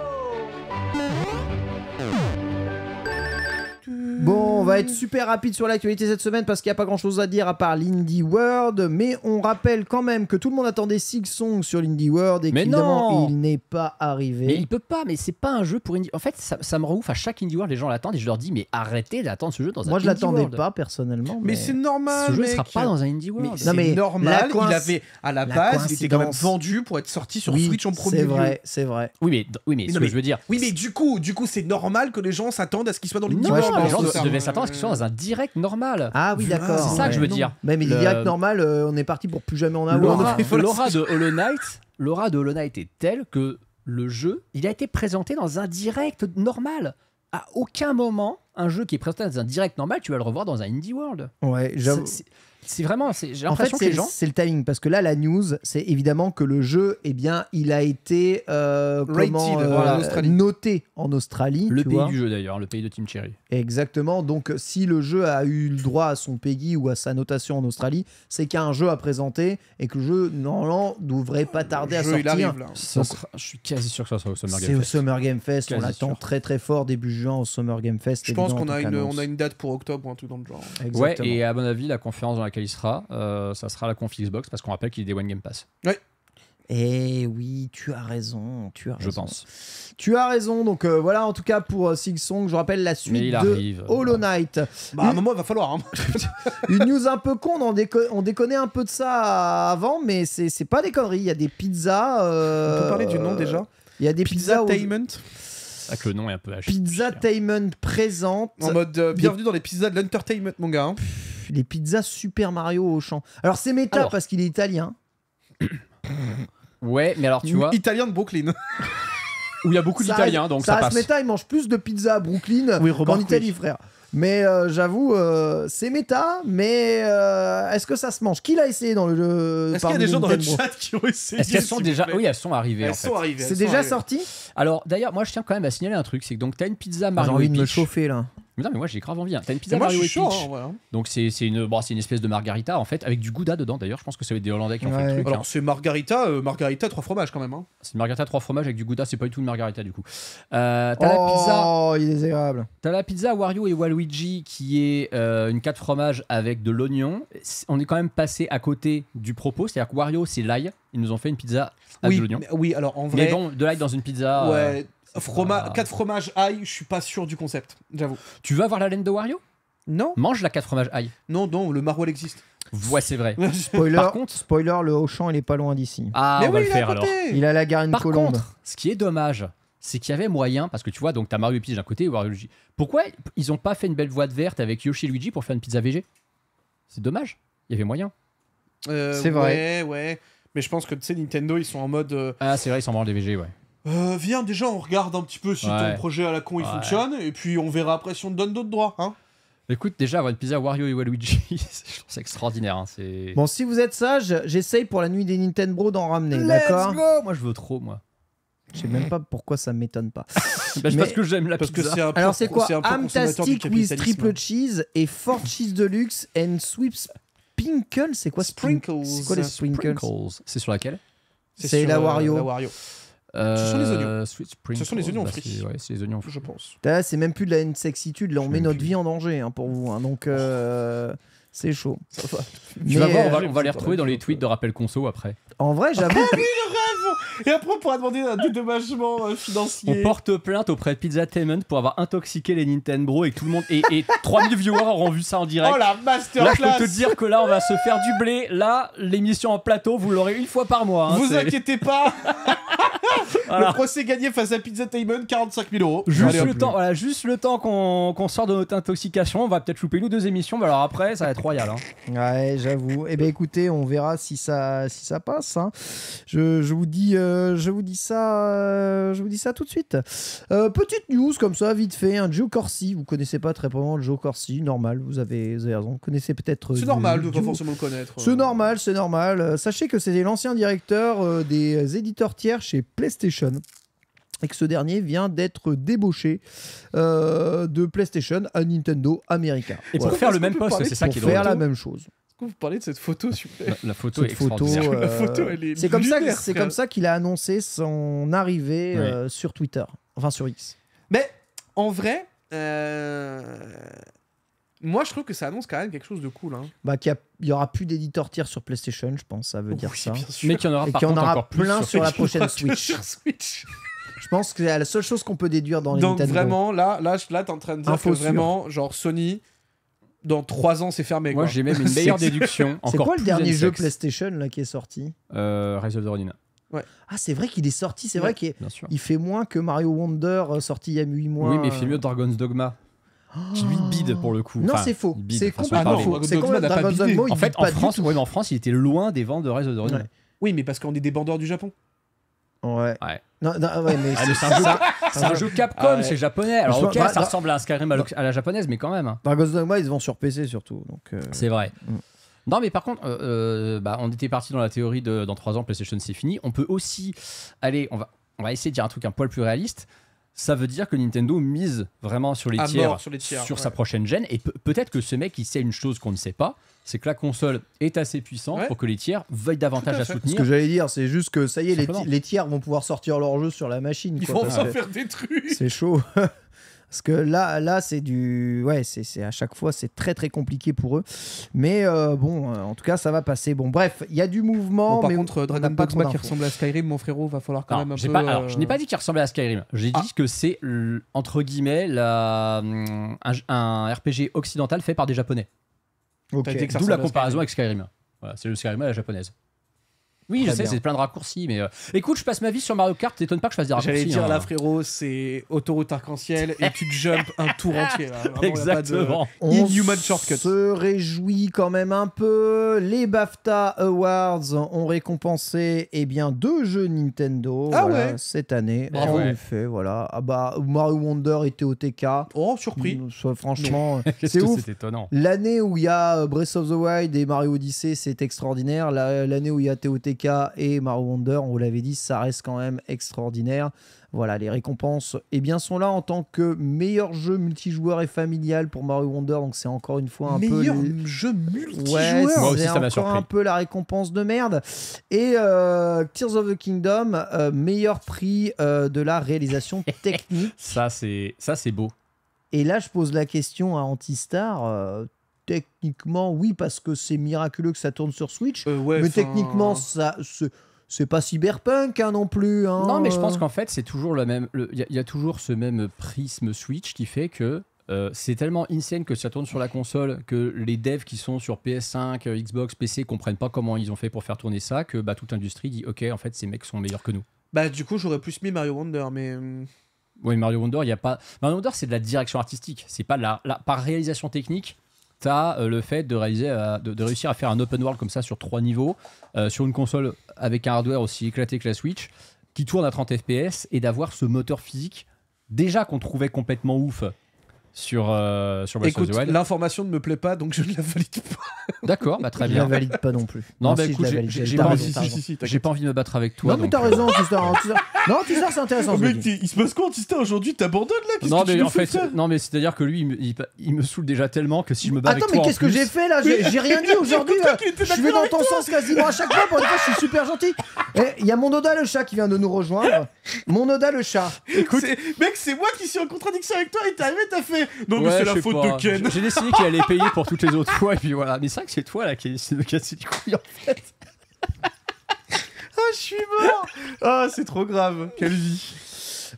Bon, on va être super rapide sur l'actualité cette semaine parce qu'il n'y a pas grand chose à dire à part l'Indie World. Mais on rappelle quand même que tout le monde attendait Six Song sur l'Indie World et il n'est pas arrivé. Mais il peut pas, mais c'est pas un jeu pour Indie. En fait, ça, me rend ouf. À chaque Indie World, les gens l'attendent et je leur dis, mais arrêtez d'attendre ce jeu dans un Moi, je ne l'attendais pas personnellement. Mais, c'est normal. ce jeu ne sera pas dans un Indie World. Mais c'est normal. Il avait à la base, il était quand même vendu pour être sorti sur Switch en premier C'est vrai, c'est vrai. Oui, mais, oui, ce que je veux dire. Oui, mais du coup, du coup, c'est normal que les gens s'attendent à ce qu'il soit dans l'Indie World ils devait s'attendre à ce qu'ils soit dans un direct normal. Ah oui, ah, d'accord. C'est ça que je veux dire. Mais les direct normal, euh, on est parti pour plus jamais en avoir. L'aura de Hollow Knight, l'aura de Hollow Knight est telle que le jeu, il a été présenté dans un direct normal. À aucun moment, un jeu qui est présenté dans un direct normal, tu vas le revoir dans un indie world. Ouais, C'est vraiment, j'ai l'impression que les gens. C'est le timing, parce que là, la news, c'est évidemment que le jeu, eh bien, il a été euh, comment, euh, noté en Australie. Le pays du jeu d'ailleurs, le pays de Tim Cherry. Exactement. Donc, si le jeu a eu le droit à son PEGI ou à sa notation en Australie, c'est qu'il y a un jeu à présenter et que le jeu, normalement, devrait pas tarder à jeu, sortir. Arrive, là. je suis quasi sûr que ça sera au Summer Game Fest. C'est au Summer Game Fest. on l'attend très très fort début juin au Summer Game Fest. Je pense qu'on a, une, a une date pour octobre ou un truc dans le genre. Ouais, et à mon avis, la conférence dans laquelle il sera, euh, ça sera la conf Xbox parce qu'on rappelle qu'il est des One Game Pass. Ouais. Eh oui, tu as raison, tu as raison. Je pense. Tu as raison, donc euh, voilà en tout cas pour euh, six Song, je rappelle la suite de Hollow Knight. Bah, à un moment, il va falloir. Hein. une news un peu con, on, déco on, déconnait un peu de ça avant, mais c'est pas des conneries. Il y a des pizzas. Euh, on peut parler du nom déjà Il y a des pizzas. pizza ah, que le nom est un peu Pizza Pizzatainment présente. En mode bienvenue dans les pizzas de l'entertainment, mon gars. Hein. les pizzas Super Mario au champ. Alors c'est méta parce qu'il est italien. Ouais, mais alors tu vois. Italien de Brooklyn. où il y a beaucoup d'Italiens, donc ça, ça passe. méta, il mange plus de pizza à Brooklyn qu'en Italie, frère. Mais euh, j'avoue, euh, c'est méta, mais euh, est-ce que ça se mange Qui l'a essayé dans le jeu Est-ce qu'il y a des gens dans le chat qui ont essayé Est-ce qu'elles sont déjà Oui, elles sont arrivées. Elles sont arrivées. C'est déjà sorti Alors d'ailleurs, moi je tiens quand même à signaler un truc, c'est que donc t'as une pizza Mario bah, J'ai envie de me chauffer là. Mais non, mais moi j'ai grave envie. Hein. T'as une pizza Wario et hein, hein. Donc c'est une, bon, bah, une espèce de margarita en fait, avec du gouda dedans d'ailleurs. Je pense que ça va être des Hollandais qui ont fait le truc. Alors c'est margarita, euh, margarita trois fromages quand même. C'est une margarita trois fromages avec du gouda, c'est pas du tout une margarita du coup. Euh, t'as la oh, pizza. il est désagréable. T'as la pizza Wario et Waluigi qui est euh, une 4 fromages avec de l'oignon. On est quand même passé à côté du propos, c'est-à-dire que Wario c'est l'ail. Ils nous ont fait une pizza avec oui, de l'oignon. Oui, alors en vrai. Mais bon, de l'ail dans une pizza. Ouais 4 fromages ail, je suis pas sûr du concept, j'avoue. Tu veux avoir la laine de Wario Non. Mange la 4 fromages ail. Non, non, le elle existe. Ouais, c'est vrai. Spoiler, Par contre, spoiler, le Auchan, il est pas loin d'ici. Ah, Il a la gare Par contre, ce qui est dommage, c'est qu'il y avait moyen, parce que tu vois, donc t'as Mario et Peach d'un côté et Wario Luigi. Pourquoi ils ont pas fait une belle voie de verte avec Yoshi et Luigi pour faire une pizza VG C'est dommage. Il y avait moyen. Euh, c'est vrai. Ouais, Mais je pense que, tu sais, Nintendo, ils sont en mode. Euh, ah, c'est vrai, ils s'en vont des VG, ouais. Euh, viens déjà on regarde un petit peu si ton projet à la con il fonctionne et puis on verra après si on te donne d'autres droits hein Écoute, déjà avoir une pizza Wario et Waluigi, c'est extraordinaire. Hein, bon, si vous êtes sage, j'essaye pour la nuit des Nintendo d'en ramener, d'accord Moi, je veux trop, moi. Je sais même pas pourquoi ça m'étonne pas. Ben, parce que j'aime la parce pizza. Alors c'est quoi Amtastic with triple cheese et four cheese deluxe and sweeps sprinkles. c'est quoi Sprinkles C'est quoi les Sprinkles C'est sur laquelle C'est La Wario. Euh, ce sont les oignons. Euh, ce sont les oignons bah, frits. c'est les oignons frits. Je pense. C'est même plus de la sexitude. Là, on met notre vie en danger hein, pour vous. Hein. donc. Euh... C'est chaud. on euh, va, les retrouver dans les tweets de rappel conso après. En vrai, ah, j'avoue. oui, le rêve Et après, on pourra demander un dédommagement euh, financier. On porte plainte auprès de Pizza pour avoir intoxiqué les Nintendo et tout le monde. Et, et 3000 viewers auront vu ça en direct. Oh la masterclass Là, je peux te dire que là, on va se faire du blé. Là, l'émission en plateau, vous l'aurez une fois par mois. Hein, vous inquiétez pas Le procès gagné face à Pizza Pizzatainment, 45 000 euros. Juste, le, temps, voilà, juste le temps qu'on sort de notre intoxication. On va peut-être louper une ou deux émissions, mais alors après, ça va être royal. Hein. Ouais, j'avoue. Et eh bien, écoutez, on verra si ça, si ça passe. Hein. Je, vous dis, euh, je vous dis ça, euh, je vous dis ça tout de suite. Euh, petite news comme ça, vite fait. Un Joe Corsi, vous connaissez pas très probablement Joe Corsi, normal. Vous avez, raison. Vous connaissez peut-être. C'est normal de pas forcément le connaître. C'est normal, c'est normal. Sachez que c'est l'ancien directeur des éditeurs tiers chez PlayStation et que ce dernier vient d'être débauché euh, de PlayStation à Nintendo America. Et pour faire le même poste, c'est ça qui est drôle. Pour faire la même chose vous parlez de cette photo, s'il vous plaît La, photo, cette euh, est photo, C'est comme ça, c'est comme ça qu'il a annoncé son arrivée euh, sur Twitter, enfin sur X. Mais en vrai, moi je trouve que ça annonce quand même quelque chose de cool. Hein. Bah qu'il y, aura plus d'éditeurs tiers sur PlayStation, je pense, ça veut dire ça. Mais qu'il y en aura, par y en aura plein sur, la prochaine Switch. Switch. Je pense que c'est la seule chose qu'on peut déduire dans les Donc vraiment, là, là, là, t'es en train de dire vraiment, genre Sony, dans 3 ans, c'est fermé. Moi, j'ai même une meilleure déduction. C'est quoi le dernier jeu PlayStation là, qui est sorti euh, Rise of the Ouais. Ah, c'est vrai qu'il est sorti, c'est vrai qu'il il fait moins que Mario Wonder euh, sorti il y a 8 mois. Oui, mais il euh. fait mieux Dragon's Dogma, qui lui oh. bide pour le coup. Non, c'est faux. C'est complètement faux. C'est Dogma complètement n'a En fait, en France, il était loin des ventes de Rise of the Ronin. Oui, mais parce qu'on est des bandeurs du Japon. Ouais. Ah ah, c'est, ah un, jeu, Capcom, c'est japonais. Alors, ok, ça ressemble à un Skyrim à, la japonaise, mais quand même. Par hein. Dragon's Dogma, ils vont sur PC surtout. Donc, euh, C'est vrai. Mm. Non, mais par contre, euh, euh, bah, on était parti dans la théorie de dans 3 ans, PlayStation c'est fini. On peut aussi. aller on va, on va essayer de dire un truc un poil plus réaliste ça veut dire que Nintendo mise vraiment sur les, tiers, sur, sa prochaine gen Et peut-être que ce mec, il sait une chose qu'on ne sait pas, c'est que la console est assez puissante pour que les tiers veuillent davantage à, soutenir. Ce que j'allais dire, c'est juste que ça y est, les, tiers vont pouvoir sortir leur jeu sur la machine. Ils vont s'en faire des C'est chaud. Parce que là, là c'est du. Ouais, c'est à chaque fois, c'est très très compliqué pour eux. Mais euh, bon, euh, en tout cas, ça va passer. Bon, bref, il y a du mouvement. par contre, euh, Dragon Ball qui ressemble à Skyrim, mon frérot, va falloir quand même un peu. alors, je n'ai pas dit qu'il ressemblait à Skyrim. J'ai dit ah. que c'est, entre guillemets, la, mm, un, RPG occidental fait par des Japonais. D'où la comparaison avec Skyrim. c'est le Skyrim à la japonaise. Oui, je sais, c'est plein de raccourcis, mais euh, écoute, je passe ma vie sur Mario Kart, t'étonnes pas que je fasse des raccourcis. J'allais dire hein. là, frérot, c'est autoroute arc-en-ciel et tu jumps un tour entier. Exactement. Inhuman Shortcut. se réjouit quand même un peu. Les BAFTA Awards ont récompensé eh bien, deux jeux Nintendo ah cette année. Bravo. En effet, voilà. Ah bah, Mario Wonder et au Oh, surpris. soit mm, franchement, euh, c'est étonnant. L'année où il y a euh, Breath of the Wild et Mario Odyssey, c'est extraordinaire. L'année où il y a TOTK, et Mario Wonder, on vous l'avait dit, ça reste quand même extraordinaire. Voilà, les récompenses et eh bien, sont là en tant que meilleur jeu multijoueur et familial pour Mario Wonder. Donc, c'est encore une fois un meilleur peu. jeu multijoueur Moi un peu la récompense de merde. Et euh, Tears of the Kingdom, euh, meilleur prix euh, de la réalisation technique. ça, c'est ça c'est beau. Et là, je pose la question à Antistar techniquement, oui, parce que c'est miraculeux que ça tourne sur Switch. Euh, mais techniquement, hein. ça. C'est pas cyberpunk hein, non plus. Hein. non, mais je pense qu'en fait, c'est toujours le même. Il y, a toujours ce même prisme Switch qui fait que euh, c'est tellement insane que ça tourne sur la console que les devs qui sont sur PS5, euh, Xbox, PC comprennent pas comment ils ont fait pour faire tourner ça que bah, toute l'industrie dit ok en fait ces mecs sont meilleurs que nous. Bah du coup j'aurais plus mis Mario Wonder mais. Oui Mario Wonder il y a pas Mario Wonder c'est de la direction artistique c'est pas la, la par réalisation technique euh, le fait de, réaliser, euh, de, réussir à faire un open world comme ça sur trois niveaux, euh, sur une console avec un hardware aussi éclaté que la Switch, qui tourne à 30 FPS, et d'avoir ce moteur physique déjà qu'on trouvait complètement ouf sur, euh, sur l'information ne me plaît pas, donc je ne la valide pas. D'accord, bah, très Je ne la valide pas non plus. Non, bah, mais écoute, j'ai- pas, envie- de me battre avec toi. non, mais t'as euh. raison, Tissard. raison Non, raison c'est intéressant. Mais mec, il se passe quoi, Tista Aujourd'hui, t'abandonnes là Qu'est-ce Non que tu mais en fait, non mais c'est à dire que lui il me, saoule déjà tellement que si je me bats avec toi attends mais qu'est-ce que j'ai fait là J'ai rien dit aujourd'hui. Euh. Je suis dans ton sens quasiment à chaque fois. Pour une fois, je suis super gentil. Eh, il y a mon Oda le chat qui vient de nous rejoindre. Mon Oda le chat. écoute Mec, c'est moi qui suis en contradiction avec toi et t'es arrivé, t'as fait non, mais c'est la faute de Ken. J'ai décidé qu'il allait payer pour toutes les autres fois, et puis voilà. Mais c'est vrai que c'est toi là qui décidé de casser du couille en fait. Ah, je suis mort Ah, c'est trop grave. Quelle vie.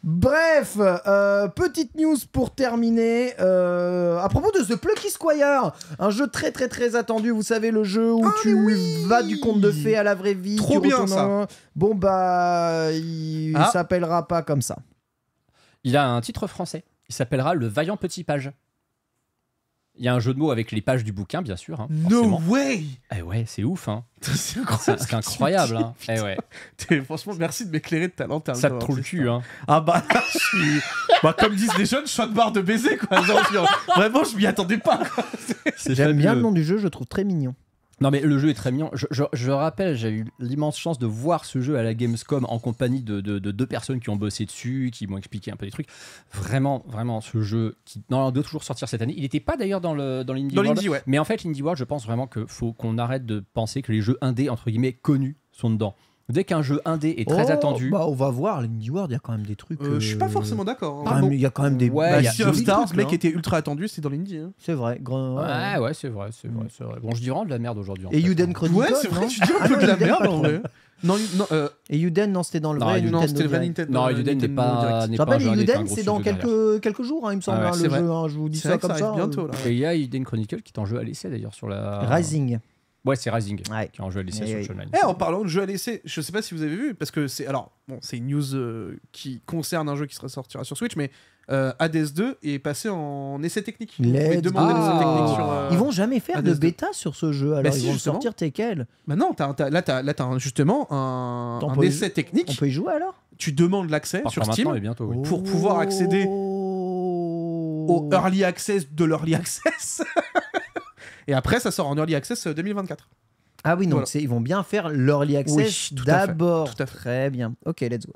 Bref, euh, petite news pour terminer. Euh, à propos de The Plucky Squire, un jeu très très très attendu. Vous savez le jeu où ah, tu vas du conte de fées à la vraie vie. Trop bien ça. Bon bah, il ah. s'appellera pas comme ça. Il a un titre français. Il s'appellera Le Vaillant Petit Page. Il y a un jeu de mots avec les pages du bouquin, bien sûr. Hein, no way Eh ouais, c'est ouf. Hein. c'est incroyable. Hein. Eh ouais. Franchement, merci de m'éclairer de talent. Ça te trouve le cul. Hein. hein. Ah bah je suis... bah, comme disent les jeunes, je suis de barre de baiser. Quoi. Vraiment, je m'y attendais pas. J'aime bien le nom du jeu, je trouve très mignon. Non mais le jeu est très mignon. Je, rappelle, j'ai eu l'immense chance de voir ce jeu à la Gamescom en compagnie de, deux personnes qui ont bossé dessus, qui m'ont expliqué un peu des trucs. Vraiment, vraiment, ce jeu qui non, doit toujours sortir cette année. Il n'était pas d'ailleurs dans le l'Indie World. Mais en fait, l'Indie World, je pense vraiment qu'il faut qu'on arrête de penser que les jeux indés entre guillemets connus sont dedans. Dès qu'un jeu indé est très oh, attendu. Bah, on va voir, l'Indie World, il y a quand même des trucs. Euh, je suis pas euh, forcément d'accord. Hein. Il y a quand même des. Ouais, bah, mec qui était ultra attendu, c'est dans l'Indie. Hein. C'est vrai. Ouais, ouais, c'est vrai, c'est vrai, vrai, Bon, je dis vraiment de la merde aujourd'hui. Et Yuden hein. Chronicle. Ouais, c'est vrai, tu dis un peu de la merde en vrai. Non, non euh, Et Yuden, non, c'était dans le vrai Non, c'était le Non, Yuden pas. Je rappelle, Yuden, c'est dans quelques, jours, il me semble, le jeu. Je vous dis ça comme ça. Et il y a Yuden Chronicle qui est en jeu à l'essai d'ailleurs sur la. Rising. Ouais, c'est Rising ouais. qui est en jeu à l'essai eh sur Shonen. Eh, en parlant de jeu à l'essai, je sais pas si vous avez vu, parce que c'est. Alors, bon, c'est une news euh, qui concerne un jeu qui sera sortira sur Switch, mais euh, ads 2 est passé en essai technique. Euh, ils vont jamais faire de bêta sur ce jeu. Alors bah, ils si, vont sortir tes quels bah non, là t'as, là justement un, essai technique. On peut y jouer alors Tu demandes l'accès sur Steam bientôt, pour pouvoir accéder oh. au early access de l'early access. Et après, ça sort en early access 2024. Euh, ah oui, donc ils vont bien faire l'early access d'abord. Très bien. Ok, let's go.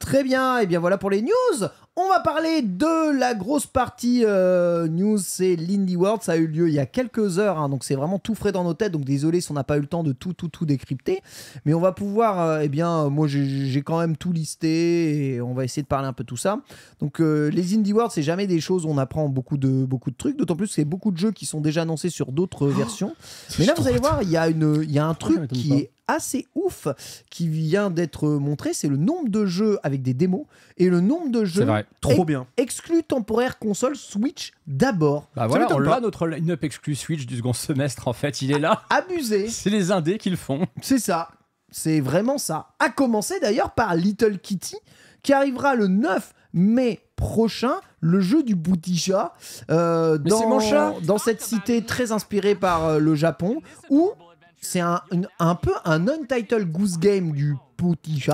Très bien. Et eh bien voilà pour les news. On va parler de la grosse partie euh, news. C'est l'Indie World. Ça a eu lieu il y a quelques heures. Hein. donc c'est vraiment tout frais dans nos têtes. Donc désolé si on n'a pas eu le temps de tout, tout, tout décrypter. Mais on va pouvoir. Euh, eh bien, moi j'ai quand même tout listé et on va essayer de parler un peu tout ça. Donc euh, les Indie World, c'est jamais des choses où on apprend beaucoup de, beaucoup de trucs. D'autant plus que c'est beaucoup de jeux qui sont déjà annoncés sur d'autres oh, versions. Mais là, vous allez voir, il y a une il y a un truc qui est assez ouf qui vient d'être montré, c'est le nombre de jeux avec des démos et le nombre de jeux vrai. trop bien exclus temporaire console Switch d'abord. Bah voilà, on notre line-up exclu Switch du second semestre en fait, il est là. Abusé. C'est les indés qui le font. C'est ça. C'est vraiment ça. A commencer d'ailleurs par Little Kitty qui arrivera le 9 mai prochain le jeu du Bouddha euh, dans, dans cette cité très inspirée par euh, le Japon où c'est un, un, peu un untitled goose game du petit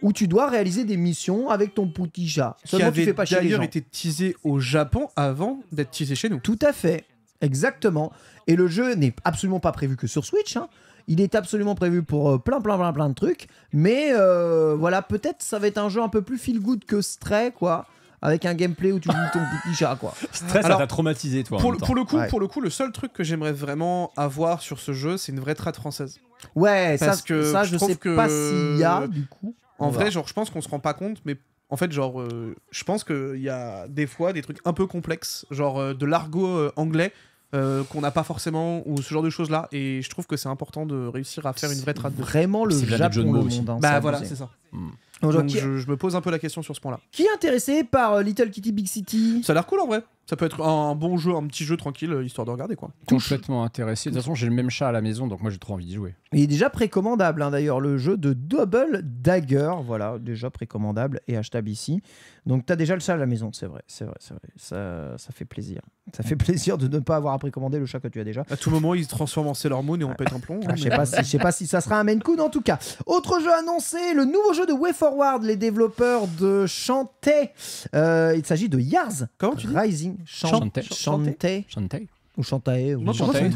où tu dois réaliser des missions avec ton petit chat. Seulement tu fais pas chez été teasé au Japon avant d'être teasé chez nous. Tout à fait, exactement. Et le jeu n'est absolument pas prévu que sur Switch. Hein. Il est absolument prévu pour euh, plein, plein, plein, plein de trucs. Mais euh, voilà, peut-être ça va être un jeu un peu plus feel good que Stray, quoi avec un gameplay où tu joues ton petit chat, quoi. Stress, Alors, ça t'a traumatisé, toi. Pour, le, coup, pour le coup, le seul truc que j'aimerais vraiment avoir sur ce jeu, c'est une vraie trad française. Ouais, ça, que je, sais que... pas s'il y a, du coup. En vrai, genre, je pense qu'on se rend pas compte, mais en fait, genre, euh, je pense qu'il y a des fois des trucs un peu complexes, genre euh, de l'argot euh, anglais. qu'on n'a pas forcément ou ce genre de choses là et je trouve que c'est important de réussir à faire une vraie trad vraiment le Japon le monde hein, bah voilà c'est ça hmm. Donc, je, me pose un peu la question sur ce point-là. Qui est intéressé par euh, Little Kitty Big City Ça a l'air cool en vrai. Ça peut être un bon jeu, un petit jeu tranquille, euh, histoire de regarder quoi. Complètement intéressé. De toute façon, j'ai le même chat à la maison, donc moi j'ai trop envie d'y jouer. Il est déjà précommandable, hein, d'ailleurs, le jeu de Double Dagger. Voilà, déjà précommandable et achetable ici. Donc t'as déjà le chat à la maison, c'est vrai, c'est vrai, c'est vrai. Ça, ça fait plaisir. Ça fait plaisir de ne pas avoir à précommander le chat que tu as déjà. À tout moment, il se transforment en Sailor Moon et on pète un plomb. Hein, ah, je sais pas, si, je sais pas si ça sera un main coup, en tout cas. Autre jeu annoncé, le nouveau jeu de way forward les développeurs de Chanté. Euh, il s'agit de Yars Comment tu Rising. Chante, Chante, Chante, Ou Chantae. Ou... Non, ça a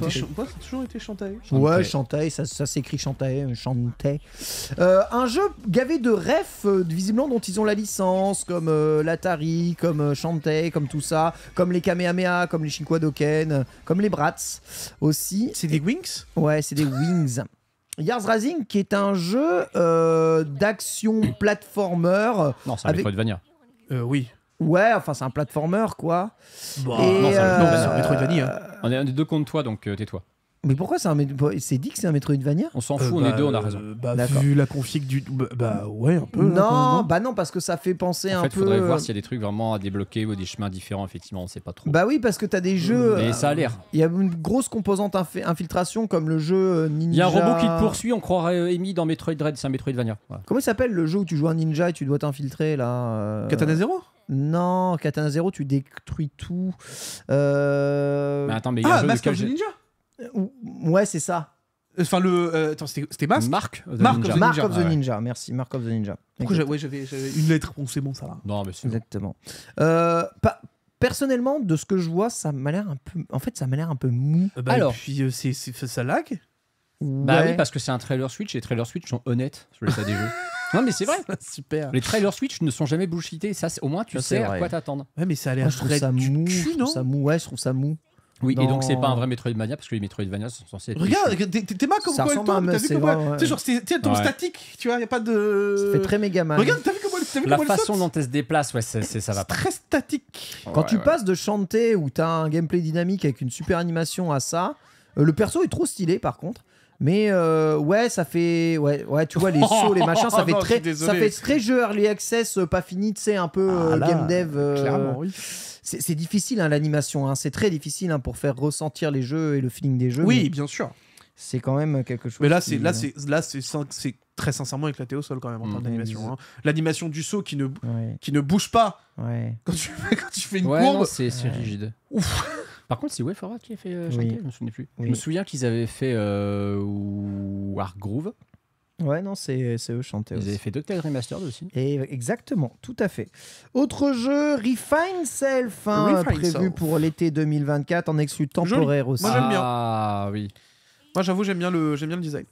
toujours été Chantae. Ouais, Chantae, ça, s'écrit Chantae, euh, euh, un jeu gavé de refs, euh, visiblement, dont ils ont la licence, comme l'Atari, comme Chantae, comme tout ça, comme les Kamehameha, comme les Shinkwadoken, comme les Bratz aussi. C'est des Wings Ouais, c'est des Wings. Yars Rising, qui est un jeu d'action platformer. Non, c'est avec... Metroidvania. oui. Ouais, enfin, c'est un platformer, quoi. Bah, c'est un, euh, hein. Hein. On est un des deux contre toi, donc euh, tais-toi. Mais pourquoi c'est un. C'est dit que c'est un Metroidvania On s'en euh, fout, on est bah, deux, on a raison. Bah, vu la config du. Bah, bah ouais, un peu. Hein, non, bah non, parce que ça fait penser un En fait faudrait voir s'il y a des trucs vraiment à débloquer ou des chemins différents, effectivement, on sait pas trop. Bah oui, parce que t'as des jeux. Mais ça a l'air. Il y a une grosse composante infiltration comme le jeu Ninja. Il y a un robot qui te poursuit, on croirait Amy dans Metroid Dread, c'est un Metroidvania. Comment il s'appelle le jeu où tu joues un ninja et tu dois t'infiltrer là Katana Zero non, Katana Zero, tu détruis tout. Euh... Mais attends, mais il y a ah, Mask of the Ninja Ouais, c'est ça. Enfin, le. Euh, attends, c'était Mask Mark of the Ninja. Of the ah Ninja. merci. Mark of the Ninja. Pourquoi j'avais une lettre Bon, c'est bon, ça va. Non, mais c'est Exactement. Bon. Euh, personnellement, de ce que je vois, ça m'a l'air un peu. En fait, ça m'a l'air un peu mou. Euh, bah, Alors. Et puis, euh, ça lag Bah oui, parce que c'est un trailer Switch et les trailers Switch sont honnêtes sur l'état des jeux. Non, mais c'est vrai. Super. Les trailers Switch ne sont jamais bullshités. Ça, au moins, tu sais à quoi t'attendre. Ouais, mais ça a l'air très mou. ça mou. Ouais, je trouve ça mou. Oui, et donc, c'est pas un vrai Metroidvania parce que les Metroidvania sont censés être. Regarde, t'es- mal comme quoi elle T'as vu comment genre, c'est- statique. Tu vois, y a pas de. Ça fait très méga mal. Regarde, t'as vu comment elle La façon dont elle se déplace, ouais, ça va pas. Très statique. Quand tu passes de chanter où t'as un gameplay dynamique avec une super animation à ça, euh, le perso est trop stylé par contre. Mais euh, ouais, ça fait. Ouais, ouais, tu vois, les sauts, les machins, ça fait, très, ça fait très jeu early access, euh, pas fini, tu sais, un peu ah euh, game dev. Clairement, oui. C'est difficile, hein, l'animation. Hein. c'est très difficile hein, pour faire ressentir les jeux et le feeling des jeux. Oui, bien sûr. C'est quand même quelque chose. Mais là, c'est là, c'est très sincèrement éclaté au sol quand même en termes d'animation. L'animation du saut qui ne qui ne bouge pas. Quand tu quand tu fais une courbe, c'est rigide. Ouf. Par contre, c'est Wayfarer qui a fait euh, je me souviens plus. Je me souviens qu'ils avaient fait euh, War Groove. Ouais, non, c'est eux chanter Ils aussi. avaient fait Doctel Remastered aussi. Et exactement, tout à fait. Autre jeu, Refine Self, hein, prévu pour l'été 2024 en exclu temporaire aussi. Moi, j'aime bien. Ah oui. Moi, j'avoue, j'aime bien, le, bien le design.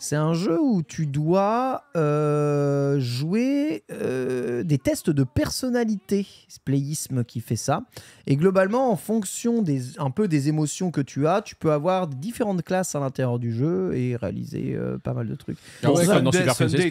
C'est un jeu où tu dois euh, jouer euh, des tests de personnalité. C'est Playisme qui fait ça. Et globalement, en fonction des, un peu des émotions que tu as, tu peux avoir différentes classes à l'intérieur du jeu et réaliser euh, pas mal de trucs. Ah en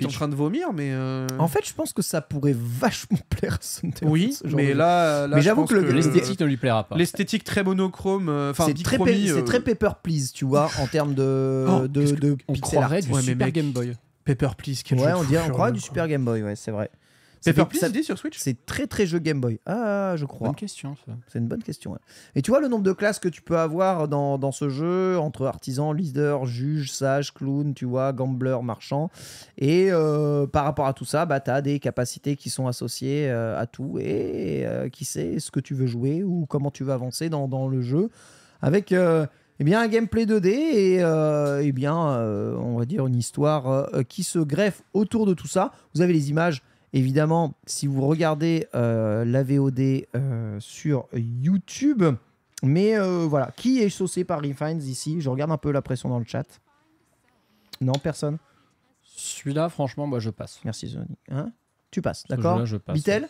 train de vomir, mais. En fait, je pense que ça pourrait vachement plaire à Sunday. Oui, mais là, Mais j'avoue que, l'esthétique ne lui plaira pas. L'esthétique très monochrome, enfin, c'est très, paper please, tu vois, en termes de, oh, de, de, de pixel art du Super Game Boy. Paper Please, ouais, on dirait, on du Super Game Boy, ouais, c'est vrai. Paper Please, sur Switch C'est très très jeu Game Boy. Ah, ah, ah, je crois. Bonne question, ça. C'est une bonne question. Et tu vois le nombre de classes que tu peux avoir dans, dans, ce jeu, entre artisan, leader, juge, sage, clown, tu vois, gambler, marchand. Et euh, par rapport à tout ça, bah, tu as des capacités qui sont associées euh, à tout. Et euh, qui sait ce que tu veux jouer ou comment tu veux avancer dans, dans le jeu. Avec eh bien, un gameplay 2D et euh, eh bien, euh, on va dire une histoire euh, qui se greffe autour de tout ça. Vous avez les images, évidemment, si vous regardez la VOD sur YouTube. Mais voilà, qui est saucé par Refines ici Je regarde un peu la pression dans le chat. Non, personne Celui-là, franchement, moi, je passe. Merci, Zoni. Hein tu passes, d'accord Bitel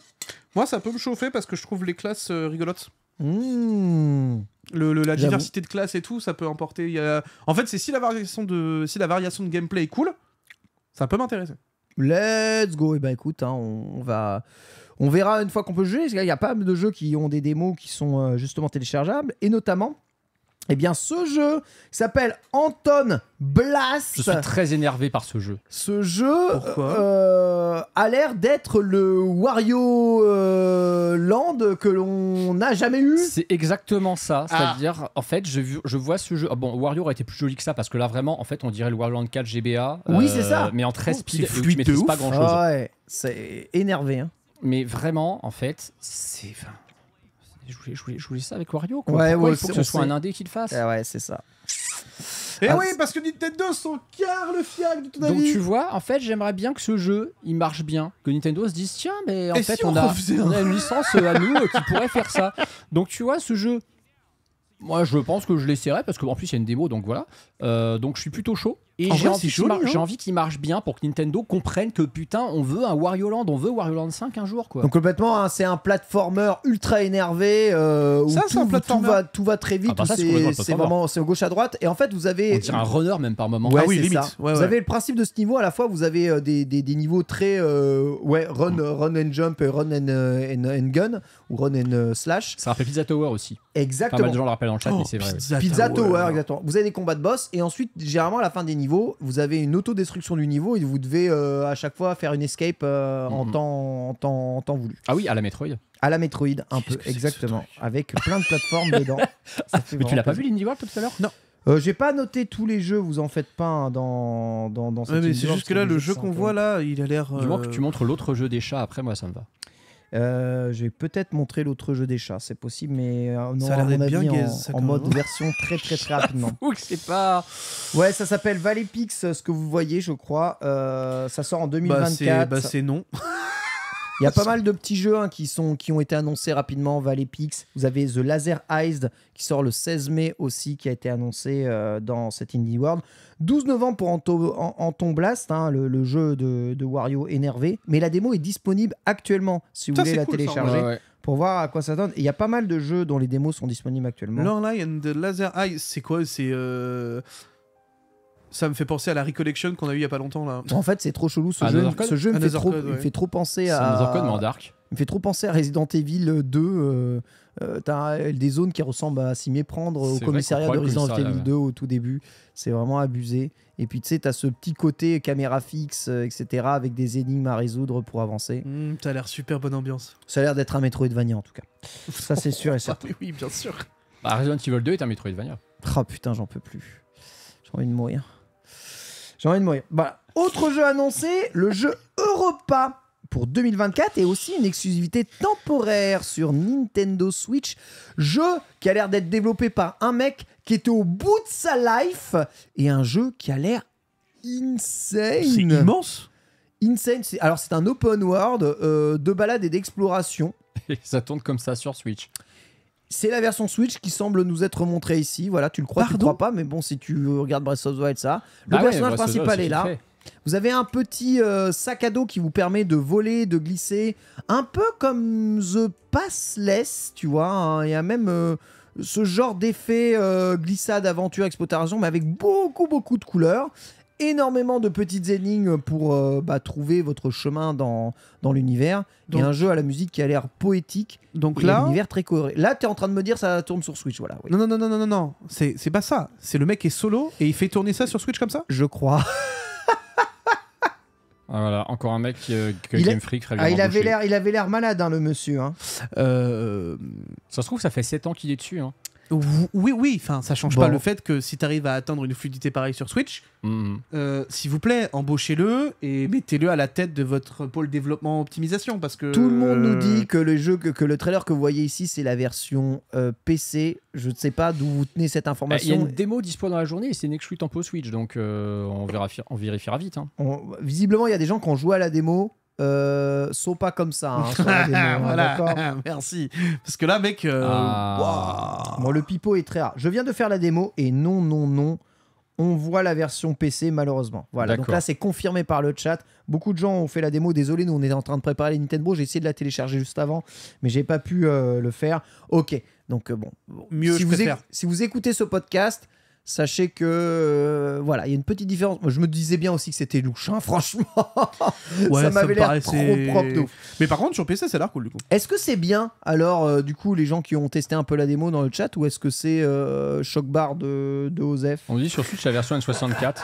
Moi, ça peut me chauffer parce que je trouve les classes rigolotes. Mmh. Le, la diversité de classe et tout, ça peut emporter. En fait, c'est si la variation de si la variation de gameplay est cool, ça peut m'intéresser. Let's go. Et eh ben écoute, hein, on, va, on verra une fois qu'on peut jouer. Il y a pas de jeux qui ont des démos qui sont euh, justement téléchargeables et notamment eh bien, ce jeu s'appelle Anton Blast. Je suis très énervé par ce jeu. Ce jeu euh, a l'air d'être le Wario euh, Land que l'on n'a jamais eu. C'est exactement ça. Ah. C'est-à-dire, en fait, je, je, vois ce jeu. Ah bon, Wario aurait été plus joli que ça parce que là, vraiment, en fait, on dirait le Wario Land 4 GBA. Oui, c'est ça. Euh, mais en 13 oh, speed, pas grand-chose. c'est énervé. Hein. Mais vraiment, en fait, c'est je voulais, ça avec Wario. il faut que ce soit un indé qui le fasse. Eh ouais, c'est ça. Et eh ah, oui, parce que Nintendo sont car le fiac de ton avis. Donc tu vois, en fait, j'aimerais bien que ce jeu, il marche bien, que Nintendo se dise tiens, mais en fait, on, a, une licence euh, à nous euh, qui pourrait faire ça. Donc tu vois, ce jeu, moi, je pense que je l'essaierai parce qu'en plus, il y a une démo, donc voilà. Euh, donc je suis plutôt chaud. Et j'ai hein. envie, qu'il marche bien pour que Nintendo comprenne que putain, on veut un Wario Land, on veut Wario Land 5 un jour quoi. Donc complètement, hein, c'est un platformer ultra énervé euh, où tout, va, tout va très vite, ah, bah c'est vraiment c'est gauche à droite. Et en fait, vous avez on un runner même par moment. ah oui, limite. vous avez le principe de ce niveau à la fois, vous avez euh, des, des, niveaux très euh, ouais run run and jump, run and, gun ou run and slash. Ça rappelle Pizza Tower aussi. Exactement. Pas mal de gens le rappellent dans le chat, mais oh, c'est vrai. Pizza, Tower, exactement. Vous avez des combats de boss et ensuite généralement à la fin des niveaux vous avez une auto-destruction du niveau et vous devez euh, à chaque fois faire une escape euh, mhm. en, temps, temps, voulu. Ah oui, à la Metroid à la Metroid, un peu, exactement, avec plein de plateformes dedans. Mais tu l'as pas vu l'Indie tout à l'heure Non. Euh, j'ai pas noté tous les jeux, vous en faites pas hein, dans, dans, dans mais C'est juste que là, le jeu qu'on voit là, il a l'air. tu vois que tu montres l'autre jeu des chats après, moi ça me va. Euh, je vais peut-être montrer l'autre jeu des chats, c'est possible, mais euh, ça a l'air bien en, mode version très très très rapidement. c'est pas. Ouais, ça s'appelle Valley Pix, ce que vous voyez, je crois. Euh, ça sort en 2024. Bah c'est bah, non. Il y a pas mal de petits jeux hein, qui, sont, qui ont été annoncés rapidement. Valépix, vous avez The Laser Eyes qui sort le 16 mai aussi, qui a été annoncé euh, dans cet Indie World. 12 novembre pour Anton Blast, hein, le, jeu de, Wario énervé. Mais la démo est disponible actuellement si vous voulez la télécharger. Pour voir à quoi ça donne. Il y a pas mal de jeux dont les démos sont disponibles actuellement. Lorelai and the Laser Eyes, c'est quoi C'est. Euh, ça me fait penser à la recollection qu'on a eu il y a pas longtemps là. En fait, c'est trop chelou ce jeu. ce jeu me fait, trop, penser à. dark. me fait trop penser à Resident Evil 2. Euh, euh, t'as des zones qui ressemblent à s'y méprendre au commissariat de Resident Evil 2 au tout début. C'est vraiment abusé. Et puis tu sais, t'as ce petit côté caméra fixe, euh, etc., avec des énigmes à résoudre pour avancer. Ça mmh, t'as l'air super bonne ambiance. Ça a l'air d'être un Metroidvania en tout cas. ça, c'est sûr et ah certain. oui, bien sûr. Bah, Resident Evil 2 est un Metroidvania. oh, putain, j'en peux plus. J'ai envie de mourir. J'ai envie de mourir. Voilà. Autre jeu annoncé, le jeu Europa pour 2024 et aussi une exclusivité temporaire sur Nintendo Switch. Jeu qui a l'air d'être développé par un mec qui était au bout de sa life et un jeu qui a l'air insane. C'est immense. Insane. Alors c'est un open world euh, de balade et d'exploration. Et ça tourne comme ça sur Switch c'est la version Switch qui semble nous être montrée ici. Voilà, tu le crois, tu crois pas, mais bon, si tu regardes Breath of the Wild, ça. Le bah personnage principal est, là. Vous avez un petit euh, sac à dos qui vous permet de voler, de glisser, un peu comme The Passless, tu vois. Hein. Il y a même euh, ce genre d'effet euh, glissade, aventure, exploitation, mais avec beaucoup, beaucoup de couleurs énormément de petites énigmes pour euh, bah, trouver votre chemin dans, dans l'univers. y et un jeu à la musique qui a l'air poétique. Donc là. Un très coloré. Là, tu es en train de me dire ça tourne sur Switch. Voilà, Non, non, non, non, non, non. C'est, pas ça. C'est le mec qui est solo et il fait tourner ça sur Switch comme ça Je crois. Ah, voilà, encore un mec euh, que Game Freak ah, il, avait l'air, il avait l'air malade, hein, le monsieur. Hein. Euh, ça se trouve, ça fait 7 ans qu'il est dessus. Hein. Oui, oui, enfin, ça change pas le fait que si tu arrives à atteindre une fluidité pareille sur Switch, mm-hmm. euh, s'il vous plaît, embauchez-le et mettez-le à la tête de votre pôle développement optimisation parce que tout le monde nous dit que le jeu, que, le trailer que vous voyez ici, c'est la version euh, PC. Je ne sais pas d'où vous tenez cette information. Bah, il y a une démo dispo dans la journée et c'est une exclu tempo Switch, donc euh, on, vérifiera, on vérifiera vite. Hein. visiblement, il y a des gens qui ont joué à la démo euh, sont pas comme ça. Hein, hein, voilà, merci. Parce que là, mec, euh, ah. le pipeau est très rare. Je viens de faire la démo et non, non, non, on voit la version PC malheureusement. Voilà, donc là, c'est confirmé par le chat. Beaucoup de gens ont fait la démo. Désolé, nous, on est en train de préparer les Nintendo. J'ai essayé de la télécharger juste avant, mais j'ai pas pu euh, le faire. Ok, donc euh, bon, mieux si si vous écoutez ce podcast. Sachez que euh, voilà, il y a une petite différence. Moi, je me disais bien aussi que c'était louche, hein, franchement. ouais, ça m'avait l'air trop propre. Mais par contre, sur PC, ça a l'air cool du coup. Est-ce que c'est bien alors, euh, du coup, les gens qui ont testé un peu la démo dans le chat, ou est-ce que c'est euh, choc bar de, de On dit sur Switch la version N64.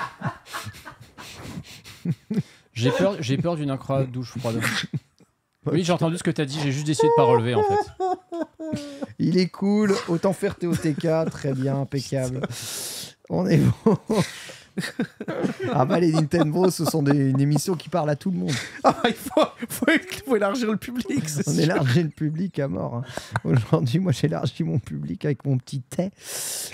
j'ai peur, j'ai peur d'une incroyable douche froide. Oui, j'ai entendu ce que t'as dit, j'ai juste décidé de pas relever en fait. Il est cool, autant faire TOTK, très bien, impeccable. On est bon. ah bah les Nintendo, ce sont des, une qui parlent à tout le monde. Ah, bah, il faut, élargir le public. On élargit le public à mort. Hein. Aujourd'hui, moi j'élargis mon public avec mon petit thé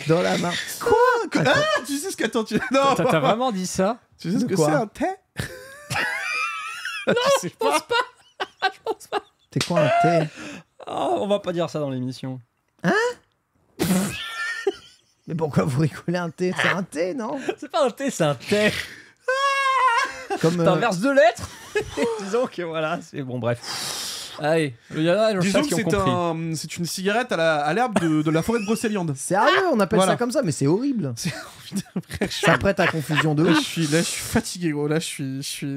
dans la main. Quoi, ah, Tu sais ce qu'attends tu... Non. T'as vraiment dit ça Tu sais ce que c'est un thé Non, je pense pas je pense pas. T'es quoi un thé ah, On va pas dire ça dans l'émission. Hein Mais pourquoi vous rigolez un thé C'est un thé, non C'est pas un thé, c'est un thé. Ah comme T'inverses euh, de lettres Disons que voilà, c'est bon, bref. Allez, il y en a, Disons que c'est une cigarette à l'herbe de, la forêt de Brocéliande. Sérieux, on appelle ça comme ça, mais c'est horrible. ça prête à confusion de ouf. Là, je suis, là, je suis fatigué, gros. Là, je suis, je suis.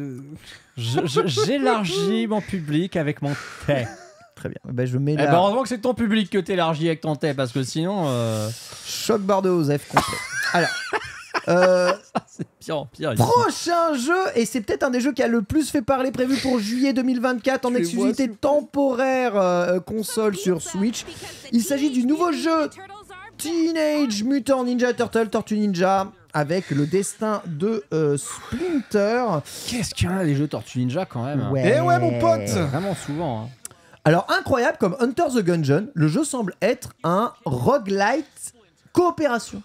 J'élargis mon public avec mon thé. Très bien. Eh ben, je mets eh là. Ben, heureusement que c'est ton public que t'élargis avec ton thé, parce que sinon. Euh, Choc barre de Joseph complet. Alors. Euh, c'est pire en pire. Prochain jeu, et c'est peut-être un des jeux qui a le plus fait parler, prévu pour juillet 2024 en exclusivité temporaire euh, console sur Switch. Il s'agit du nouveau jeu Teenage Mutant Ninja Turtle Tortue Ninja avec le destin de euh, Splinter. Qu'est-ce qu'il y a les jeux Tortue Ninja quand même hein. Ouais. Eh ouais, mon pote Vraiment souvent. Hein. Alors incroyable comme Hunter the Gungeon, le jeu semble être un roguelite coopération.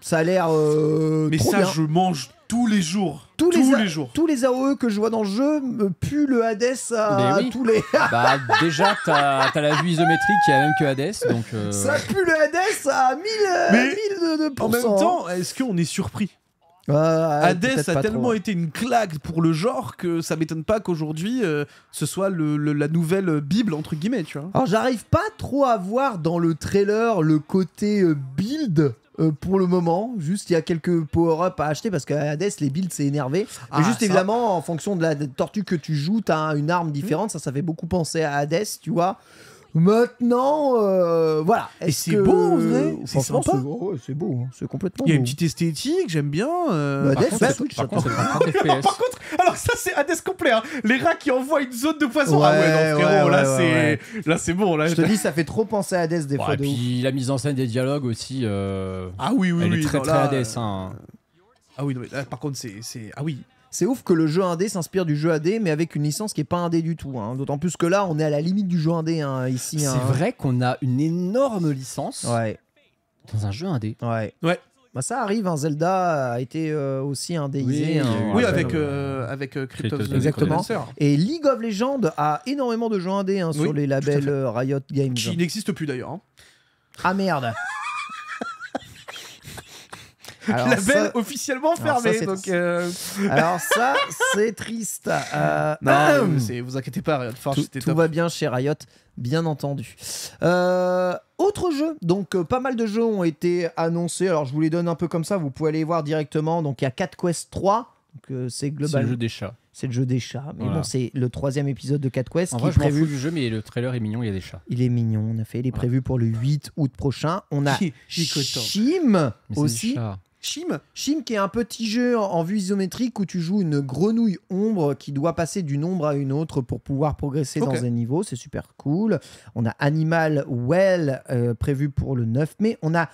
Ça a l'air euh, Mais ça, je mange tous les jours. Tous, les, jours. Tous les AOE que je vois dans le jeu me puent le Hades à, tous les. bah, déjà, t'as as la vue isométrique qui a même que Hades. Donc, euh, Ça pue le Hades à 1000, Mais de, En même hein. temps, est-ce qu'on est surpris Hades a tellement été une claque pour le genre que ça m'étonne pas qu'aujourd'hui euh, ce soit le, la nouvelle Bible entre guillemets, Alors j'arrive pas trop à voir dans le trailer le côté euh, build euh, pour le moment. Juste, il y a quelques power-up à acheter parce qu'à Hades, les builds, c'est énervé. Ah, juste, évidemment, en fonction de la tortue que tu joues, tu as une arme mhm. différente. Ça, ça fait beaucoup penser à Hades, tu vois. Maintenant, euh, voilà. et c'est beau, en vrai. C'est sympa. Oh, c'est, beau, hein. c'est complètement. Il y a une petite esthétique, j'aime bien. Euh... Bah, par, contre, alors ça c'est Hades complet. Hein. Les rats qui envoient une zone de poisson. ah ouais, non, frérot, là, c'est... là c'est bon. Là. Je te dis, ça fait trop penser à Hades des fois. Et puis la mise en scène des dialogues aussi. Euh, ah oui, oui, Elle oui, est très, très hein. euh, Ah oui, par contre, c'est, c'est. Ah oui, c'est ouf que le jeu indé s'inspire du jeu AD, mais avec une licence qui est pas indé du tout. Hein. D'autant plus que là, on est à la limite du jeu indé hein, ici. C'est hein. vrai qu'on a une énorme licence ouais. dans un jeu indé. Ouais. Ouais. Bah, ça arrive, Zelda a été euh, aussi indéisé. Oui, avec, avec Exactement. Et League of Legends a énormément de jeux indés hein, sur les labels euh, Riot Games. Qui n'existe plus d'ailleurs. Ah merde Alors belle officiellement fermé. Alors ça, euh. Alors ça, c'est triste. Euh, non, vous inquiétez pas, Riot Forge, tout, tout va bien chez Riot, bien entendu. Euh, autre jeu, donc pas mal de jeux ont été annoncés. Alors je vous les donne un peu comme ça, vous pouvez aller voir directement. Donc il y a 4 Quest 3, donc c'est global. C'est le jeu des chats. C'est le jeu des chats, mais bon, c'est le troisième épisode de 4 Quest. En vrai, je prévu... fous du jeu, mais le trailer est mignon, il y a des chats. Il est mignon, en effet. Il est prévu pour le 8 août prochain. On a Chim aussi. Chim Chim qui est un petit jeu en vue isométrique où tu joues une grenouille ombre qui doit passer d'une ombre à une autre pour pouvoir progresser dans un niveau. C'est super cool. On a Animal Well euh, prévu pour le 9 mai. On a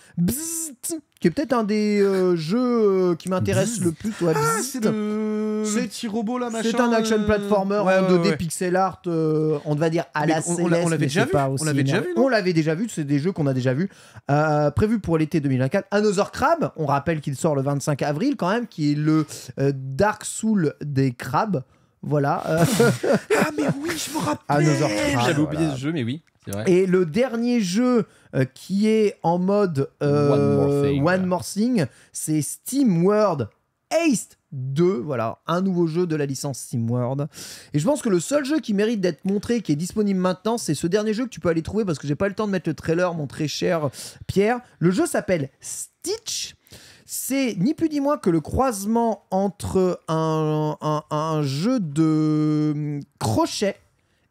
qui est peut-être un des euh, jeux euh, qui m'intéresse le plus. Ah, c'est robot C'est un action euh, platformer de en pixel art, on va dire à la on, l'avait déjà, vu. On l'avait déjà vu. On l'avait déjà vu, c'est des jeux qu'on a déjà vu. prévu pour l'été 2024. Another Crab, on rappelle qu'il sort le 25 avril quand même, qui est le Dark Soul des crabes. Voilà. ah, mais oui, je me rappelle. J'avais oublié ce jeu, mais oui. Et le dernier jeu euh, qui est en mode euh, One More Thing, c'est Steam World Ace 2. Voilà, un nouveau jeu de la licence Steam World. Et je pense que le seul jeu qui mérite d'être montré, qui est disponible maintenant, c'est ce dernier jeu que tu peux aller trouver parce que j'ai pas le temps de mettre le trailer, mon très cher Pierre. Le jeu s'appelle Stitch c'est ni plus ni moins que le croisement entre un, jeu de hum, crochet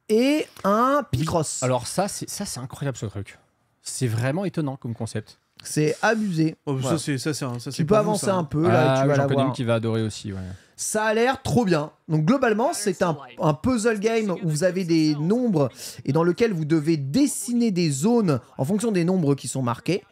et un picross. Alors ça, c'est ça, c'est incroyable ce truc. C'est vraiment étonnant comme concept. C'est abusé. Oh, ça, c'est, ça, c'est ça, Tu peux avancer un peu, là, ah, tu vas qui va adorer aussi. ouais. Ça a l'air trop bien. Donc globalement, c'est un, un puzzle game où vous avez des nombres et dans lequel vous devez dessiner des zones en fonction des nombres qui sont marqués.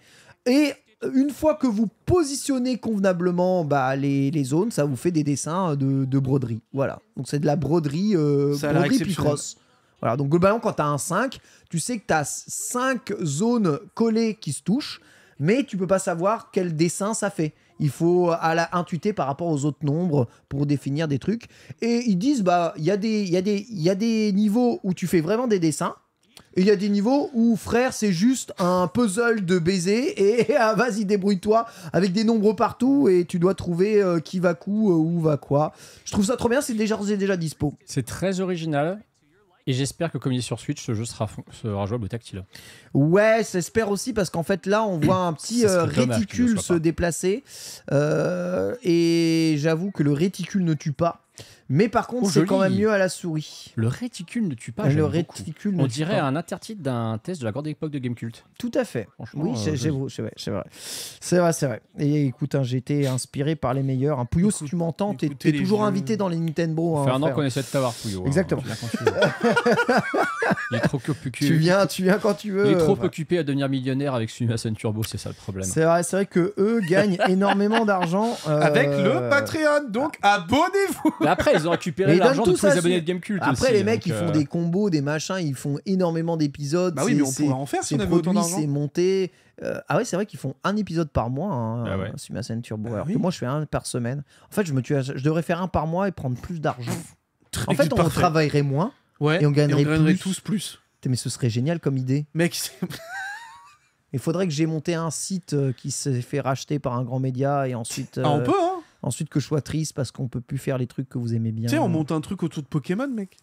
Et une fois que vous positionnez convenablement bah, les, zones, ça vous fait des dessins de, broderie. Voilà. Donc c'est de la broderie, euh, broderie picross. Voilà. Donc globalement, quand tu as un 5, tu sais que tu as 5 zones collées qui se touchent, mais tu peux pas savoir quel dessin ça fait. Il faut à la intuiter par rapport aux autres nombres pour définir des trucs. Et ils disent, bah, il y, a des, y, y a des niveaux où tu fais vraiment des dessins il y a des niveaux où, frère, c'est juste un puzzle de baiser et ah, vas-y, débrouille-toi avec des nombres partout et tu dois trouver euh, qui va coup, euh, ou va quoi. Je trouve ça trop bien, c'est déjà, déjà dispo. C'est très original. Et j'espère que comme il est sur Switch, ce jeu sera, sera jouable au tactile. Ouais, j'espère aussi parce qu'en fait là, on voit un petit euh, réticule se déplacer. et j'avoue que le réticule ne tue pas. Mais par contre, oh, c'est quand même mieux à la souris. Le réticule ne tue pas. Le réticule On dirait un intertitre d'un test de la grande époque de Gamecult. Tout à fait. Oui, euh, c'est vrai, c'est vrai. C'est vrai, Et écoute, hein, j'ai été inspiré par les meilleurs. un Pouillot, si tu m'entends, t'es toujours invité dans les Nintendo. Hein, ça fait un an qu'on essaie de t'avoir, Pouillot. Exactement. Hein, Il est trop occupé. tu viens, tu viens quand tu veux. Il est trop euh, occupé à devenir millionnaire avec Sumasen Turbo, c'est ça le problème. C'est vrai, vrai que eux gagnent énormément d'argent euh, avec le Patreon. Donc ah. abonnez-vous. après, ils ont récupéré l'argent de tous les abonnés de Gamecult. Après, les mecs, ils font euh. des combos, des machins, ils font énormément d'épisodes. Bah oui, mais on pourrait en faire si on avait autant C'est monté. ah ouais, c'est vrai qu'ils font un épisode par mois, hein, ah Turbo. Bah alors que moi, je fais un par semaine. En fait, je me tue. Je devrais faire un par mois et prendre plus d'argent. en fait, on travaillerait moins Ouais, et on gagnerait, tous plus. Mais ce serait génial comme idée. Mec, il faudrait que j'ai monté un site euh, qui s'est fait racheter par un grand média et ensuite. Ah, on euh, peut, hein Ensuite que je sois triste parce qu'on peut plus faire les trucs que vous aimez bien. Tu sais, on monte un truc autour de Pokémon, mec.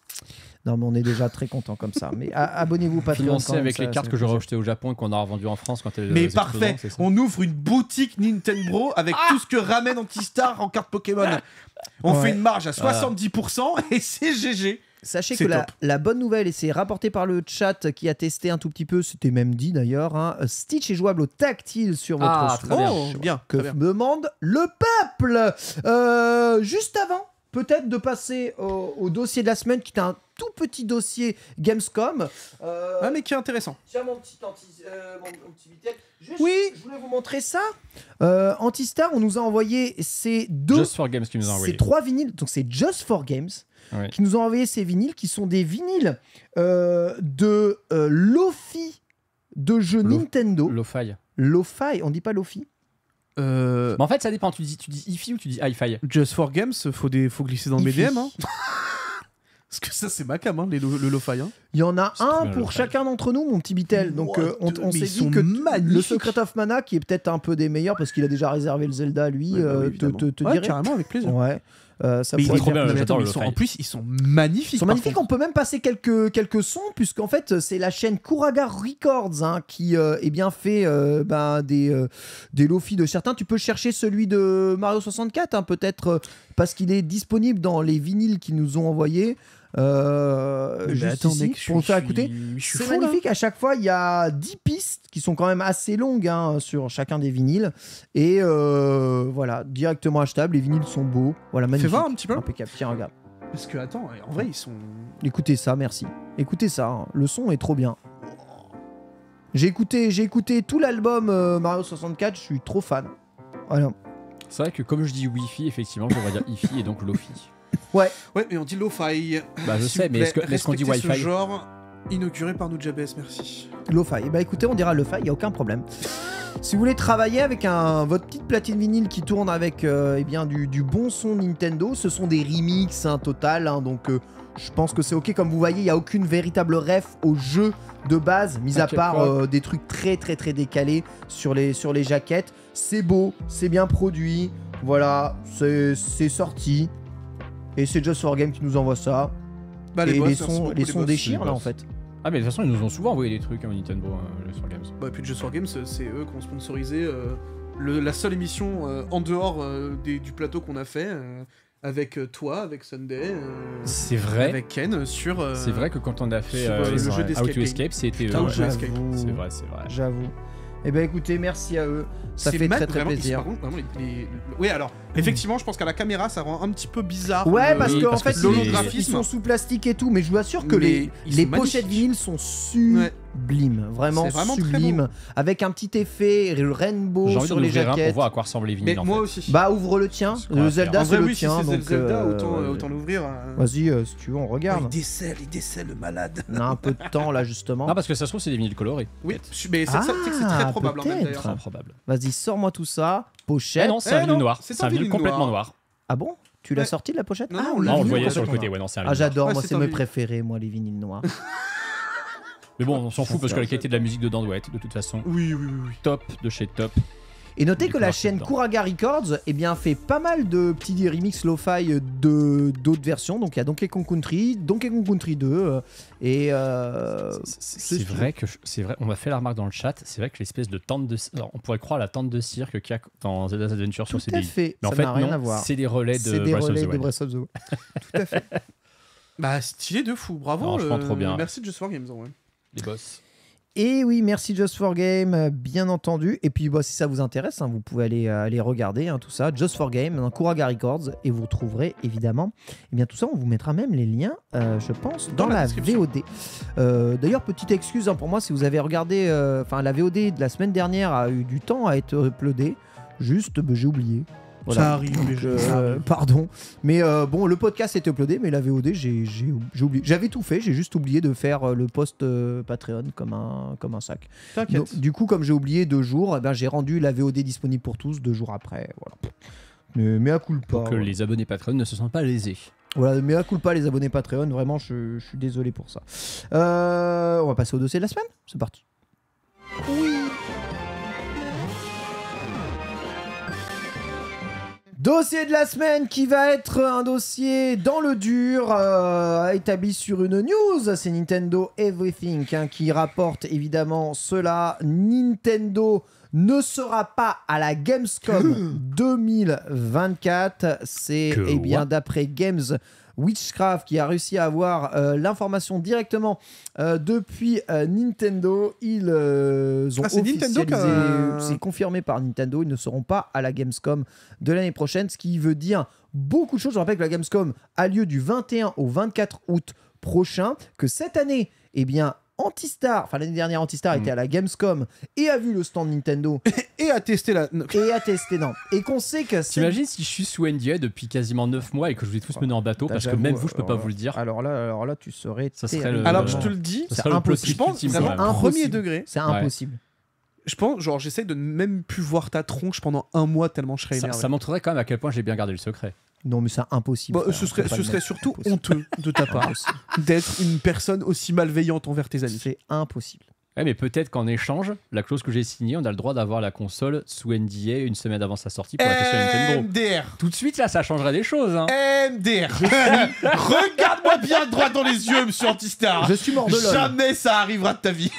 Non, mais on est déjà très content comme ça. Mais abonnez-vous Patreon. Financé avec les cartes que j'aurais rejetées au Japon et qu'on a revendues en France quand elles Mais parfait, on ouvre une boutique Nintendo avec ah tout ce que ramène Antistar en cartes Pokémon. On fait une marge à 70% et c'est GG. Sachez que la, bonne nouvelle, et c'est rapporté par le chat qui a testé un tout petit peu, c'était même dit d'ailleurs, hein, euh, Stitch est jouable au tactile sur votre ah, bien, bien, que me demande le peuple. Euh, juste avant, peut-être de passer au, dossier de la semaine qui est un tout petit dossier Gamescom. Euh, ah, mais qui est intéressant. Tiens, mon petit, anti, oui. Je voulais vous montrer ça. Antistar, on nous a envoyé ces deux. Just for Games qui nous ont envoyé. Ces trois vinyles. Donc, c'est Just for Games qui nous ont envoyé ces vinyles, qui sont des vinyles euh, de euh, Lofi de jeux Nintendo. Lo-fi. Lo-fi, on dit pas Lofi. Euh, Mais en fait, ça dépend. Tu dis, tu dis fi ou tu dis hi-fi Just for Games, faut, des, faut glisser dans le BDM. Hein. Parce que ça, c'est ma hein, les le lo-fi. Hein. Il y en a un pour chacun d'entre nous, mon petit Bitel. Donc, on, s'est dit que le Secret of Mana, qui est peut-être un peu des meilleurs parce qu'il a déjà réservé le Zelda, lui, bah te, te, ouais, carrément, avec plaisir. Ouais. Euh, ils, en plus, ils sont magnifiques. On peut même passer quelques, sons, puisqu'en fait, c'est la chaîne Kuraga Records hein, qui est euh, eh bien fait euh, ben, des, des lofis de certains. Tu peux chercher celui de Mario 64, hein, peut-être, parce qu'il est disponible dans les vinyles qu'ils nous ont envoyés. Euh, bah, juste attends, ici, je, suis faire écouter. C'est magnifique. À chaque fois, il y a 10 pistes qui sont quand même assez longues hein, sur chacun des vinyles. Et euh, voilà, directement achetable. Les vinyles sont beaux. Voilà, magnifique. voir un petit peu. Parce que, attends, en vrai, ils sont. Écoutez ça, merci. Écoutez ça. Hein. Le son est trop bien. J'ai écouté, j'ai écouté tout l'album euh, Mario 64. Je suis trop fan. Voilà. C'est vrai que comme je dis Wi-Fi, effectivement, je devrais dire Ifi et donc Lofi. Ouais. Ouais, mais on dit lo-fi. Bah, je sais, mais est-ce qu'on dit Wi-Fi genre inauguré par Nujabes, merci. Lo-fi. bah écoutez, on dira lo-fi, il n'y a aucun problème. Si vous voulez travailler avec un, votre petite platine vinyle qui tourne avec euh, eh bien, du, bon son Nintendo, ce sont des remixes hein, total, hein, donc euh, je pense que c'est ok. Comme vous voyez, il n'y a aucune véritable ref au jeu de base, mis à part euh, des trucs très très très décalés sur les, sur les jaquettes. C'est beau, c'est bien produit, voilà, c'est sorti, et c'est Just for Game qui nous envoie ça. Bah, les et les sons, déchirent là en fait. Ah mais de toute façon ils nous ont souvent envoyé des trucs à hein, Nintendo, hein, Just for Games. Bah et puis Just Games euh, c'est eux qui ont sponsorisé euh, la seule émission euh, en dehors du plateau qu'on a fait avec toi, avec Sunday, c'est vrai. avec Ken sur. c'est vrai que quand on a fait sur, le jeu d'Escape, Escape, c'était. c'est vrai, c'est vrai. J'avoue. Eh ben écoutez, merci à eux. Ça fait très très plaisir. Oui, alors, mm. effectivement, je pense qu'à la caméra, ça rend un petit peu bizarre. Ouais, parce qu'en fait, ils sont sous plastique et tout, mais je vous assure que les pochettes vinyles sont super sublime, vraiment, sublime, avec un petit effet rainbow envie sur les jaquettes. pour voir à quoi ressemblent les vinyles. moi aussi. Bah ouvre le tien, le Zelda c'est le tien. Si donc Zelda, euh, autant, euh, autant l'ouvrir. Euh. Vas-y, si tu veux, on regarde. il décèle, il décèle le malade. On a un peu de temps là justement. Ah parce que ça se trouve c'est des vinyles colorés. Oui, mais ah, c'est très ah, probable. Très probable. Vas-y, sors-moi tout ça. Pochette. Eh non, c'est un eh vinyle noir. C'est un vinyle complètement noir. Ah bon tu l'as sorti de la pochette Non, ah, on, le voyait sur le côté. Ouais, non, ah, j'adore. moi, ah, c'est mes préférés, moi, les vinyles noirs. Mais bon, on s'en fout parce que la qualité de la musique de doit de toute façon oui, oui, oui, top de chez top. Et notez que la chaîne Kuraga Records eh bien, fait pas mal de petits remix lo-fi de, d'autres versions. Donc il y a Donkey Kong Country, Donkey Kong Country 2. Euh, et. Euh, c'est, vrai que c'est vrai, on m'a fait la remarque dans le chat, c'est vrai que l'espèce de tente de. on pourrait croire à la tente de cirque qu'il y a dans Zelda's Adventure sur CDI. fait, Mais en fait non, C'est des relais de, des Breath, relais of de Wild. Tout à fait. bah, stylé de fou, bravo. trop euh, bien. Merci de Just for Games en boss. Et oui, merci Just for Game, euh, bien entendu. Et puis, bah, si ça vous intéresse, hein, vous pouvez aller, euh, aller regarder hein, tout ça. Just for Game, dans Records. Et vous trouverez évidemment et eh bien, tout ça. On vous mettra même les liens, euh, je pense, dans, la, VOD. D'ailleurs, petite excuse hein, pour moi, si vous avez regardé. Enfin, la VOD de la semaine dernière a eu du temps à être uploadée. Juste, bah, j'ai oublié. Ça arrive. Pardon. Mais euh, bon, le podcast était uploadé, mais la VOD, j'ai oublié. J'avais tout fait, j'ai juste oublié de faire euh, le post euh, Patreon comme un, sac. du coup, comme j'ai oublié deux jours, eh ben, j'ai rendu la VOD disponible pour tous deux jours après. Voilà. Mais, à coup pas. que les abonnés Patreon ne se sentent pas lésés. Voilà, mais à coup pas les abonnés Patreon, vraiment, je, suis désolé pour ça. on va passer au dossier de la semaine. C'est parti. Oui. Dossier de la semaine qui va être un dossier dans le dur, euh, établi sur une news. C'est Nintendo Everything hein, qui rapporte évidemment cela. Nintendo ne sera pas à la Gamescom 2024. C'est eh bien d'après Games. Witchcraft qui a réussi à avoir euh, l'information directement euh, depuis euh, Nintendo. Ils ont ah, officialisé, c'est confirmé par Nintendo, ils ne seront pas à la Gamescom de l'année prochaine, ce qui veut dire beaucoup de choses. Je rappelle que la Gamescom a lieu du 21 au 24 août prochain, que cette année, eh bien, Antistar, enfin l'année dernière Antistar était mm. à la Gamescom et a vu le stand Nintendo et a testé la. et a testé non et qu'on sait que T'imagines si je suis sous NDA depuis quasiment 9 mois et que je vous ai tous mené en bateau parce que même vous, je peux euh, pas vous le dire. Alors là, alors là, tu serais. Ça Alors je te le dis, c'est impossible. je premier degré, C'est impossible. je pense, genre j'essaie de même plus voir ta tronche pendant un mois tellement je serais Ça, ça montrerait quand même à quel point j'ai bien gardé le secret. Non, mais c'est impossible. Bah, euh, ce serait, surtout honteux de ta part d'être une personne aussi malveillante envers tes amis. C'est impossible. mais peut-être qu'en échange, la clause que j'ai signée, on a le droit d'avoir la console sous NDA une semaine avant sa sortie pour la Nintendo. MDR Tout de suite, là, ça changerait des choses. Hein. MDR Regarde-moi bien droit dans les yeux, monsieur Antistar Je suis mort de Jamais ça arrivera de ta vie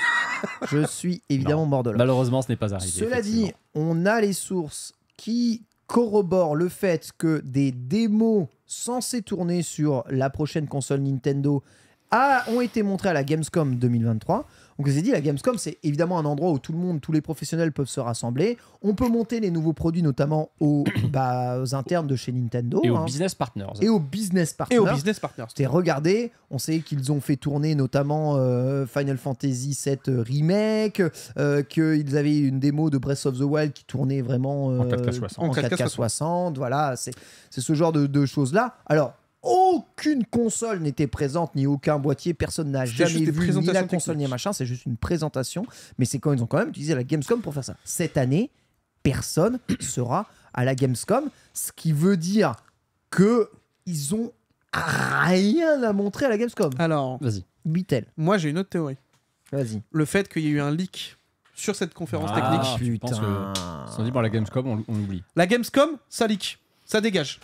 Je suis évidemment mort de Malheureusement, ce n'est pas arrivé. Cela dit, on a les sources qui corrobore le fait que des démos censées tourner sur la prochaine console Nintendo ont été montrées à la Gamescom 2023. Donc, vous ai dit, la Gamescom, c'est évidemment un endroit où tout le monde, tous les professionnels peuvent se rassembler. On peut monter les nouveaux produits, notamment bah, aux, internes de chez Nintendo. Et aux hein. business partners. Et aux business partners. Et aux business partners. C'était regardé, on sait qu'ils ont fait tourner notamment euh, Final Fantasy VII euh, Remake, que euh, qu'ils avaient une démo de Breath of the Wild qui tournait vraiment en 4K60. En 4K60. voilà, c'est ce genre de, de choses-là. Alors, aucune console n'était présente, ni aucun boîtier, personne n'a jamais vu ni la console ni machin, c'est juste une présentation, mais c'est quand ils ont quand même utilisé la Gamescom pour faire ça. Cette année, personne sera à la Gamescom, ce qui veut dire que ils ont rien à montrer à la Gamescom. Alors, vas-y. Bitel. Moi, j'ai une autre théorie. Vas-y. Le fait qu'il y ait eu un leak sur cette conférence ah, technique. Putain. Je que, la Gamescom, on, on oublie. La Gamescom, ça leak, ça dégage.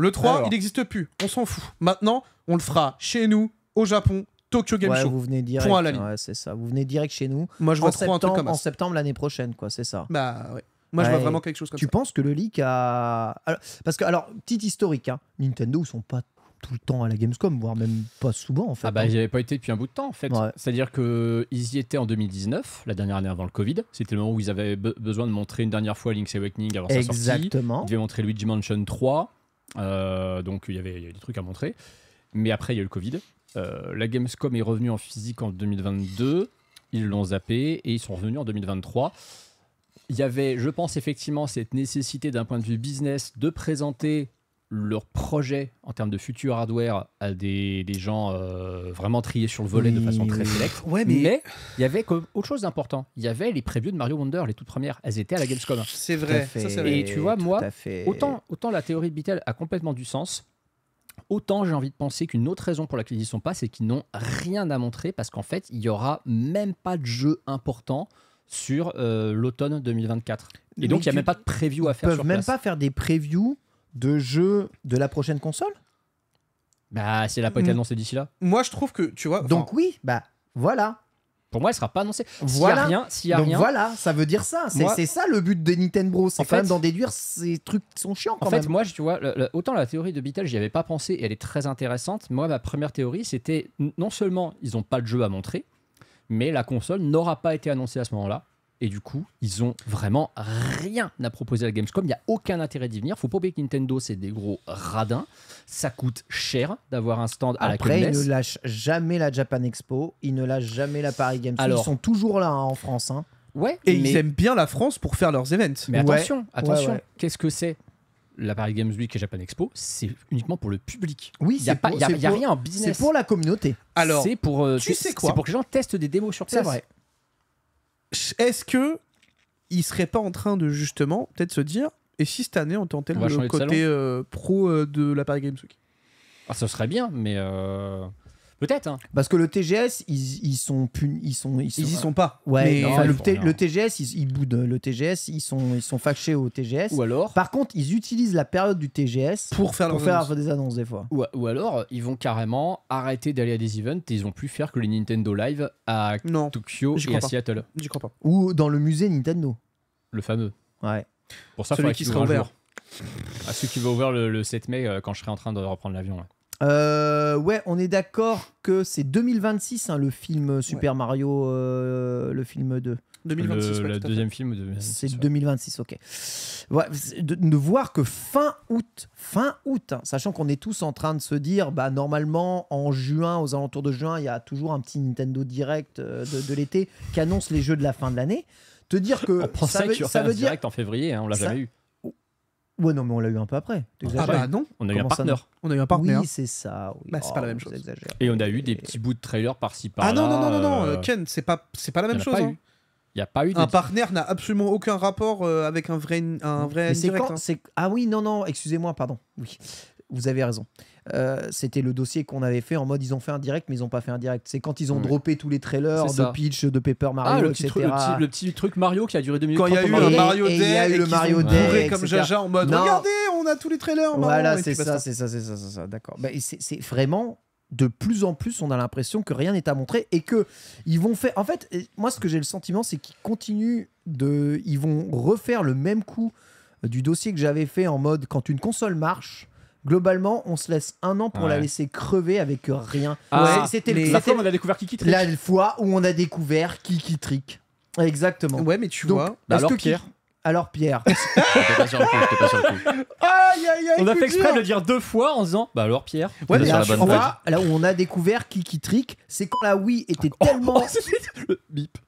Le 3, il n'existe plus. On s'en fout. Maintenant, on le fera chez nous, au Japon, Tokyo Game Show. Vous venez direct. c'est ça. Vous venez direct chez nous. Moi, je vois en septembre, En septembre l'année prochaine, quoi. C'est ça. Bah ouais. Moi, je vois vraiment quelque chose comme tu ça. Tu penses que le leak a. parce que, alors, petite historique, hein. Nintendo, ils sont pas tout le temps à la Gamescom, voire même pas souvent en fait. Ah bah hein. ils n'avaient pas été depuis un bout de temps en fait. C'est-à-dire qu'ils y étaient en 2019, la dernière année avant le Covid. C'était le moment où ils avaient besoin de montrer une dernière fois Link's Awakening avant Exactement. sa sortie. Ils devaient montrer Luigi Mansion 3. Euh, donc il y avait des trucs à montrer. Mais après, il y a eu le Covid. Euh, la Gamescom est revenue en physique en 2022. Ils l'ont zappé et ils sont revenus en 2023 il y avait, je pense, effectivement cette nécessité d'un point de vue business de présenter leur projet en termes de futur hardware à des, gens euh, vraiment triés sur le volet de façon très sélecte. Ouais, mais il y avait autre chose d'important. Il y avait les previews de Mario Wonder, les toutes premières. Elles étaient à la Gamescom. C'est vrai. Et tu vois, moi, autant, autant la théorie de Beatle a complètement du sens, autant j'ai envie de penser qu'une autre raison pour laquelle ils n'y sont pas, c'est qu'ils n'ont rien à montrer parce qu'en fait, il n'y aura même pas de jeu important sur euh, l'automne 2024. Et donc, il n'y a même pas de preview à faire. Ils peuvent même pas faire des previews de jeux de la prochaine console Bah, si elle n'a pas été hmm. annoncée d'ici là. Moi, je trouve que, tu vois. Donc, oui, bah, voilà. Pour moi, elle sera pas annoncé. Voilà. y a rien, Donc voilà, ça veut dire ça. C'est c'est ça le but de Nintendo. C'est quand même d'en déduire ces trucs qui sont chiants quand En fait, moi, tu vois, autant la théorie de je j'y avais pas pensé et elle est très intéressante. Moi, ma première théorie, c'était non seulement ils n'ont pas de jeu à montrer, mais la console n'aura pas été annoncée à ce moment-là. Et du coup, ils ont vraiment rien à proposer à la Gamescom. Il n'y a aucun intérêt d'y venir. Faut pas oublier que Nintendo, c'est des gros radins. Ça coûte cher d'avoir un stand à la Après, ils ne lâchent jamais la Japan Expo. Ils ne lâchent jamais la Paris Games. ils sont toujours là hein, en France. Hein. Ouais, et ils aiment bien la France pour faire leurs events. Mais attention, attention. Qu'est-ce que c'est la Paris Games Week et Japan Expo, c'est uniquement pour le public. Oui, il n'y a, y a rien en business. C'est pour la communauté. Alors, c'est pour, euh, tu sais quoi C'est pour que les gens testent des démos sur place. C'est vrai. Est-ce que il serait pas en train de justement peut-être se dire et si cette année on tentait le côté euh, pro euh, de la Paris Games Week Ah, ce serait bien, mais euh, Peut-être. Hein. Parce que le TGS, ils, sont Ils, sont, sont, y sont pas. Ouais, le, TGS, ils, boudent. Le TGS, ils sont, ils sont fâchés au TGS. Ou alors. Par contre, ils utilisent la période du TGS pour faire, pour faire des annonces, des fois. Ou, alors, ils vont carrément arrêter d'aller à des events et ils vont plus faire que les Nintendo Live à Tokyo et à Seattle. J'y crois pas. Ou dans le musée Nintendo. Le fameux. Ouais. Pour ça, Celui qui sera ouvert. À ceux qui va ouvrir le, 7 mai euh, quand je serai en train de reprendre l'avion. Euh, ouais, on est d'accord que c'est 2026 hein, le film Super Mario, euh, le film de. 2026, le, deuxième film. De... C'est 2026, ok. Ouais, de, voir que fin août, fin août, hein, sachant qu'on est tous en train de se dire, bah normalement en juin, aux alentours de juin, il y a toujours un petit Nintendo Direct euh, de, l'été qui annonce les jeux de la fin de l'année. Te dire que on ça, ça veut dire direct en février, hein, on l'a jamais eu. Ouais, non, mais on l'a eu un peu après. Ah bah non. On a eu un On a eu un partenaire. Oui, c'est ça. oui. Bah, c'est pas oh, la même chose. Et on a eu des petits bouts de trailer par-ci par-là. Ah non, non, non, non, non, euh, Ken, c'est pas, c'est pas la même chose. Hein. Il a pas eu Un partenaire n'a absolument aucun rapport euh, avec un vrai, un vrai hein. Ah oui, non, non, excusez-moi, pardon. Oui, vous avez raison. Euh, c'était le dossier qu'on avait fait en mode ils ont fait un direct, mais ils n'ont pas fait un direct. C'est quand ils ont droppé tous les trailers de pitch, de Paper ah, Mario, le, petit Le, petit, truc Mario qui a duré 2 minutes. Quand il y a eu un Mario et, il y a eu le Mario Day, comme Jaja en mode regardez, on a tous les trailers. Voilà, c'est ça, c'est ça, c'est ça, D'accord. c'est vraiment de plus en plus, on a l'impression que rien n'est à montrer et que ils vont faire. En fait, moi, ce que j'ai le sentiment, c'est qu'ils continuent de, ils vont refaire le même coup du dossier que j'avais fait en mode quand une console marche, globalement, on se laisse un an pour la laisser crever avec euh, rien. Ah, c'était la fois où on a découvert Kiki Trick. La fois où on a découvert Kiki Trick. Exactement. Ouais, mais tu vois. Bah, alors, Pierre. alors Pierre. on a fait exprès de le dire deux fois en disant Bah alors Pierre. Ouais, là, fois, là où on a découvert Kiki Trick, c'est quand la Wii était oh, tellement, oh,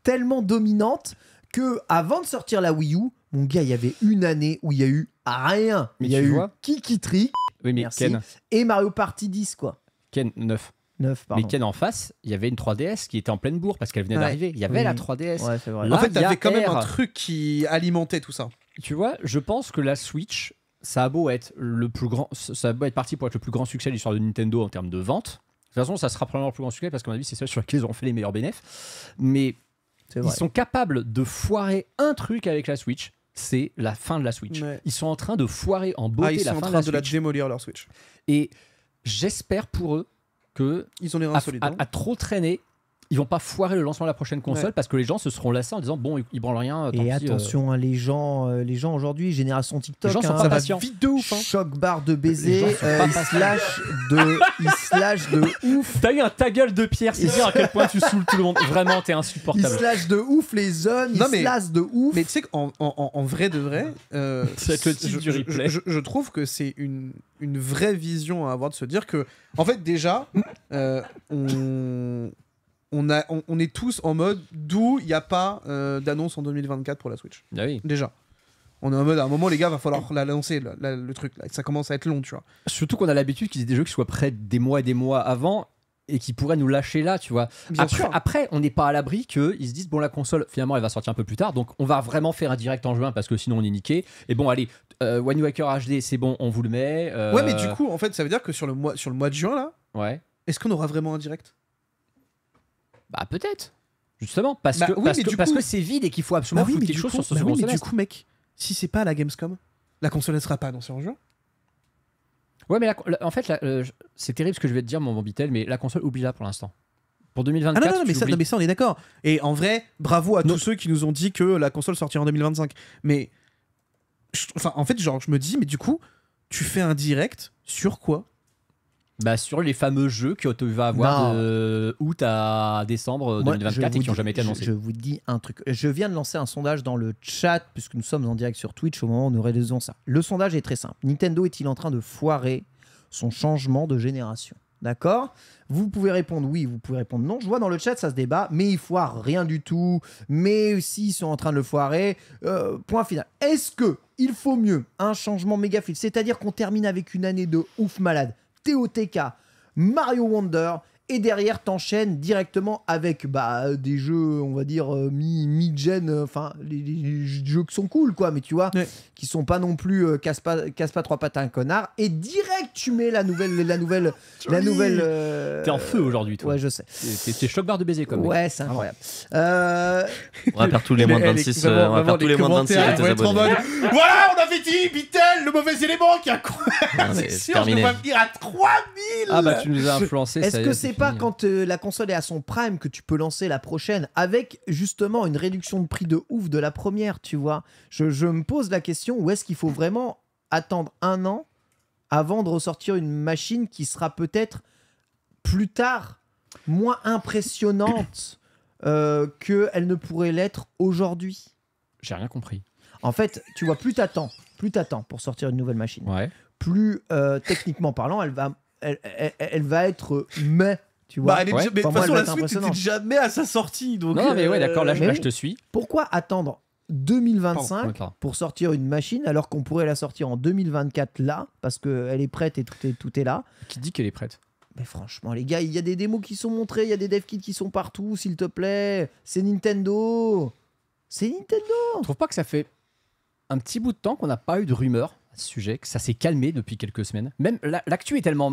tellement dominante que avant de sortir la Wii U, mon gars, il y avait une année où il y a eu rien. Mais il y a eu vois. Kiki Trick, mais Ken. Et Mario Party 10, quoi. Ken 9. 9 pardon. Mais Ken en face, il y avait une 3DS qui était en pleine bourre parce qu'elle venait d'arriver. Il y avait la 3DS. Ouais, vrai. en fait, t'avais quand même un truc qui alimentait tout ça. Tu vois, je pense que la Switch, ça a beau être le plus grand, ça a beau être parti pour être le plus grand succès de l'histoire de Nintendo en termes de vente. De toute façon, ça sera probablement le plus grand succès parce qu'à mon avis, c'est ça sur laquelle ils ont fait les meilleurs bénéfices. Mais ils sont capables de foirer un truc avec la Switch c'est la fin de la Switch. Ils sont en train de foirer en beauté fin ah, la sont en train de la, démolir leur Switch. Et j'espère pour eux que ils ont les reins solides. à, trop traîner, ils vont pas foirer le lancement de la prochaine console parce que les gens se seront lassés en disant bon, ils branlent rien. Tant et euh. attention, hein, les gens, euh, les gens aujourd'hui, génération TikTok, les gens sont hein. pas ça va vite de ouf. Hein. Choc barre de baiser, euh, ils slash de, ils slash de ouf. T'as eu un ta gueule de pierre, c'est dire à quel point tu saoules tout le monde. Vraiment, t'es insupportable. Ils slash de ouf les zones, ils slash de ouf. Mais tu sais qu'en vrai de vrai, je, trouve que c'est une une vraie vision à avoir de se dire que en fait déjà on on, a, on, est tous en mode d'où il n'y a pas euh, d'annonce en 2024 pour la Switch. Ah oui. Déjà. On est en mode à un moment, les gars, va falloir l'annoncer, la, le truc. Ça commence à être long, tu vois. Surtout qu'on a l'habitude qu'ils aient des jeux qui soient prêts des mois et des mois avant et qui pourraient nous lâcher là, tu vois. Après, après, on n'est pas à l'abri qu'ils se disent bon, la console, finalement, elle va sortir un peu plus tard, donc on va vraiment faire un direct en juin parce que sinon on est niqué. Et bon, allez, euh, One HD, c'est bon, on vous le met. Euh, ouais, mais du coup, en fait, ça veut dire que sur le mois, sur le mois de juin, là, ouais. est-ce qu'on aura vraiment un direct bah peut-être. Justement, parce bah que que, c'est vide et qu'il faut bah absolument oui, quelque chose sur ce bah, mais du coup, mec, si c'est pas la Gamescom, la console ne sera pas dans en jeu. Ouais, mais en fait, c'est terrible ce que je vais te dire, mon bon mais la console oublie là pour l'instant. Pour 2024. Ah non, non, mais ça, on est d'accord. Et en vrai, bravo à tous ceux qui nous ont dit que la console sortira en 2025. Mais. enfin, en fait, genre, je me dis, mais du coup, tu fais un direct sur quoi bah, sur les fameux jeux que tu vas avoir de août à décembre 2024 et qui n'ont jamais été annoncés. Je, vous dis un truc. Je viens de lancer un sondage dans le chat, puisque nous sommes en direct sur Twitch au moment où nous réalisons ça. Le sondage est très simple. Nintendo est-il en train de foirer son changement de génération D'accord Vous pouvez répondre oui, vous pouvez répondre non. Je vois dans le chat, ça se débat, mais ils foirent rien du tout. Mais s'ils sont en train de le foirer, euh, point final. Est-ce que il faut mieux un changement méga fil C'est-à-dire qu'on termine avec une année de ouf malade TOTK, Mario Wonder et derrière t'enchaînes directement avec bah, des jeux, on va dire, euh, mi mid-gen, euh, enfin, les, jeux qui sont cool, quoi, mais tu vois, qui sont pas non plus euh, casse, pas, casse pas trois pattes un connard, et direct tu mets la nouvelle. La nouvelle, la nouvelle T'es en feu aujourd'hui, toi. Ouais, je sais. T'es choc barre de baiser, quoi Ouais, c'est incroyable. Ah on va faire tous les moins de 26. on va faire tous les moins de 26. voilà, on avait dit, Bitel, le mauvais élément qui a. C'est sûr, je dois venir à 3000 Ah bah, tu nous as influencé. Est-ce que c'est Mm. quand euh, la console est à son prime que tu peux lancer la prochaine avec justement une réduction de prix de ouf de la première, tu vois. Je, je me pose la question où est-ce qu'il faut vraiment attendre un an avant de ressortir une machine qui sera peut-être plus tard moins impressionnante euh, qu'elle ne pourrait l'être aujourd'hui. J'ai rien compris. En fait, tu vois, plus t'attends, plus t'attends pour sortir une nouvelle machine, plus euh, techniquement parlant, elle va, elle, elle va être euh, mais tu vois bah, mais de toute façon, la jamais à sa sortie. Non, mais ouais, euh, d'accord, là, je- te suis. Pourquoi attendre 2025 pour sortir une machine alors qu'on pourrait la sortir en 2024 là parce qu'elle est prête et tout est, là Qui dit qu'elle est prête Mais franchement, les gars, il y a des démos qui sont montrées, il y a des dev kits qui sont partout, s'il te plaît. C'est Nintendo C'est Nintendo Je trouve pas que ça fait un petit bout de temps qu'on n'a pas eu de rumeur à ce sujet, que ça s'est calmé depuis quelques semaines. Même l'actu est tellement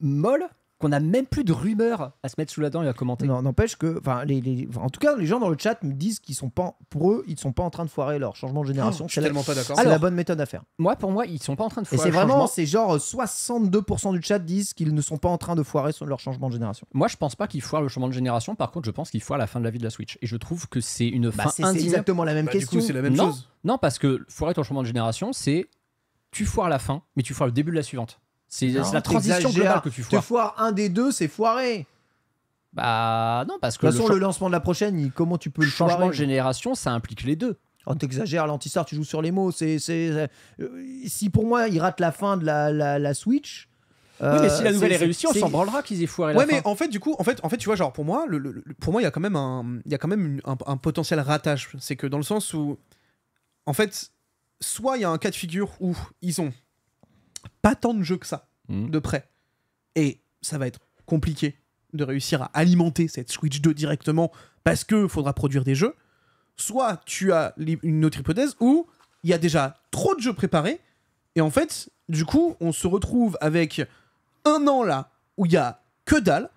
molle qu'on n'a même plus de rumeurs à se mettre sous la dent et à commenter. Non, n'empêche que, enfin, les, en tout cas, les gens dans le chat me disent qu'ils sont pas, pour eux, ils sont pas en train de foirer leur changement de génération. Ah, je tellement pas d'accord. C'est la bonne méthode à faire. Moi, pour moi, ils sont pas en train de foirer. Et c'est vraiment, c'est genre 62% euh, du chat disent qu'ils ne sont pas en train de foirer sur leur changement de génération. Moi, je pense pas qu'ils foirent le changement de génération. Par contre, je pense qu'ils foirent la fin de la vie de la Switch. Et je trouve que c'est une bah, fin C'est exactement la même bah, question. Non, parce que foirer ton changement de génération, c'est tu foires la fin, mais tu foires le début de la suivante. C'est la transition globale que tu foires. Tu foires un des deux, c'est foiré. Bah non, parce que. De toute façon, le, lancement de la prochaine, comment tu peux le changement de génération, ça implique les deux. Oh, t'exagères, l'antistar, tu joues sur les mots. C'est, euh, Si pour moi, il rate la fin de la, la, Switch. oui, mais si la euh, nouvelle est, réussie, on s'en branlera qu'ils aient foiré ouais, mais en fait, du coup, en fait, en fait, tu vois, genre pour moi, pour moi, il y a quand même un, il y a quand même un, un potentiel ratage. C'est que dans le sens où, en fait, soit il y a un cas de figure où ils ont pas tant de jeux que ça, hmm. de près. Et ça va être compliqué de réussir à alimenter cette Switch 2 directement parce qu'il faudra produire des jeux. Soit tu as une autre hypothèse où il y a déjà trop de jeux préparés et en fait, du coup, on se retrouve avec un an là où il y a que dalle,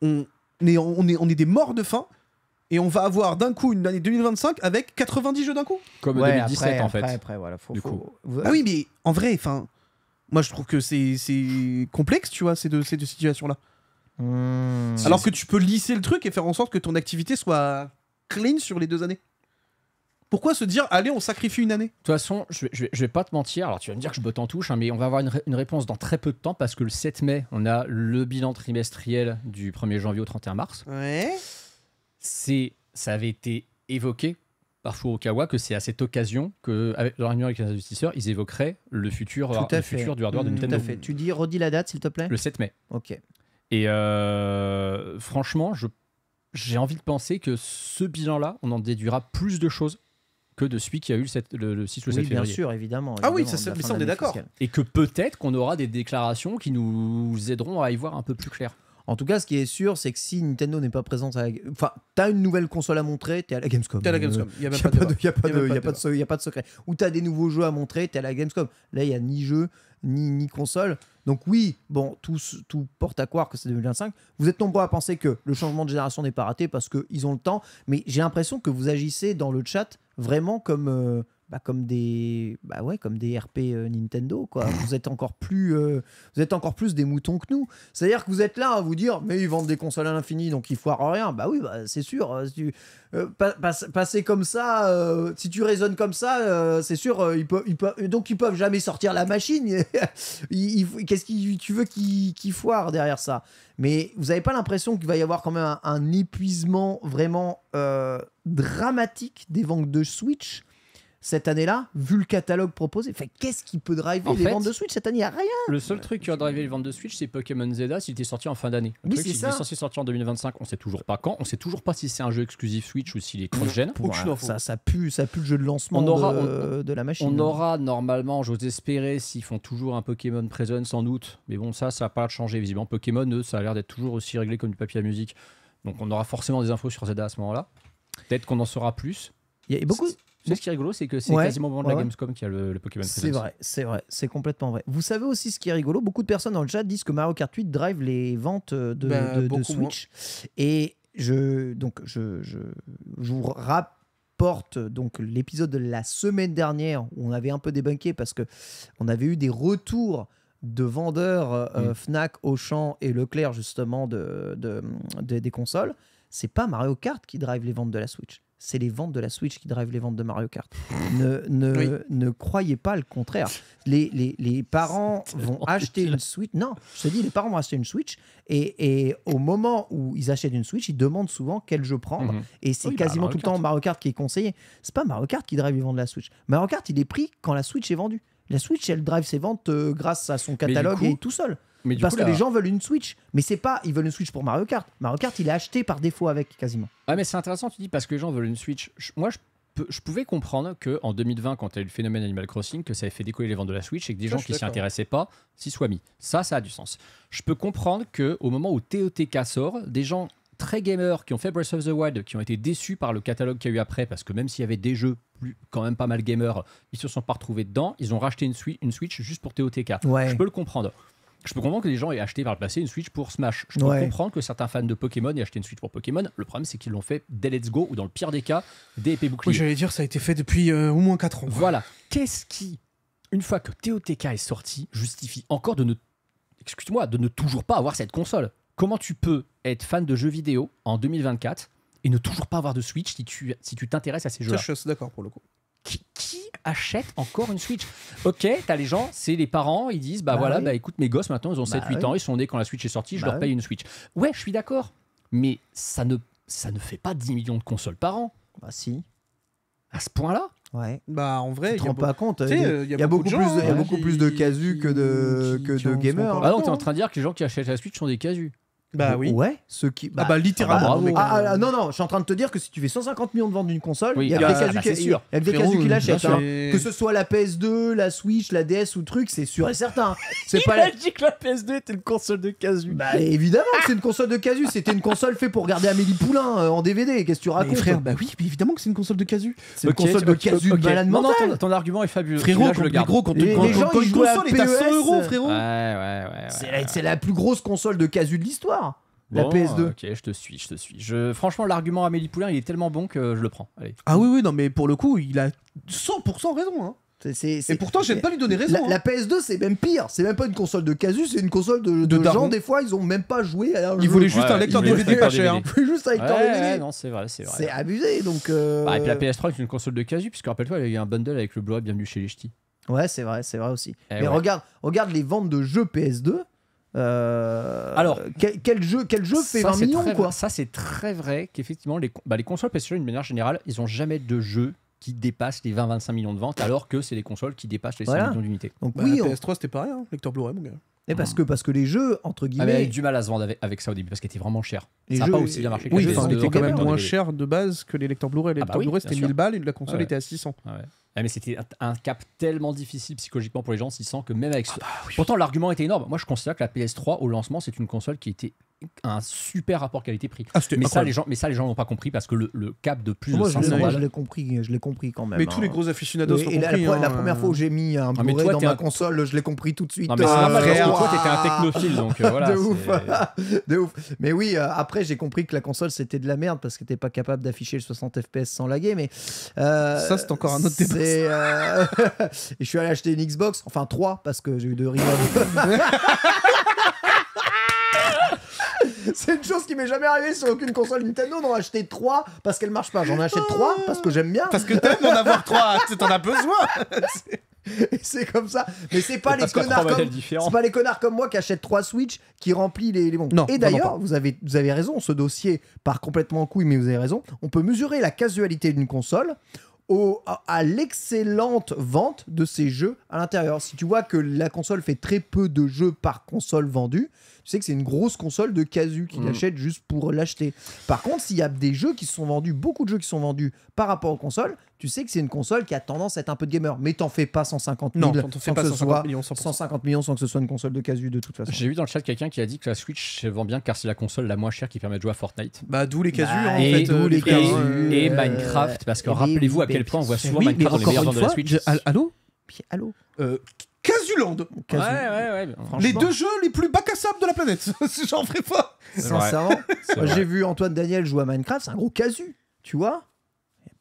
on est, on est, on est des morts de faim et on va avoir d'un coup une année 2025 avec 90 jeux d'un coup. Comme 2017 en fait. Après, voilà, Ah oui, mais en vrai, enfin, moi, je trouve que c'est complexe, tu vois, ces deux, ces deux situations-là. Hmm. Alors que tu peux lisser le truc et faire en sorte que ton activité soit clean sur les deux années. Pourquoi se dire, allez, on sacrifie une année De toute façon, je vais, vais, pas te mentir. Alors, tu vas me dire que je botte en touche, hein, mais on va avoir une, réponse dans très peu de temps parce que le 7 mai, on a le bilan trimestriel du 1er janvier au 31 mars. Ouais. C'est, ça avait été évoqué au Kawa que c'est à cette occasion que, avec, réunion avec les investisseurs, ils évoqueraient le futur, le futur du hardware mmh, de Nintendo. à fait. Tu dis, redis la date, s'il te plaît Le 7 mai. Ok. Et euh, franchement, j'ai envie de penser que ce bilan-là, on en déduira plus de choses que de celui qui a eu le, le, 6 ou le 7 février. bien sûr, évidemment. ah oui, ça, ça on est d'accord. Et que peut-être qu'on aura des déclarations qui nous aideront à y voir un peu plus clair. En tout cas, ce qui est sûr, c'est que si Nintendo n'est pas présente à la... Enfin, t'as une nouvelle console à montrer, t'es à la Gamescom. T'es à la Gamescom. Il euh, y a pas, de, secret. Ou t'as des nouveaux jeux à montrer, t'es à la Gamescom. Là, il n'y a ni jeu, ni, ni console. Donc oui, bon, tout, tout porte à croire que c'est 2025. Vous êtes nombreux à penser que le changement de génération n'est pas raté parce qu'ils ont le temps. Mais j'ai l'impression que vous agissez dans le chat vraiment comme... Euh, bah, comme des bah ouais comme des RP euh, Nintendo quoi vous êtes encore plus euh, vous êtes encore plus des moutons que nous c'est à dire que vous êtes là à vous dire mais ils vendent des consoles à l'infini donc ils foirent rien bah oui bah, c'est sûr euh, si tu, passer comme ça si tu raisonnes comme ça c'est sûr ils peuvent, ils peuvent, donc ils peuvent jamais sortir la machine qu'est-ce que tu veux qu'ils foirent derrière ça mais vous n'avez pas l'impression qu'il va y avoir quand même un épuisement vraiment dramatique des ventes de Switch cette année-là, vu le catalogue proposé. Fait qu'est-ce qui peut driver les ventes de Switch cette année Il n'y a rien. Le seul truc qui va driver les ventes de Switch, c'est Pokémon ZEDA s'il était sorti en fin d'année. Oui, c'est ça. est censé sortir en 2025, on sait toujours pas quand, on sait toujours pas si c'est un jeu exclusif Switch ou s'il est cross Ça, ça pue, ça pue le jeu de lancement de, la machine. On aura normalement, j'ose espérer, s'ils font toujours un Pokémon Presence sans doute, mais bon, ça, ça n'a pas changer visiblement. Pokémon, eux, ça a l'air d'être toujours aussi réglé comme du papier à musique. Donc on aura forcément des infos sur ZEDA à ce moment-là. Peut-être qu'on en saura plus. Il y a beaucoup, ce qui est rigolo, c'est que c'est quasiment au de la Gamescom qu'il y a le, Pokémon C'est vrai, c'est vrai, c'est complètement vrai. Vous savez aussi ce qui est rigolo, beaucoup de personnes dans le chat disent que Mario Kart 8 drive les ventes euh, de, ben, Switch. Et je, donc, je, vous rapporte donc l'épisode de la semaine dernière où on avait un peu débunké parce que on avait eu des retours de vendeurs euh, euh, mm. Fnac, Auchan et Leclerc justement des consoles. C'est pas Mario Kart qui drive les ventes de la Switch c'est les ventes de la Switch qui drivent les ventes de Mario Kart. Ne, ne, croyez pas le contraire. Les, les, parents vont acheter une Switch. Non, je te dis, les parents vont acheter une Switch et, au moment où ils achètent une Switch, ils demandent souvent quel jeu prendre. Mhm. Et c'est bah, quasiment tout le temps Mario Kart qui est conseillé. C'est pas Mario Kart qui drive les ventes de la Switch. Mario Kart, il est pris quand la Switch est vendue. La Switch, elle drive ses ventes euh, grâce à son catalogue et tout seul parce que les gens veulent une Switch, mais c'est pas ils veulent une Switch pour Mario Kart. Mario Kart, il est acheté par défaut avec quasiment. Ah mais c'est intéressant, tu dis parce que les gens veulent une Switch. moi, je, pouvais comprendre que en 2020, quand il y a eu le phénomène Animal Crossing, que ça avait fait décoller les ventes de la Switch et que des gens qui s'y intéressaient pas s'y soient mis. Ça, ça a du sens. Je peux comprendre que au moment où TOTK e sort, des gens très gamers qui ont fait Breath of the Wild, qui ont été déçus par le catalogue qu'il y a eu après, parce que même s'il y avait des jeux quand même pas mal gamers, ils se sont pas retrouvés dedans, ils ont racheté une, une Switch juste pour TOTK. E je peux le comprendre je peux comprendre que les gens aient acheté par le passé une Switch pour Smash. Je peux comprendre que certains fans de Pokémon aient acheté une Switch pour Pokémon. Le problème, c'est qu'ils l'ont fait dès Let's Go ou dans le pire des cas, dès Épée Bouclier. Oui, j'allais dire, ça a été fait depuis euh, au moins 4 ans. Voilà. Qu'est-ce qui, une fois que TOTK est sorti, justifie encore de ne, excuse-moi, de ne toujours pas avoir cette console Comment tu peux être fan de jeux vidéo en 2024 et ne toujours pas avoir de Switch si tu si tu t'intéresses à ces jeux-là. d'accord pour le coup qui, achète encore une Switch Ok, t'as les gens, c'est les parents, ils disent bah, bah voilà, bah écoute, mes gosses maintenant ils ont 7-8 bah ans, ils sont nés quand la Switch est sortie, je bah leur paye une Switch. Ouais, je suis d'accord, mais ça ne, ça ne fait pas 10 millions de consoles par an. Bah si. À ce point-là Ouais. Bah en vrai, tu te rends pas compte. Euh, Il euh, y, a, beaucoup, plus, de, plus de casus que de, que de gamers. Hein. Ah non, t'es en train de dire que les gens qui achètent la Switch sont des casus. Bah oui. Ouais, ceux qui. Ah bah, bah ah, littéralement. Ah, non, non, je suis en train de te dire que si tu fais 150 millions de ventes d'une console, il y a des bah, casus qui, l'achètent. Hein. Que ce soit la PS2, la Switch, la DS ou truc, c'est sûr et certain. C'est pas a dit que la PS2 était une console de casus Bah évidemment que c'est une console de casu. C'était une console faite pour regarder Amélie Poulain euh, en DVD. Qu'est-ce que tu racontes bah oui, évidemment que c'est une console de casu. C'est une console de casu malade mental ton argument est fabuleux. Frérot, gros, quand Les gens, à 100 e euros, frérot. C'est la plus grosse console de casu de l'histoire. La PS2. Ok, je te suis, je te suis. Je, franchement, l'argument Amélie Poulain, il est tellement bon que je le prends. Ah oui, oui, non, mais pour le coup, il a 100% raison. Hein. C'est, et pourtant, j'aime pas lui donner raison. La, hein. PS2, c'est même pire. C'est même pas une console de casus, c'est une console de, de, gens. Des fois, ils ont même pas joué à un Ils voulaient hein. juste un lecteur DVD pas cher. voulaient juste un lecteur DVD. non, c'est vrai, c'est vrai. C'est abusé. Donc, euh, bah, et puis la PS3 c'est une console de casus, puisque rappelle-toi, il y a eu un bundle avec le blu Bienvenue chez les Ch'tis. Ouais, c'est vrai, c'est vrai aussi. Eh mais regarde, regarde les ventes de jeux PS2 euh, Alors, quel, jeu, quel jeu fait 20 millions quoi Ça, c'est très vrai qu'effectivement, les, bah, les consoles ps d'une manière générale, ils n'ont jamais de jeu qui dépassent les 20-25 millions de ventes, alors que c'est les consoles qui dépassent les 5 millions d'unités. Donc bah, oui, PS3 c'était pareil, hein, lecteur Blu-ray Et parce que, parce que les jeux, entre ah, guillemets. du mal à se vendre avec, ça au début parce qu'ils étaient vraiment chers. ça n'a pas aussi bien marché que les jeux. étaient quand même moins cher de base que les lecteurs Blu-ray. Les ah bah lecteurs Blu-ray c'était 1000 balles et la console était à 600. Ah mais c'était un cap tellement difficile psychologiquement pour les gens, 600 que même avec. Ce... Bah Pourtant, l'argument était énorme. Moi, je considère que la PS3 au lancement, c'est une console qui était un super rapport qualité-prix. Ah, mais, ça, les gens, mais ça, les gens n'ont pas compris parce que le, cap de plus de 500 Je l'ai compris, je l'ai compris quand même. Mais tous hein. les gros aficionados oui, et compris. La, hein. première fois où j'ai mis un ah, blu dans ma console, je l'ai compris tout de suite. mais ah, toi, un technophile, donc euh, de ouf, de ouf. Mais oui, euh, après, j'ai compris que la console c'était de la merde parce que t'étais pas capable d'afficher le 60 FPS sans laguer. Mais euh, ça, c'est encore un autre débat. et je suis allé acheter une Xbox, enfin 3 parce que j'ai eu deux remakes. C'est une chose qui m'est jamais arrivée sur aucune console Nintendo d'en acheter trois parce qu'elle marche pas. J'en achète trois parce que j'aime bien. Parce que t'aimes en avoir 3, t'en as besoin. c'est comme ça. Mais c'est pas les connards comme pas les connards comme moi qui achètent trois Switch qui remplissent les, les bons. et d'ailleurs, vous avez vous avez raison. Ce dossier part complètement en couille, mais vous avez raison. On peut mesurer la casualité d'une console. Au, à, l'excellente vente de ses jeux à l'intérieur. Si tu vois que la console fait très peu de jeux par console vendue, tu sais que c'est une grosse console de casu Qui mm. l'achète juste pour l'acheter. Par contre, s'il y a des jeux qui sont vendus, beaucoup de jeux qui sont vendus par rapport aux consoles, tu sais que c'est une console qui a tendance à être un peu de gamer. Mais t'en fais pas 150 non, 150 millions, sans que ce soit une console de casu de toute façon. J'ai vu dans le chat quelqu'un qui a dit que la Switch se vend bien car c'est la console la moins chère qui permet de jouer à Fortnite. Bah d'où les casus et Minecraft parce que rappelez-vous à quel point on voit souvent Minecraft dans les meilleurs de la Switch. allô Allô euh, les deux jeux les plus bac à sable de la planète. J'en ferai pas. Sincèrement, j'ai vu Antoine Daniel jouer à Minecraft, c'est un gros casu, tu vois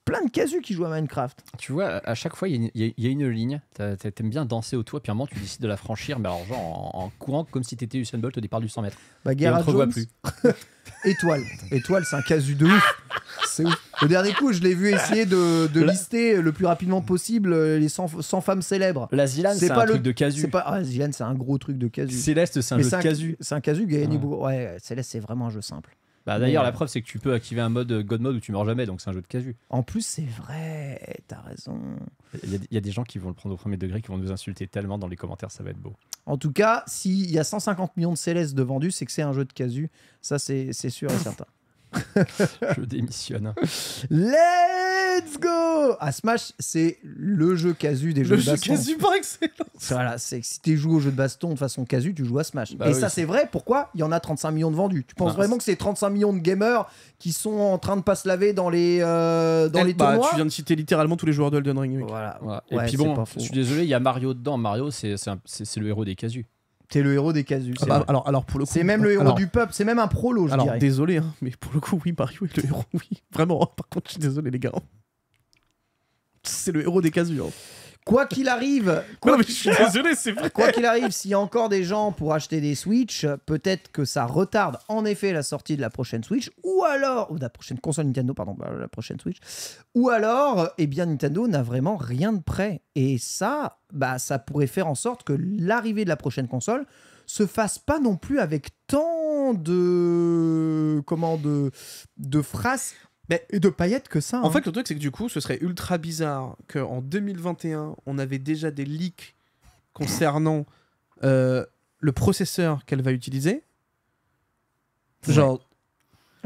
plein de casus qui jouent à Minecraft. Tu vois, à chaque fois, il y, a une ligne. T'aimes bien danser autour, et puis un moment, tu décides de la franchir, mais alors, genre, en, courant comme si t'étais Usain Bolt au départ du 100 mètres. Bah, Et on te revoit plus. Étoile. Étoile, c'est un casu de ouf. C'est ouf. Le dernier coup, je l'ai vu essayer de, lister le plus rapidement possible euh, les 100, femmes célèbres. La c'est pas le... truc de casu. C'est pas... Ah, c'est un gros truc de casu. Céleste, c'est un jeu de casu. C'est un casu, Ouais, Céleste, c'est vraiment un jeu simple. Bah d'ailleurs, la euh, preuve, c'est que tu peux activer un mode God Mode où tu meurs jamais, donc c'est un jeu de casu. En plus, c'est vrai, t'as raison. Il y, a, des gens qui vont le prendre au premier degré, qui vont nous insulter tellement dans les commentaires, ça va être beau. En tout cas, s'il y a 150 millions de Célestes de vendus, c'est que c'est un jeu de casu. Ça, c'est sûr et certain. je démissionne. Let's go À ah, Smash, c'est le jeu casu des jeux de baston. Le jeu casu par excellence. Voilà, c'est si tu joues au jeu de baston de façon casu, tu joues à Smash. Bah Et ça, c'est vrai. Pourquoi Il y en a 35 millions de vendus. Tu penses vraiment que c'est 35 millions de gamers qui sont en train de pas se laver dans les, euh, dans les tournois bah, Tu viens de citer littéralement tous les joueurs de Elden Ring. Voilà. Et puis bon, je suis désolé, il y a Mario dedans. Mario, c'est le héros des casus. T'es le héros des casus. Ah bah, alors, pour le c'est même le héros du peuple, c'est même un prolo, je alors, Désolé, hein, mais pour le coup, oui, Mario est le héros, oui. Vraiment, hein, par contre, je suis désolé, les gars. C'est le héros des casus. Hein. Quoi qu'il arrive, quoi qu'il arrive, s'il y a encore des gens pour acheter des Switch, peut-être que ça retarde en effet la sortie de la prochaine Switch, ou alors, ou la prochaine console Nintendo, pardon, bah, la prochaine Switch, ou alors, eh bien, Nintendo n'a vraiment rien de prêt. Et ça, bah, ça pourrait faire en sorte que l'arrivée de la prochaine console se fasse pas non plus avec tant de comment de de phrases et de paillettes que ça. En hein. fait, le truc, c'est que du coup, ce serait ultra bizarre qu'en 2021, on avait déjà des leaks concernant euh, le processeur qu'elle va utiliser. Genre,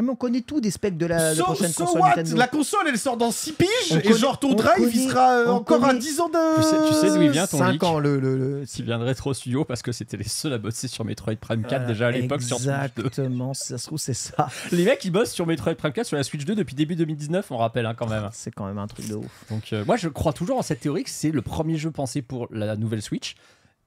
mais on connaît tout des specs de la, prochaine console La console, elle sort dans 6 piges et genre ton drive, il sera euh, encore à 10 ans de. Tu sais, d'où il vient ton 5 leak ans, le, Il vient Studio parce que c'était les seuls à bosser sur Metroid Prime 4 euh, déjà à l'époque sur Switch 2. Exactement, ça se trouve, c'est ça. Les mecs, ils bossent sur Metroid Prime 4 sur la Switch 2 depuis début 2019, on rappelle hein, quand même. C'est quand même un truc de ouf. Donc, euh, moi, je crois toujours en cette théorie que c'est le premier jeu pensé pour la nouvelle Switch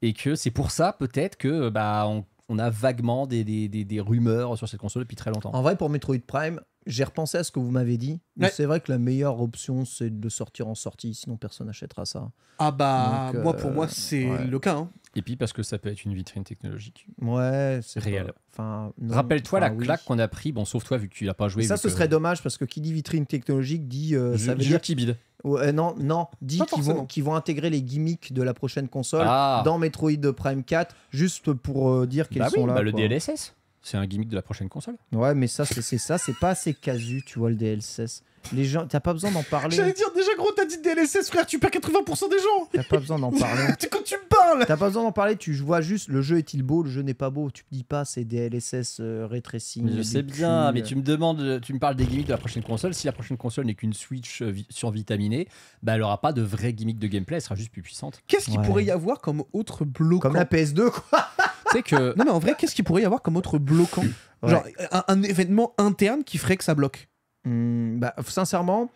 et que c'est pour ça peut-être que bah on on a vaguement des, rumeurs sur cette console depuis très longtemps. En vrai, pour Metroid Prime, j'ai repensé à ce que vous m'avez dit. C'est vrai que la meilleure option, c'est de sortir en sortie, sinon personne n'achètera ça. Ah bah, moi pour euh, moi, c'est le cas. Hein. Et puis parce que ça peut être une vitrine technologique. Ouais, c'est réel. Enfin, Rappelle-toi la claque qu'on a pris. Bon, sauf toi, vu que tu l'as pas joué. Ça, ce serait dommage parce que qui dit vitrine technologique dit. Euh, ça veut dire qui bide. Euh, non, non, dit qu'ils vont, intégrer les gimmicks de la prochaine console ah. dans Metroid Prime 4, juste pour euh, dire bah qu'ils sont là. Bah le DLSS, c'est un gimmick de la prochaine console. Ouais, mais ça, c'est ça, c'est pas assez casu, tu vois, le DLSS. Les gens, t'as pas besoin d'en parler. J'allais dire déjà gros, t'as dit DLSS frère, tu perds 80% des gens. T'as pas besoin d'en parler. Quand tu me parles. T'as pas besoin d'en parler, tu vois juste le jeu est-il beau, le jeu n'est pas beau. Tu me dis pas c'est DLSS euh, Je sais bien, mais euh. tu me demandes, tu me parles des gimmicks de la prochaine console. Si la prochaine console n'est qu'une Switch sur euh, survitaminée, bah elle aura pas de vrai gimmick de gameplay, elle sera juste plus puissante. Qu'est-ce qu'il pourrait y avoir comme autre bloquant Comme la PS2 quoi. c'est que. Non mais en vrai, qu'est-ce qu'il pourrait y avoir comme autre bloquant Genre un, événement interne qui ferait que ça bloque. Hmm, bah, sincèrement,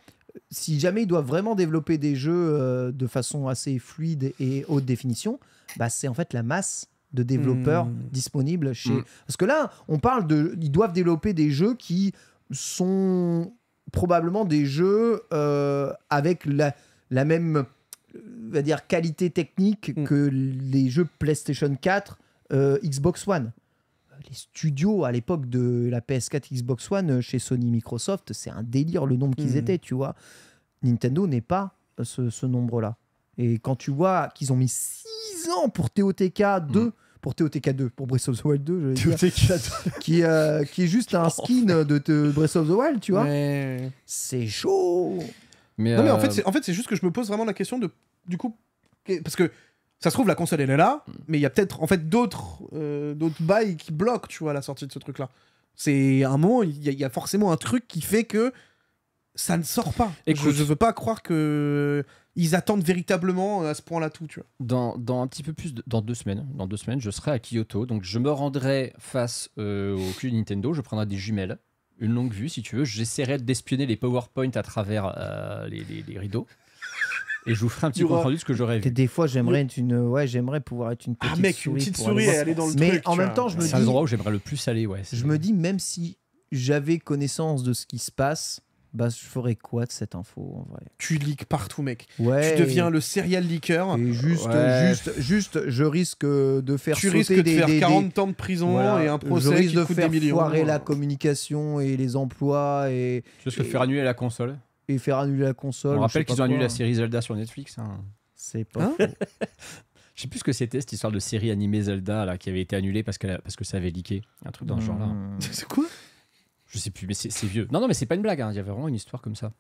si jamais ils doivent vraiment développer des jeux euh, de façon assez fluide et haute définition, bah, c'est en fait la masse de développeurs hmm. disponibles chez. Hmm. Parce que là, on parle de. Ils doivent développer des jeux qui sont probablement des jeux euh, avec la, même va dire, qualité technique que les jeux PlayStation 4, euh, Xbox One studios à l'époque de la PS4 Xbox One euh, chez Sony Microsoft, c'est un délire le nombre qu'ils hmm. étaient, tu vois. Nintendo n'est pas euh, ce, nombre-là. Et quand tu vois qu'ils ont mis 6 ans pour TOTK 2, hmm. pour TOTK 2, pour Breath of the Wild 2, je dire, qui, euh, qui est juste un skin de, Breath of the Wild, tu vois. C'est chaud. Mais non, mais en fait, c'est en fait, juste que je me pose vraiment la question de, du coup, parce que ça se trouve, la console, elle est là, mais il y a peut-être en fait d'autres euh, d'autres bails qui bloquent, tu vois, la sortie de ce truc-là. C'est un moment, il y, a forcément un truc qui fait que ça ne sort pas. Et je ne veux pas croire que ils attendent véritablement euh, à ce point-là tout, tu vois. Dans, dans, un petit peu plus, dans deux semaines, dans deux semaines, je serai à Kyoto, donc je me rendrai face euh, au cul Nintendo, je prendrai des jumelles, une longue vue si tu veux, j'essaierai d'espionner les PowerPoint à travers les rideaux et je vous ferai un petit compte rendu de ce que j'aurais vu. Des fois, j'aimerais être une, ouais, j'aimerais pouvoir être une ah, petite ah, mec, souris. Une petite souris et aller dans le Mais truc, en même temps, je me dis. C'est un endroit où j'aimerais le plus aller, ouais. Je me dis, même si j'avais connaissance de ce qui se passe, bah, je ferais quoi de cette info en vrai Tu leaks partout, mec. Ouais. Tu deviens le serial leaker. juste, juste, juste, je risque de faire. Tu risques de faire des, 40 ans de prison et un procès je risque qui de coûte faire des Foirer la communication et les emplois et. Tu risques de faire annuler la console et faire annuler la console. On rappelle qu'ils ont annulé la série Zelda sur Netflix. Hein. C'est pas. Hein je sais plus ce que c'était cette histoire de série animée Zelda là, qui avait été annulée parce que, parce que ça avait leaké. Un truc dans ce genre-là. Hmm. C'est quoi Je sais plus, mais c'est vieux. Non, non, mais c'est pas une blague. Hein. Il y avait vraiment une histoire comme ça.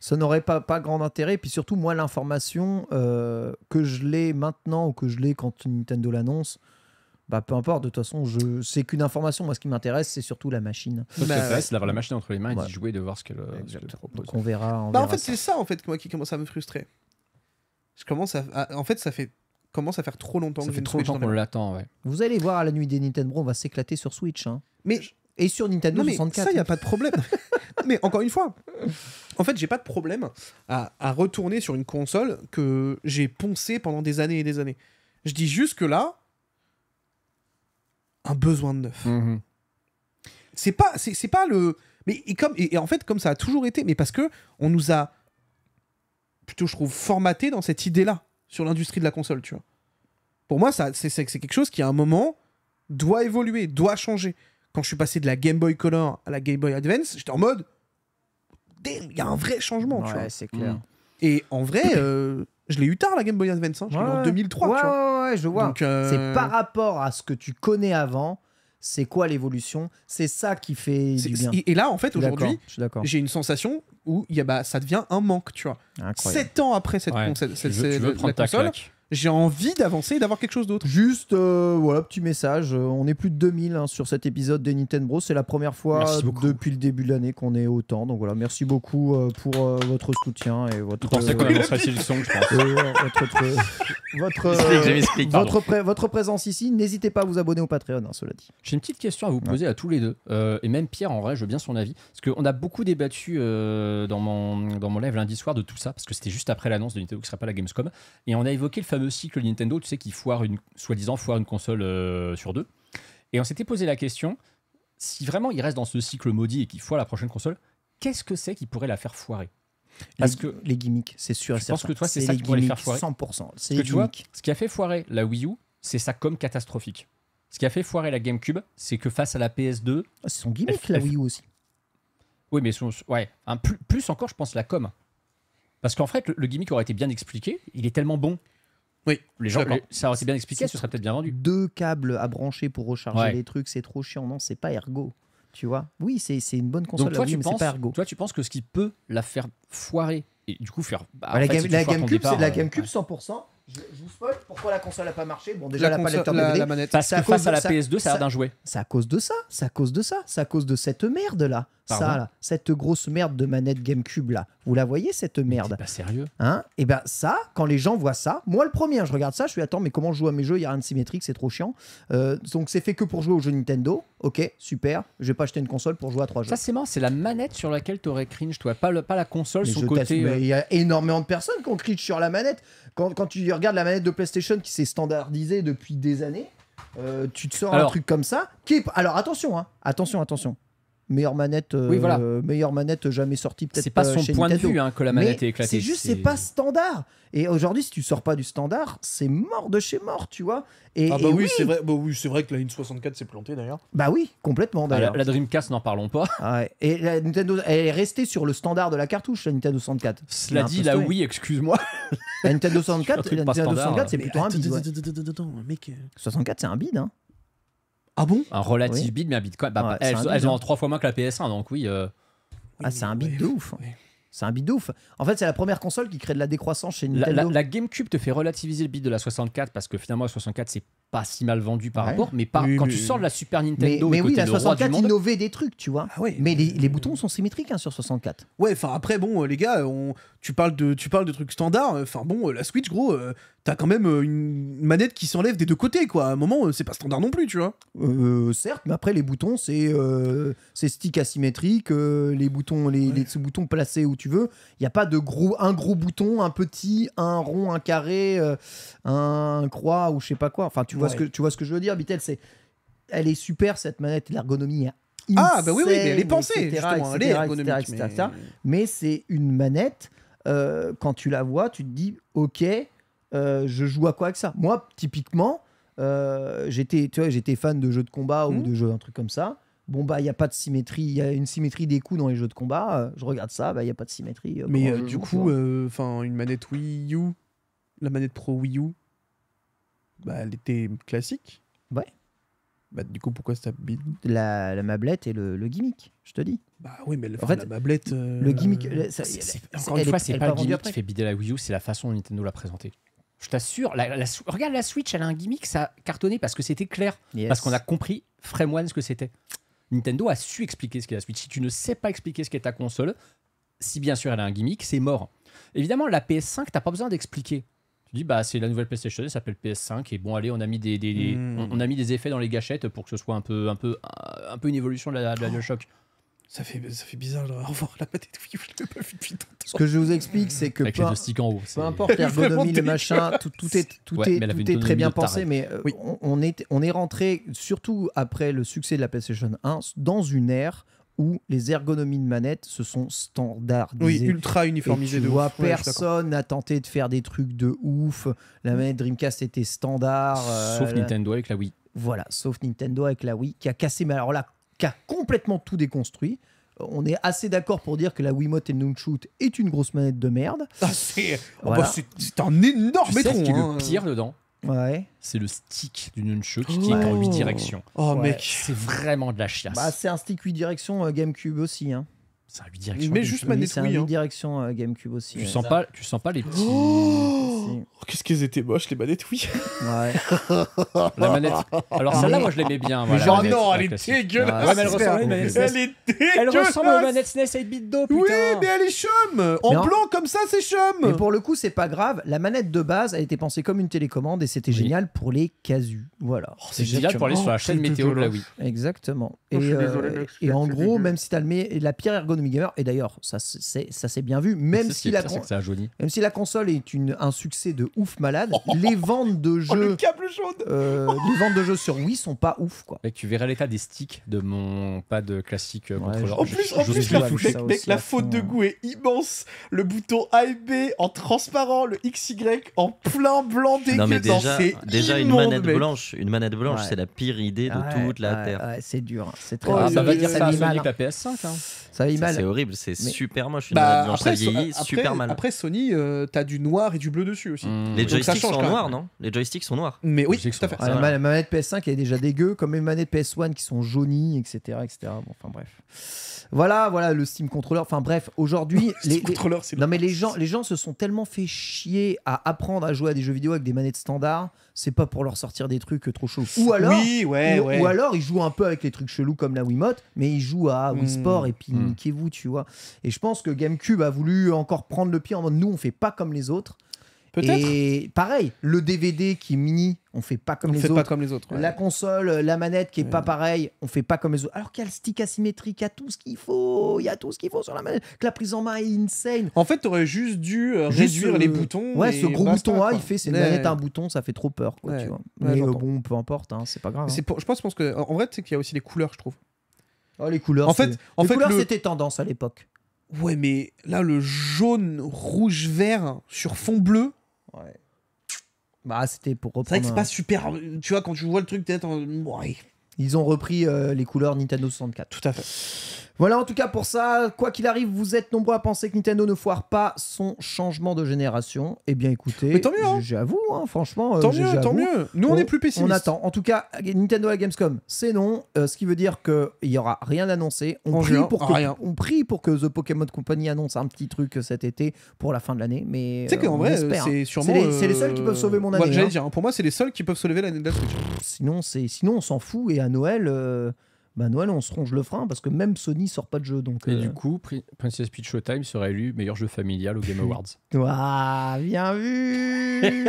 Ça n'aurait pas, pas grand intérêt. Puis surtout, moi, l'information euh, que je l'ai maintenant ou que je l'ai quand Nintendo l'annonce, bah peu importe, de toute façon, je c'est qu'une information. Moi, ce qui m'intéresse, c'est surtout la machine. Bah, ce bah, c'est d'avoir la machine entre les mains et de jouer, de voir ce que propose. on verra. Bah, en fait, c'est ça en fait qui commence à me frustrer. Je commence à, en fait, ça fait commence à faire trop longtemps Ça que fait trop longtemps qu'on l'attend, ouais. Vous allez voir à la nuit des Nintendo, on va s'éclater sur Switch hein. Mais et sur Nintendo mais 64. ça, il n'y a pas de problème. mais encore une fois, en fait, j'ai pas de problème à, à retourner sur une console que j'ai poncée pendant des années et des années. Je dis juste que là, un besoin de neuf. Mhm. C'est pas, c'est, pas le. Mais et comme et, en fait comme ça a toujours été, mais parce que on nous a plutôt je trouve formaté dans cette idée-là sur l'industrie de la console, tu vois. Pour moi, ça, c'est, c'est quelque chose qui à un moment doit évoluer, doit changer. Quand je suis passé de la Game Boy Color à la Game Boy Advance, j'étais en mode, il y a un vrai changement, tu vois. c'est clair. Et en vrai, euh, je l'ai eu tard la Game Boy Advance, hein. je l'ai eu en 2003. Ouais, tu vois. ouais, euh, C'est par rapport à ce que tu connais avant, c'est quoi l'évolution C'est ça qui fait Et, là, en fait, aujourd'hui, j'ai une sensation où y a, bah, ça devient un manque, tu vois. Sept ans après cette, console j'ai envie d'avancer et d'avoir quelque chose d'autre. Juste, euh, voilà, petit message. Euh, on est plus de 2000 hein, sur cet épisode des Nintendo Bros. C'est la première fois depuis le début de l'année qu'on est autant. Donc voilà, merci beaucoup euh, pour votre soutien et votre. votre, votre, votre, présence ici. N'hésitez pas à vous abonner au Patreon, hein, cela dit. J'ai une petite question à vous poser à tous les deux. et même Pierre, en vrai, je veux bien son avis. Parce qu'on a beaucoup débattu dans, mon, dans mon live lundi soir de tout ça. Parce que c'était juste après l'annonce de Nintendo qui serait pas la Gamescom. Et on a évoqué le fait cycle Nintendo, tu sais, qui foire une, soi-disant, foire une console euh, sur deux. Et on s'était posé la question, si vraiment il reste dans ce cycle maudit et qu'il foire la prochaine console, qu'est-ce que c'est qui pourrait la faire foirer parce les, que les gimmicks, c'est sûr. Je pense que toi, c'est ça qui pourrait les faire foirer. 100%. C'est tu vois, ce qui a fait foirer la Wii U, c'est sa com catastrophique. Ce qui a fait foirer la GameCube, c'est que face à la PS2, ah, c'est son gimmick la Wii U aussi. Oui, mais son, ouais, un plus, encore, je pense la com. Parce qu'en fait, le, gimmick aurait été bien expliqué. Il est tellement bon oui, les gens, ça aurait été bien expliqué, ce serait peut-être bien vendu. Deux câbles à brancher pour recharger les trucs, c'est trop chiant. Non, c'est pas ergo. Tu vois Oui, c'est une bonne console, toi, tu mais penses, pas ergo. Toi, tu penses que ce qui peut la faire foirer et du coup faire. Bah, la, Gamecube c'est de la, euh, GameCube, 100%. Je, vous spoil pourquoi la console n'a pas marché. Bon, déjà, la, console, la, le la manette. Parce que face à, la PS2, ça, ça a l'air d'un jouet. C'est à cause de ça. C'est à cause de ça. C'est à cause de cette merde là ça, cette grosse merde de manette GameCube là, vous la voyez cette merde Pas sérieux. Hein Et eh ben ça, quand les gens voient ça, moi le premier, hein, je regarde ça, je suis attends mais comment je joue à mes jeux Il y a rien de symétrique, c'est trop chiant. Euh, donc c'est fait que pour jouer aux jeux Nintendo. Ok, super. Je vais pas acheter une console pour jouer à trois jeux. Ça c'est marrant, c'est la manette sur laquelle t'aurais cringe, toi, pas, pas la console, son côté. Euh, il y a énormément de personnes qui ont cringe sur la manette. Quand, quand tu regardes la manette de PlayStation qui s'est standardisée depuis des années. Euh, tu te sors un truc comme ça. Qui Alors attention, hein, attention, attention meilleure manette meilleure manette jamais sortie peut-être c'est pas son point de vue que la manette est éclatée c'est juste c'est pas standard et aujourd'hui si tu sors pas du standard c'est mort de chez mort tu vois et, ah bah oui, c'est vrai oui c'est vrai que la N64 s'est plantée d'ailleurs bah oui complètement la, Dreamcast n'en parlons pas et Nintendo elle est restée sur le standard de la cartouche la Nintendo 64 cela dit la oui, excuse-moi la Nintendo 64 c'est plutôt un bide 64 c'est un bide ah bon Un relatif beat mais un bitcoin. Bah, elles, ont hein. trois fois moins que la PS1, donc oui. Euh. Ah, c'est un bid de ouf. Hein. C'est un bid de ouf. En fait, c'est la première console qui crée de la décroissance chez Nintendo. La, GameCube te fait relativiser le bid de la 64 parce que finalement, la 64, c'est pas si mal vendu par rapport, mais par, quand tu sors de la Super Nintendo. Mais, oui, la 64 innovait des trucs, tu vois. Ah mais les, boutons sont symétriques hein, sur 64. Ouais, enfin après, bon, euh, les gars, on, tu, parles de, tu parles de trucs standards. Euh, enfin bon, euh, la Switch, gros, t'as quand même une manette qui s'enlève des deux côtés, quoi. À un moment, c'est pas standard non plus, tu vois. certes, mais après, les boutons, c'est c'est stick asymétrique, les boutons, les, les, boutons placés où tu veux. Il n'y a pas de gros, un gros bouton, un petit, un rond, un carré, un croix ou je sais pas quoi. Enfin, tu vois tu vois ce que je veux dire, Bitel C'est, elle est super cette manette, l'ergonomie Ah, bah oui, oui, mais elle est pensée, elle est mais... c'est une manette, euh, quand tu la vois, tu te dis, ok, euh, je joue à quoi avec ça Moi, typiquement, euh, j'étais, tu vois, j'étais fan de jeux de combat ou hmm. de jeux, un truc comme ça. Bon, bah, il n'y a pas de symétrie, il y a une symétrie des coups dans les jeux de combat. je regarde ça, bah, il y n'y a pas de symétrie. Mais du coup, enfin, une manette Wii U, la manette Pro Wii U, bah, elle était classique. Ouais. Bah, du coup, pourquoi ça bide la, la mablette et le, le gimmick, je te dis. Bah oui, mais le, en fait, la mablette. Le euh, gimmick. encore une fois, c'est pas le gimmick qui fait bider la Wii U, c'est la façon dont Nintendo l'a présenté Je t'assure, la, regarde la Switch, elle a un gimmick, ça a cartonné parce que c'était clair. Parce qu'on a compris, frame One ce que c'était. Nintendo a su expliquer ce qu'est la Switch. Si tu ne sais pas expliquer ce qu'est ta console, si bien sûr elle a un gimmick, c'est mort. Évidemment, la PS5, t'as pas besoin d'expliquer bah, c'est la nouvelle PlayStation, elle s'appelle PS5. Et bon, allez, on a mis des, hmm. on, a mis des effets dans les gâchettes pour que ce soit un peu, un peu, un, peu une évolution de la, de la oh. Ça fait, ça fait bizarre de revoir la patate Wii je l'ai pas Ce que je vous explique, c'est que pas, en peu importe l'ergonomie, le machin, tout, tout est, tout est, très bien pensé, mais on, est, on est rentré, surtout après le succès de la PlayStation 1, dans une ère où les ergonomies de manette se sont standardisées. Oui, ultra uniformisées de vois, Personne n'a tenté de faire des trucs de ouf. La manette Dreamcast était standard. Euh, sauf Nintendo avec la Wii. Voilà, sauf Nintendo avec la Wii qui a cassé, mais alors là, qui a complètement tout déconstruit euh, on est assez d'accord pour dire que la Wiimote et le Nunchut est une grosse manette de merde. Ah, oh, c'est un énorme tu sais ce qui le hein. pire dedans Ouais. C'est le stick du nunchuck qui est en 8 directions. Oh mec. C'est vraiment de la chiasse. Bah, c'est un stick 8 directions euh, GameCube aussi. Hein. Ça a 8 directions. Mais juste manette C'est un oui, 8 hein. directions euh, GameCube aussi. Tu, euh, sens pas, tu sens pas les petits. Oh Qu'est-ce qu'elles étaient moches, les manettes oui. Ouais. La manette. Alors celle-là, moi je l'aimais bien. genre, non, elle est dégueulasse. elle ressemble à Elle ressemble la manette SNES 8-bit d'eau, Oui, mais elle est chum. En blanc, comme ça, c'est Mais pour le coup, c'est pas grave. La manette de base, elle était pensée comme une télécommande et c'était génial pour les casus. Voilà. Oh, c'est génial pour aller sur la chaîne météo de la Wii. Exactement. Oh, et euh, en gros, même si t'as le la pire ergonomie et d'ailleurs, ça s'est bien vu. Même si, la même si la console est une, un succès de ouf malade, oh, euh, les ventes de jeux. ventes de sur Wii sont pas ouf, quoi. tu verras l'état des sticks de mon pad classique euh, En plus, la, faute de goût est immense. Le bouton A et B en transparent, le XY en plein blanc dégueulasse. déjà, une manette blanche, une manette blanche, c'est la pire idée de toute la Terre. c'est dur, hein. c'est oh, très. ça va dire ça la PS5. Ça va c'est horrible, c'est super moche. Une bah, super mal. Après, Sony, euh, t'as du noir et du bleu dessus aussi. Mmh. Les joysticks sont noirs, non Les joysticks sont noirs. Mais oui, tout à fait. la manette PS5 elle est déjà dégueu, comme les manettes PS1 qui sont jaunies, etc. etc. Bon, enfin bref. Voilà, voilà le Steam Controller. Enfin bref, aujourd'hui, les, non mais les gens, les gens se sont tellement fait chier à apprendre à jouer à des jeux vidéo avec des manettes standards c'est pas pour leur sortir des trucs euh, trop chauds Ou alors, oui, ou, ou, alors ils jouent un peu avec les trucs chelous comme la Wiimote, mais ils jouent à Wii hmm. Sport et puis hmm. niquez-vous, tu vois. Et je pense que GameCube a voulu encore prendre le pied en mode nous on fait pas comme les autres. Et pareil, le DVD qui est mini, on fait pas comme, fait Pas comme les autres. La console, euh, la manette qui est pas pareille on fait pas comme les autres. Alors qu'il y a le stick asymétrique, il y a tout ce qu'il faut, il y a tout ce qu'il faut sur la manette, que la prise en main est insane. En fait, tu aurais juste dû euh, réduire les euh, boutons. Ouais, ce gros bouton A, il fait, c'est une manette un bouton, ça fait trop peur. tu Mais bon, peu importe, hein, c'est pas grave. Hein. je pense, pense que, en vrai, c'est qu'il y a aussi les couleurs, je trouve. Oh, les couleurs. En fait, en fait, c'était tendance à l'époque. Ouais, mais là, le jaune, rouge, vert sur fond bleu, Ouais. Bah, c'était pour C'est vrai que c'est pas super. Tu vois, quand tu vois le truc, t'es en. Ils ont repris euh, les couleurs Nintendo 64. tout à fait. Voilà en tout cas pour ça. Quoi qu'il arrive, vous êtes nombreux à penser que Nintendo ne foire pas son changement de génération. Eh bien écoutez, j'avoue, franchement. Tant mieux, hein. hein, euh, tant mieux. Nous on, est plus pessimistes. On attend. En tout cas, Nintendo à Gamescom, c'est non. Euh, ce qui veut dire qu'il n'y aura rien annoncé. On, prie pour ah, que, on pour que The Pokémon Company annonce un petit truc cet été pour la fin de l'année. Mais euh, c'est qu'en hein. vrai, c'est sûrement. C'est les, seuls qui peuvent sauver mon année. pour moi, c'est les seuls qui peuvent sauver l'année de la Switch. Sinon, sinon on s'en fout et à Noël bah Noël, on se ronge le frein parce que même Sony sort pas de jeu. Donc, Et euh, du coup, Princess Peach Showtime serait élu meilleur jeu familial au Game Awards. Ouah, bien vu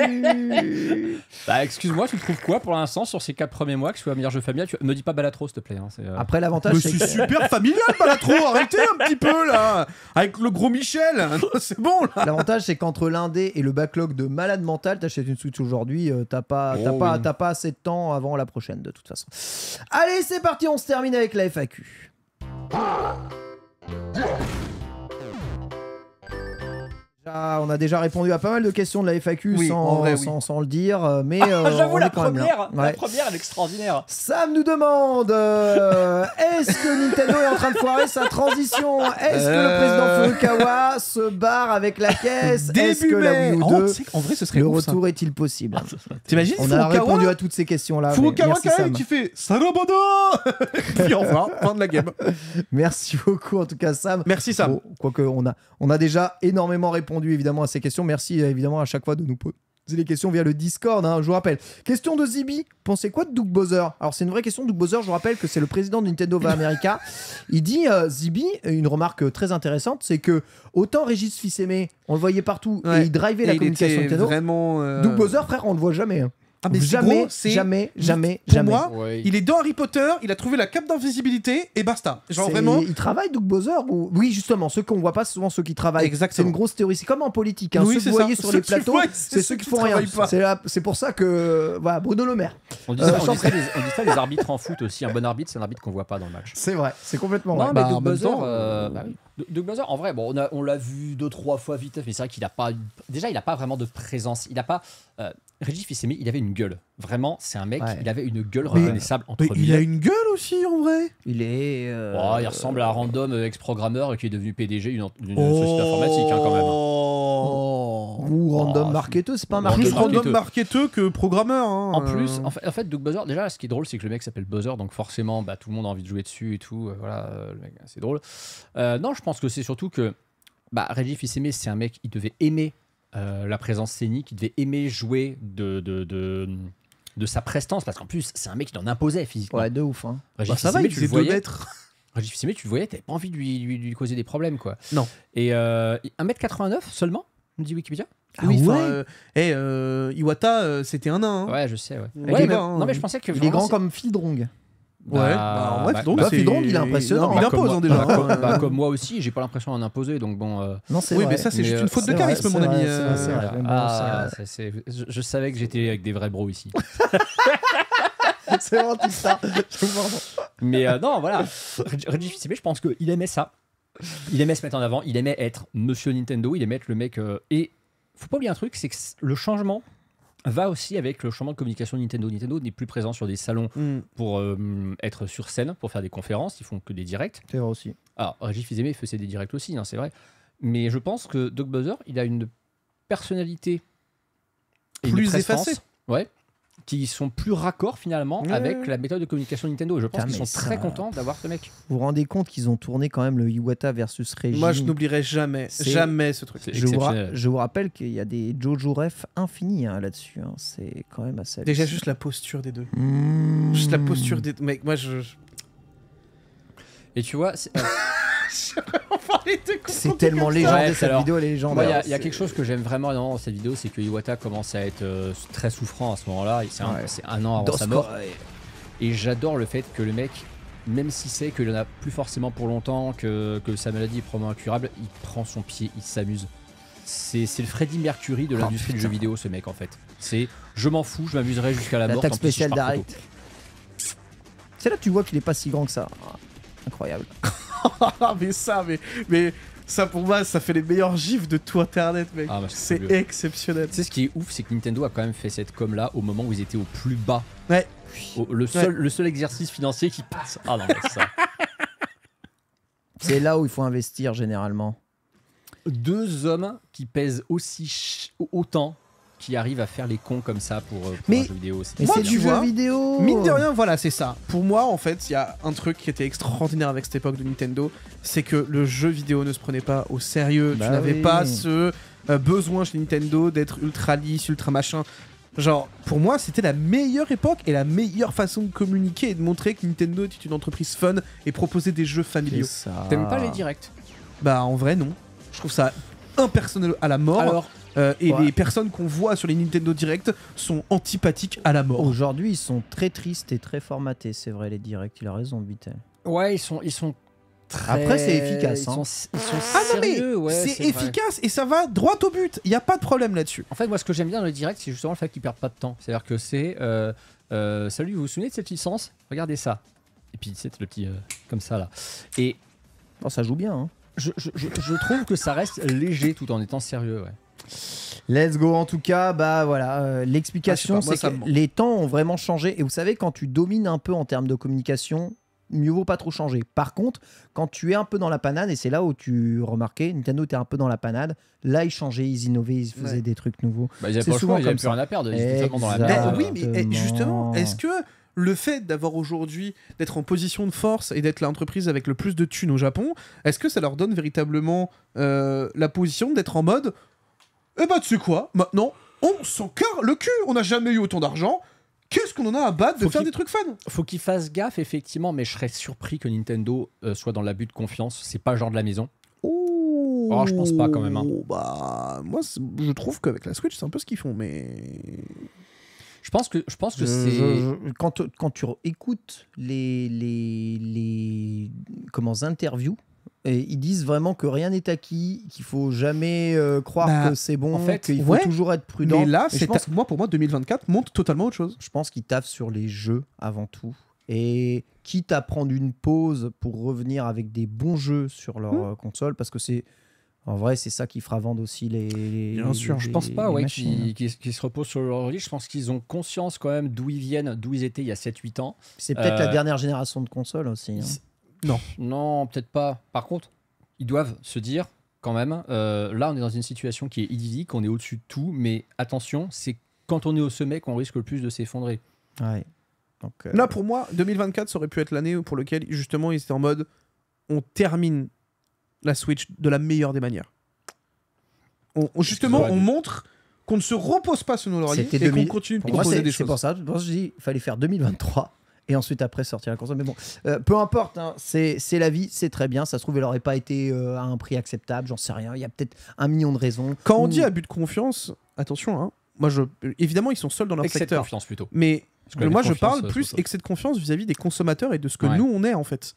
Bah, excuse-moi, tu trouves quoi pour l'instant sur ces 4 premiers mois que soit meilleur jeu familial tu... Ne dis pas Balatro, s'il te plaît. Hein, euh, Après, l'avantage, c'est. Que... super familial, Balatro Arrêtez un petit peu, là Avec le gros Michel hein, C'est bon, là L'avantage, c'est qu'entre l'indé et le backlog de malade mental, t'achètes une Switch aujourd'hui, euh, t'as pas, oh pas, pas assez de temps avant la prochaine, de toute façon. Allez, c'est parti, on se termine avec la FAQ on a déjà répondu à pas mal de questions de la FAQ sans, le dire, euh, mais ah, euh, j'avoue la, première, la première, elle est extraordinaire. Sam nous demande euh, est-ce que Nintendo est en train de foirer sa transition Est-ce que le président Furukawa se barre avec la caisse Est-ce que la Wii en vrai, ce serait le retour est-il possible ah, T'imagines On a répondu à toutes ces questions là. Furukawa merci, même, qui fait sarabado Puis enfin, fin de la game. Merci beaucoup en tout cas Sam. Merci Sam. quoi Quoique a on a déjà énormément répondu évidemment à ces questions. Merci euh, évidemment à chaque fois de nous poser les questions via le Discord, hein, je vous rappelle. Question de Zibi, pensez quoi de Doug Bowser Alors c'est une vraie question, Doug Bowser, je vous rappelle que c'est le président de Nintendo of America. Il dit, euh, Zibi, une remarque euh, très intéressante, c'est que autant Régis fils aimé on le voyait partout et il drivait la communication Nintendo, vraiment, Doug Bowser, frère, on le voit jamais. Hein. Ah, jamais, jamais, jamais, jamais. Moi, il est dans Harry Potter, il a trouvé la cape d'invisibilité et basta. Genre vraiment. Il travaille Doug Bowser ou oui justement ceux qu'on voit pas souvent ceux qui travaillent. Exactement. C'est une grosse théorie. C'est comme en politique. Hein. ceux voyez sur les plateaux, c'est ceux, qui font rien. C'est pour ça que voilà Bruno Le Maire. On dit ça, les, euh, arbitres en foot aussi. Un bon arbitre, c'est un arbitre qu'on voit pas dans le match. C'est vrai. C'est complètement vrai. Doug Bowser. en vrai, bon, on l'a vu deux trois fois vite, mais c'est vrai qu'il n'a pas. Déjà, il n'a pas vraiment de présence. Il a pas. Euh, Régis fils il avait une gueule. Vraiment, c'est un mec, il avait une gueule reconnaissable entre mais Il a une gueule aussi, en vrai Il est. Euh, oh, il ressemble à un random ex-programmeur qui est devenu PDG d'une oh. société informatique, hein, quand même. Ou random ah, marketeur, c'est pas un marketeur. Plus random marketeur que programmeur. Hein. En plus, en fait, en fait, Doug Buzzer, déjà, ce qui est drôle, c'est que le mec s'appelle Buzzer, donc forcément, bah, tout le monde a envie de jouer dessus et tout. Euh, euh, le voilà, c'est drôle. non, je pense que c'est surtout que bah, c'est un mec, il devait aimer euh, la présence scénique, il devait aimer jouer de, de, sa prestance, parce qu'en plus, c'est un mec qui en imposait physiquement. Ouais, de ouf. Hein. Régis bah, ça va, il tu le voyais, tu le t'avais pas envie de lui, lui, causer des problèmes, quoi. Non. Et euh, 1m89 seulement, me dit Wikipédia ah oui, ouais. Euh, euh, Iwata, c'était un nain. Hein. Ouais, je sais. mais, hein. mais je pensais que. Il est grand comme Fildrong. Ouais, bah, bref, bah, bah, donc, bah, il est impressionnant. il impose hein, déjà. Hein. Comme, moi aussi, j'ai pas l'impression d'en imposer. Donc bon, euh, non, oui, mais ça, c'est juste une euh, faute de charisme, mon ami. Je savais que j'étais avec des vrais bros ici. c'est vraiment tout ça. mais euh, non, voilà. Reggie fils je pense qu'il aimait ça. Il aimait se mettre en avant. Il aimait être monsieur Nintendo. Il aimait être le mec. et faut pas oublier un truc c'est que le changement va aussi avec le changement de communication Nintendo. Nintendo n'est plus présent sur des salons hmm. pour euh, être sur scène, pour faire des conférences. Ils font que des directs. C'est vrai aussi. Alors, ah, Régis Fizemé aimé faisait des directs aussi, hein, c'est vrai. Mais je pense que Doug Buzzer, il a une personnalité plus effacée. Ouais, qui sont plus raccords finalement avec la méthode de communication Nintendo. je pense ah, qu'ils sont très contents d'avoir ce mec. Vous vous rendez compte qu'ils ont tourné quand même le Iwata versus Reggie Moi, je n'oublierai jamais, jamais ce truc. Je vous, je vous, rappelle qu'il y a des Jojo ref infinis hein, là-dessus. Hein. C'est quand même assez. Déjà juste la posture des deux. Hmm. Juste la posture des. deux Mec, moi je. Et tu vois. Euh, c'est tellement légendaire cette vidéo, légendaire. Il y, a quelque chose que j'aime vraiment dans cette vidéo, c'est que Iwata commence à être euh, très souffrant à ce moment-là. C'est un, an avant sa mort. Et j'adore le fait que le mec, même s'il sait qu'il en a plus forcément pour longtemps, que, que sa maladie est probablement incurable, il prend son pied, il s'amuse. C'est le Freddy Mercury de oh, l'industrie de du jeu vidéo, ce mec en fait. C'est je m'en fous, je m'amuserai jusqu'à la mort. C'est là que tu vois qu'il est pas si grand que ça. Incroyable. Ah, mais ça, mais, mais ça pour moi, ça fait les meilleurs gifs de tout Internet, mec. Ah, bah, c'est exceptionnel. Tu sais, ce qui est ouf, c'est que Nintendo a quand même fait cette com là au moment où ils étaient au plus bas. Ouais. le, seul, le seul exercice financier qui passe. Ah non, mais ça. c'est là où il faut investir généralement. Deux hommes qui pèsent aussi autant qui à faire les cons comme ça pour, euh, pour mais, jeu vidéo. Mais c'est du jeu vidéo. Mine de rien, voilà, c'est ça. Pour moi, en fait, il y a un truc qui était extraordinaire avec cette époque de Nintendo, c'est que le jeu vidéo ne se prenait pas au sérieux. Bah tu n'avais pas ce euh, besoin chez Nintendo d'être ultra lisse, ultra machin. Genre, pour moi, c'était la meilleure époque et la meilleure façon de communiquer et de montrer que Nintendo était une entreprise fun et proposait des jeux familiaux. T'aimes pas les directs Bah, en vrai, non. Je trouve ça impersonnel à la mort. Euh, et les personnes qu'on voit sur les Nintendo Direct sont antipathiques à la mort. Aujourd'hui, ils sont très tristes et très formatés, c'est vrai, les directs. Il a raison, Bitel. Ouais, ils sont, ils sont Très... Après, c'est efficace. Ils sont, hein. ah sérieux, ouais, c'est efficace et ça va droit au but. Il n'y a pas de problème là-dessus. En fait, moi, ce que j'aime bien dans les Direct c'est justement le fait qu'ils perdent pas de temps. C'est-à-dire que c'est. Euh, euh, salut, vous vous souvenez de cette licence Regardez ça. Et puis, c'est le petit. comme ça, là. Et. Oh, ça joue bien. Hein. je trouve que ça reste léger tout en étant sérieux, ouais. Let's go. En tout cas, bah voilà, euh, l'explication, ah, c'est que les temps ont vraiment changé. Et vous savez, quand tu domines un peu en termes de communication, mieux vaut pas trop changer. Par contre, quand tu es un peu dans la panade, et c'est là où tu remarquais, Nintendo était un peu dans la panade, là ils changeaient, ils innovaient, ils faisaient des trucs nouveaux. Bah, c'est souvent comme Plus rien à perdre, dans la oui, mais eh, justement, est-ce que le fait d'avoir aujourd'hui, d'être en position de force et d'être l'entreprise avec le plus de thunes au Japon, est-ce que ça leur donne véritablement euh, la position d'être en mode eh bah, tu sais quoi Maintenant, on s'en coeur le cul. On n'a jamais eu autant d'argent. Qu'est-ce qu'on en a à battre de faire des trucs fun Faut qu'ils fassent gaffe, effectivement, mais je serais surpris que Nintendo euh, soit dans l'abus de confiance. C'est pas genre de la maison. Oh, oh, je pense pas quand même. Hein. Bah, moi, je trouve qu'avec la Switch, c'est un peu ce qu'ils font, mais. Je pense que, je pense que c'est. Quand, tu écoutes les, les, les comment, interviews et ils disent vraiment que rien n'est acquis, qu'il faut jamais euh, croire bah, que c'est bon, en fait, qu'il faut toujours être prudent. Mais là, c'est pense... moi pour moi 2024 montre totalement autre chose. Je pense qu'ils taffent sur les jeux avant tout et quitte à prendre une pause pour revenir avec des bons jeux sur leur hmm. euh, console parce que c'est en vrai, c'est ça qui fera vendre aussi les. Bien sûr, je pense pas, ouais, qui, se reposent sur leur lit. Je pense qu'ils ont conscience quand même d'où ils viennent, d'où ils étaient il y a 7-8 ans. C'est peut-être la euh, dernière génération de consoles aussi. Hein. Non. Non, peut-être pas. Par contre, ils doivent se dire quand même, euh, là on est dans une situation qui est idyllique, on est au-dessus de tout, mais attention, c'est quand on est au sommet qu'on risque le plus de s'effondrer. Donc, euh, Là pour moi, 2024 ça aurait pu être l'année pour laquelle justement ils étaient en mode on termine la Switch de la meilleure des manières. On, justement, on montre qu'on ne se repose pas sur nos lauriers et qu'on continue de des choses. C'est pour ça, que je dis, il fallait faire 2023 et ensuite après sortir la consommation Mais bon, euh, peu importe, hein, c'est la vie, c'est très bien. Ça se trouve, elle n'aurait pas été euh, à un prix acceptable, j'en sais rien. Il y a peut-être un million de raisons. Quand on dit abus de confiance, attention, hein, moi je, évidemment, ils sont seuls dans leur secteur. plutôt. Mais moi, je parle euh, plus excès de confiance vis-à-vis des consommateurs et de ce que nous, on est en fait.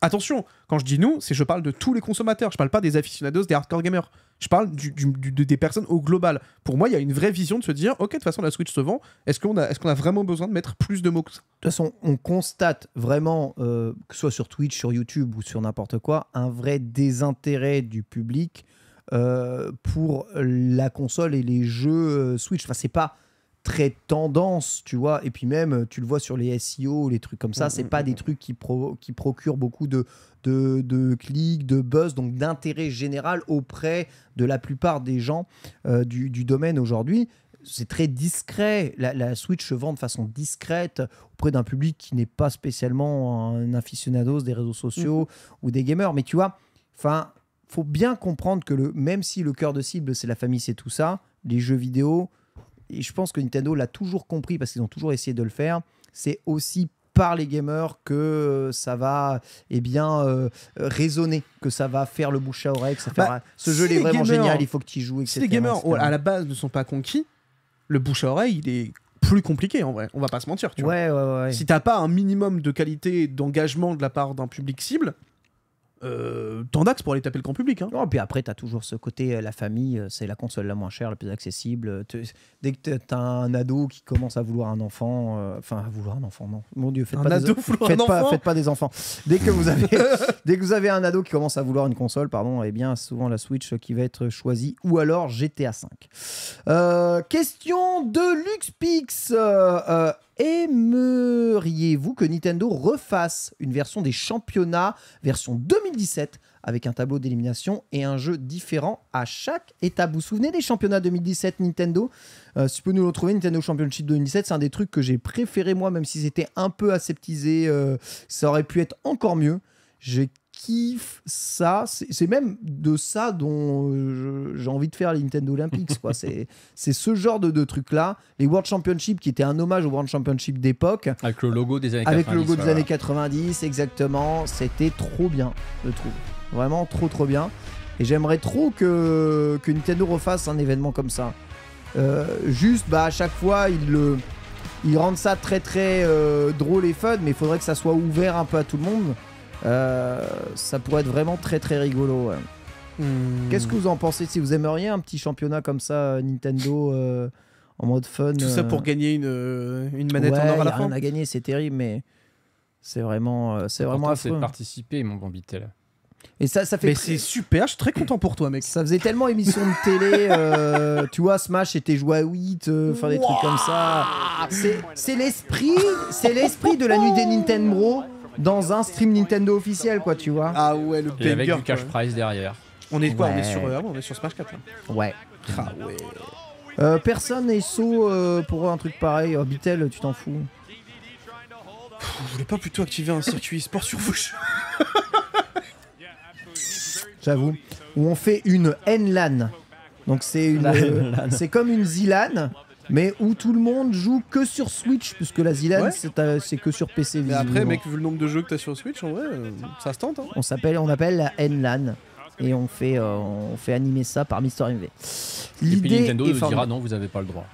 Attention, quand je dis nous, c'est je parle de tous les consommateurs. Je parle pas des aficionados, des hardcore gamers. Je parle des personnes au global. Pour moi, il y a une vraie vision de se dire, ok, de toute façon, la Switch se vend. Est-ce qu'on a, vraiment besoin de mettre plus de mots De toute façon, on constate vraiment, euh, que ce soit sur Twitch, sur YouTube ou sur n'importe quoi, un vrai désintérêt du public euh, pour la console et les jeux euh, Switch. Enfin, c'est pas très tendance, tu vois. Et puis même, tu le vois sur les SEO, les trucs comme ça, mm, c'est mm, pas mm, des trucs qui, procurent beaucoup de, de, clics, de buzz, donc d'intérêt général auprès de la plupart des gens euh, du, domaine aujourd'hui. C'est très discret. La, Switch se vend de façon discrète auprès d'un public qui n'est pas spécialement un aficionados des réseaux sociaux mm-hmm. ou des gamers. Mais tu vois, enfin, faut bien comprendre que le, même si le cœur de cible c'est la famille, c'est tout ça, les jeux vidéo, et je pense que Nintendo l'a toujours compris parce qu'ils ont toujours essayé de le faire, c'est aussi par les gamers que ça va eh bien euh, résonner, que ça va faire le bouche à oreille, que ça bah, ce jeu est vraiment génial, il faut que tu y joues, etc. Si les gamers oh, à la base ne sont pas conquis, le bouche à oreille, il est plus compliqué en vrai, on va pas se mentir. Tu vois. Ouais, ouais. Si t'as pas un minimum de qualité d'engagement de la part d'un public cible, euh, tant pour aller taper le camp public. Hein. Et puis après, tu as toujours ce côté, euh, la famille, euh, c'est la console la moins chère, la plus accessible. Euh, dès que tu t'as un ado qui commence à vouloir un enfant, enfin, à vouloir un enfant, non. Mon Dieu, faites, pas, des... faites, pas, faites pas des enfants. Dès que, vous avez, dès que vous avez un ado qui commence à vouloir une console, pardon, et eh bien, souvent la Switch qui va être choisie ou alors GTA V. question de Luxpix. euh, Aimeriez-vous que Nintendo refasse une version des championnats, version 2017, avec un tableau d'élimination et un jeu différent à chaque étape Vous vous souvenez des championnats 2017 Nintendo euh, Si vous pouvez nous le retrouver, Nintendo Championship 2017, c'est un des trucs que j'ai préféré moi, même si c'était un peu aseptisé, euh, ça aurait pu être encore mieux. J'ai kiffe ça. C'est même de ça dont euh, j'ai envie de faire les Nintendo Olympics. quoi. C'est ce genre de, de trucs-là. Les World Championship, qui étaient un hommage aux World Championship d'époque. Avec le logo des années 90. exactement. C'était trop bien, je trouve. Vraiment trop, trop bien. Et j'aimerais trop que, que Nintendo refasse un événement comme ça. Euh, juste, bah, à chaque fois, il le. Ils rendent ça très très euh, drôle et fun, mais il faudrait que ça soit ouvert un peu à tout le monde. Euh, ça pourrait être vraiment très très rigolo. Hmm. Qu'est-ce que vous en pensez si vous aimeriez un petit championnat comme ça euh, Nintendo euh, en mode fun Tout ça pour gagner une, une manette en or à la fin. On a gagné, c'est terrible, mais c'est vraiment c'est vraiment affreux. C'est participer, mon bon Bitel. Et ça, ça fait. Mais c'est super, je suis très content pour toi, mec. Ça faisait tellement émission de télé, tu vois, Smash était joué à 8, enfin des trucs comme ça. C'est l'esprit, c'est l'esprit de la nuit des Nintendo, dans un stream Nintendo officiel, quoi, tu vois. Ah ouais, le Et avec du cash prize derrière. On est quoi on, est sur, on est sur Smash 4 Ouais. Ah ouais. Euh, personne et saut euh, pour un truc pareil. Oh, Bitel, tu t'en fous. vous voulez pas plutôt activer un circuit sport sur vous J'avoue. Où on fait une N-LAN. Donc c'est une, c'est comme une Z-Lan mais où tout le monde joue que sur Switch, puisque la ZLAN c'est que sur PC. Mais après, mec, vu le nombre de jeux que t'as sur Switch, en vrai, euh, ça se tente. Hein. On s'appelle, on appelle la NLAN et on fait, euh, on fait animer ça par Mister MV. L'idée Nintendo dira non, vous n'avez pas le droit.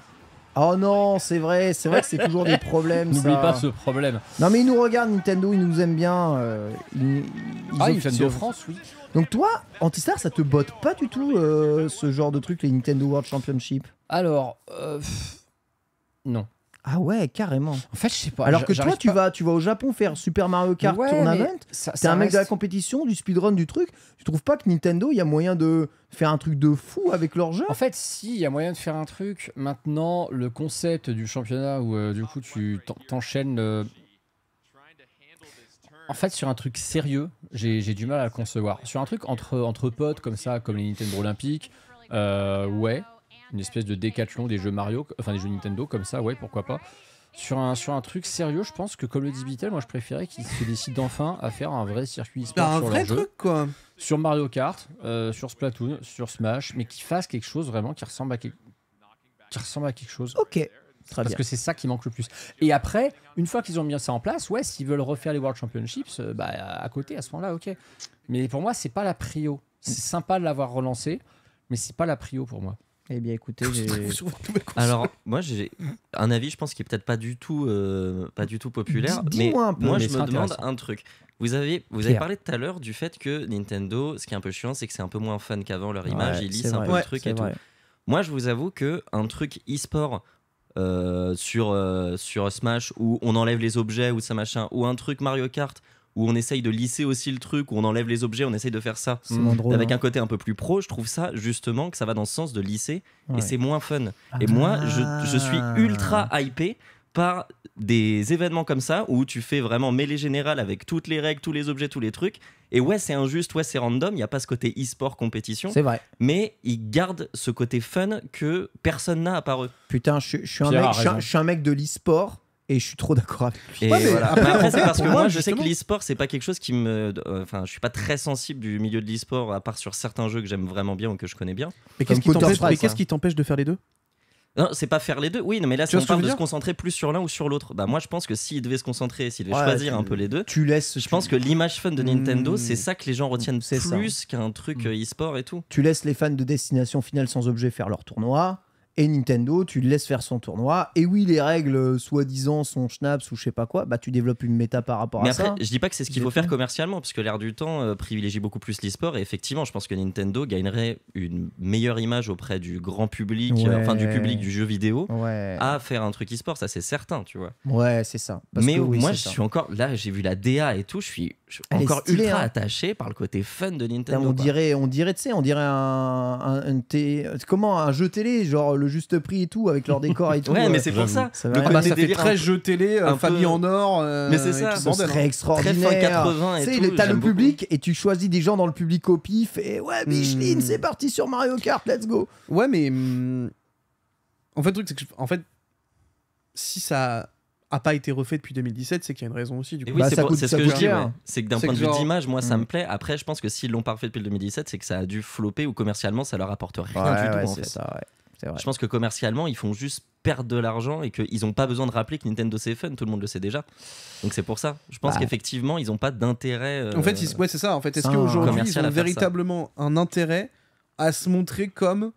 Oh non, c'est vrai, c'est vrai que c'est toujours des problèmes. N'oublie pas ce problème. Non mais ils nous regardent Nintendo, ils nous aiment bien. Euh, ils, ils ah, ils de France, oui. Donc toi, Antistar, ça te botte pas du tout ce genre de truc, les Nintendo World Championship alors, euh, non. Ah ouais, carrément. En fait, je sais pas. Alors que toi, tu vas, tu vas au Japon faire Super Mario Kart Tournament. T'es un mec de la compétition, du speedrun, du truc. Tu trouves pas que Nintendo, il y a moyen de faire un truc de fou avec leur jeu En fait, si, il y a moyen de faire un truc. Maintenant, le concept du championnat où euh, du coup tu t'enchaînes. Euh, en fait, sur un truc sérieux, j'ai du mal à le concevoir. Sur un truc entre, entre potes comme ça, comme les Nintendo Olympiques, ouais une espèce de décathlon des jeux Mario, enfin des jeux Nintendo comme ça, ouais, pourquoi pas. Sur un, sur un truc sérieux, je pense que comme le dit moi je préférais qu'ils se décident enfin à faire un vrai circuit sport ben, sur vrai truc, quoi. Sur Mario Kart, euh, sur Splatoon, sur Smash, mais qu'ils fassent quelque chose vraiment qui ressemble à, qui ressemble à quelque chose. Ok. Parce que c'est ça qui manque le plus. Et après, une fois qu'ils ont mis ça en place, ouais, s'ils veulent refaire les World Championships, euh, bah, à côté, à ce moment-là, ok. Mais pour moi, c'est pas la prio. C'est sympa de l'avoir relancé, mais c'est pas la prio pour moi. Eh bien, écoutez, alors moi j'ai un avis, je pense qui est peut-être pas du tout, euh, pas du tout populaire, mais moi, je me demande un truc. Vous avez, vous avez parlé tout à l'heure du fait que Nintendo, ce qui est un peu chiant, c'est que c'est un peu moins fun qu'avant leur image, ils lisent un peu le truc et tout. Moi, je vous avoue que un truc e-sport euh, sur euh, sur Smash où on enlève les objets ou ça machin, ou un truc Mario Kart où on essaye de lisser aussi le truc, où on enlève les objets, on essaye de faire ça avec hein. un côté un peu plus pro, je trouve ça justement que ça va dans le sens de lisser et c'est moins fun. Et moi, je, suis ah. ultra hypé par des événements comme ça où tu fais vraiment mêlée générale avec toutes les règles, tous les objets, tous les trucs. Et ouais, c'est injuste, ouais, c'est random, il n'y a pas ce côté e-sport compétition. C'est vrai. Mais ils gardent ce côté fun que personne n'a à part eux. Putain, je, un mec, je suis un mec de l'e-sport et je suis trop d'accord avec lui. Et bah, après, c'est parce que moi, je sais que l'e-sport, c'est pas quelque chose qui me. Enfin, je suis pas très sensible du milieu de l'e-sport, à part sur certains jeux que j'aime vraiment bien ou que je connais bien. Mais qu'est-ce hein. qui t'empêche de faire les deux non, c'est pas faire les deux. Oui, mais là, c'est on parle de se concentrer plus sur l'un ou sur l'autre, bah moi, je pense que s'il devait se concentrer, s'il devait choisir un peu les deux, tu laisses. Je pense que l'image fun de Nintendo, hmm, c'est ça que les gens retiennent plus qu'un truc hmm. euh, e-sport et tout. Tu laisses les fans de Destination Finale sans objet faire leur tournoi. Et Nintendo, tu le laisses faire son tournoi. Et oui, les règles, euh, soi-disant, sont schnapps ou je sais pas quoi. Bah, tu développes une méta par rapport Mais après, ça. Je dis pas que c'est ce qu'il faut faire commercialement, parce que l'air du temps euh, privilégie beaucoup plus l'e-sport. Et effectivement, je pense que Nintendo gagnerait une meilleure image auprès du grand public, euh, enfin du public du jeu vidéo, à faire un truc e-sport. Ça, c'est certain, tu vois. Ouais, c'est ça. Mais moi, je suis encore là. J'ai vu la DA et tout. Je suis je suis encore ultra hein. attaché par le côté fun de Nintendo. on dirait, on dirait, tu sais, on dirait un, comment un jeu télé, genre le juste prix et tout avec leur décor et tout. ouais, euh. mais c'est pour ça. ça. Le côté ça fait très jeu télé, euh, un famille en or. Euh, mais c'est ça. C'est très extraordinaire. Très fin 80 et tout. T'as le public et tu choisis des gens dans le public au pif et ouais, hmm. Micheline, c'est parti sur Mario Kart, let's go. Ouais, mais hmm, en fait, le truc c'est que en fait, si ça a pas été refait depuis 2017, c'est qu'il y a une raison aussi. Du coup. Oui, bah, c'est ce que je dis. C'est que d'un point de vue d'image, moi, ça mm. me plaît. Après, je pense que s'ils l'ont pas refait depuis 2017, c'est que ça a dû flopper ou commercialement, ça leur apporte rien du tout. Je pense que commercialement, ils font juste perdre de l'argent et qu'ils n'ont pas besoin de rappeler que Nintendo c'est fun, tout le monde le sait déjà. Donc c'est pour ça. Je pense bah. qu'effectivement, ils n'ont pas d'intérêt. Euh, en fait, ouais, c'est ça. En fait, est-ce qu'aujourd'hui, ils ont véritablement un intérêt à se montrer comme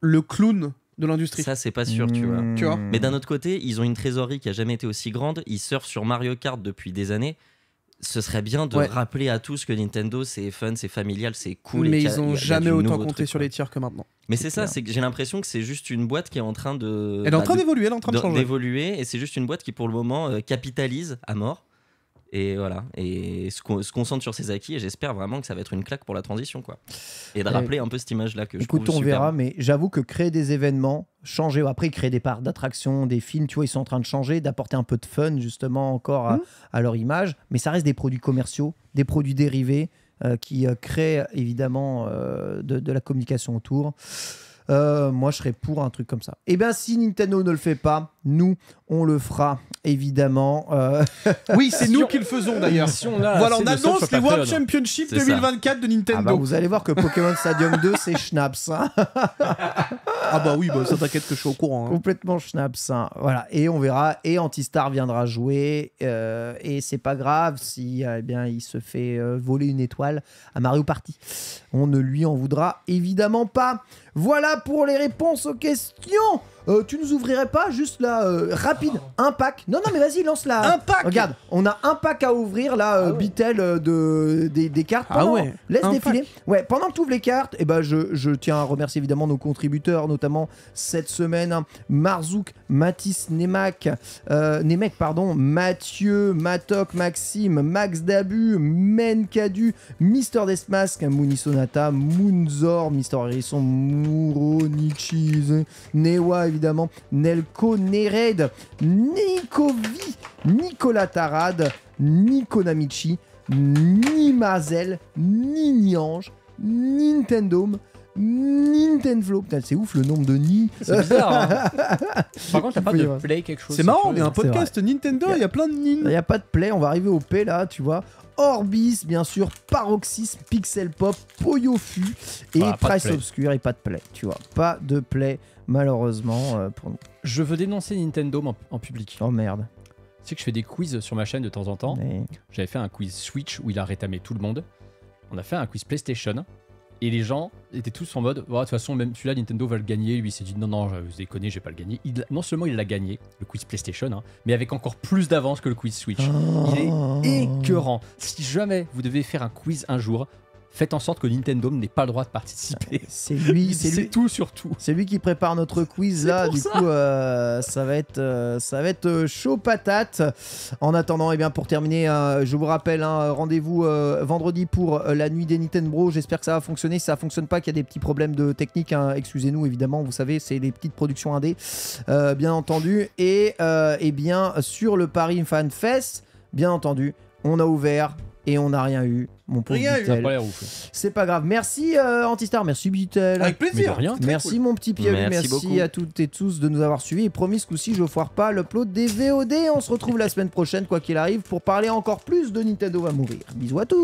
le clown de l'industrie. Ça, c'est pas sûr, mmh. tu vois. Mais d'un autre côté, ils ont une trésorerie qui a jamais été aussi grande. Ils surfent sur Mario Kart depuis des années. Ce serait bien de rappeler à tous que Nintendo, c'est fun, c'est familial, c'est cool. Mais ils ont jamais autant compté sur les tiers que maintenant. Mais c'est ça, que j'ai l'impression que c'est juste une boîte qui est en train de. Elle est en bah, train d'évoluer, elle est en train de, changer. D'évoluer, et c'est juste une boîte qui, pour le moment, euh, capitalise à mort et voilà, et se, concentre sur ses acquis, et j'espère vraiment que ça va être une claque pour la transition, quoi. Et de rappeler un peu cette image-là que Écoute, je on verra, mais j'avoue que créer des événements, changer, après créer des parts d'attractions, des films, tu vois, ils sont en train de changer, d'apporter un peu de fun, justement, encore à, mmh. leur image, mais ça reste des produits commerciaux, des produits dérivés, euh, qui euh, créent évidemment euh, de, de, la communication autour. moi, je serais pour un truc comme ça. Et eh bien, si Nintendo ne le fait pas, nous, on le fera, évidemment. Euh, oui, c'est nous qui le faisons d'ailleurs. voilà, on annonce les World Championship 2024 de Nintendo. Ah bah, vous allez voir que Pokémon Stadium 2, c'est Schnaps. Hein. ah bah oui, bah, ça t'inquiète que je suis au courant. Hein. Complètement Schnaps. Hein. Voilà, et on verra. Et Antistar viendra jouer. Euh, et c'est pas grave si euh, eh bien, il se fait voler une étoile à Mario Party. On ne lui en voudra évidemment pas. Voilà pour les réponses aux questions. Euh, tu nous ouvrirais pas juste là, euh, rapide, un pack Non, non, mais vas-y, lance la. Un pack Regarde, on a un pack à ouvrir là, euh, ah Bitel de, des, cartes. Ah ouais, Laisse défiler. Ouais, pendant que tu ouvres les cartes, eh ben, je, tiens à remercier évidemment nos contributeurs, notamment cette semaine hein, Marzouk, Mathis Nemac euh, Nemec, pardon, Mathieu, Matoc, Maxime, Max Dabu, Menkadu, Mister Desmask, Munisonata Sonata, Mister Hérisson, Newa évidemment Nelko Nered, Nikovi, Nicolas Tarad, Nikonamichi Namichi, ni Mazel, ni Niange, Nintendo. Nintendo. Putain, c'est ouf le nombre de ni. C'est bizarre. Hein. Par contre, t'as pas de play quelque chose. C'est marrant, y a un podcast Nintendo, il y, a plein de nin Il n'y a pas de play, on va arriver au P là, tu vois. Orbis, bien sûr, Paroxysme, Pixel Pop, Poyofu ah, et Price Obscure et pas de play, tu vois. Pas de play malheureusement euh, pour Je veux dénoncer Nintendo en, public. Oh merde. Tu sais que je fais des quiz sur ma chaîne de temps en temps. J'avais fait un quiz Switch où il a rétamé tout le monde. On a fait un quiz PlayStation. Et les gens étaient tous en mode, oh, de toute façon, même celui-là, Nintendo va le gagner. Lui, il s'est dit, non, non, vous déconnez, je vais pas le gagner. non seulement il l'a gagné, le quiz PlayStation, hein, mais avec encore plus d'avance que le quiz Switch. Il est oh. écœurant. Si jamais vous devez faire un quiz un jour, faites en sorte que Nintendo n'ait pas le droit de participer. C'est lui, c'est lui tout surtout. C'est lui qui prépare notre quiz là. Du coup, euh, ça va être, euh, ça va être euh, chaud patate. En attendant, et eh bien pour terminer, je vous rappelle, un hein, rendez-vous vendredi pour la nuit des Nintendo. J'espère que ça va fonctionner. Si ça fonctionne pas, qu'il y a des petits problèmes de technique, hein, excusez-nous évidemment. Vous savez, c'est des petites productions indé, bien entendu. Et et eh bien sur le Paris Fan Fest, bien entendu, on a ouvert et on n'a rien eu, mon pauvre hein. C'est pas grave. Merci euh, Antistar, merci Bitel. Avec plaisir. Merci mon petit Pierre, merci, à toutes et tous de nous avoir suivis. Et promis, ce coup-ci, je foire pas l'upload des VOD. On se retrouve la semaine prochaine, quoi qu'il arrive, pour parler encore plus de Nintendo va mourir. Bisous à tous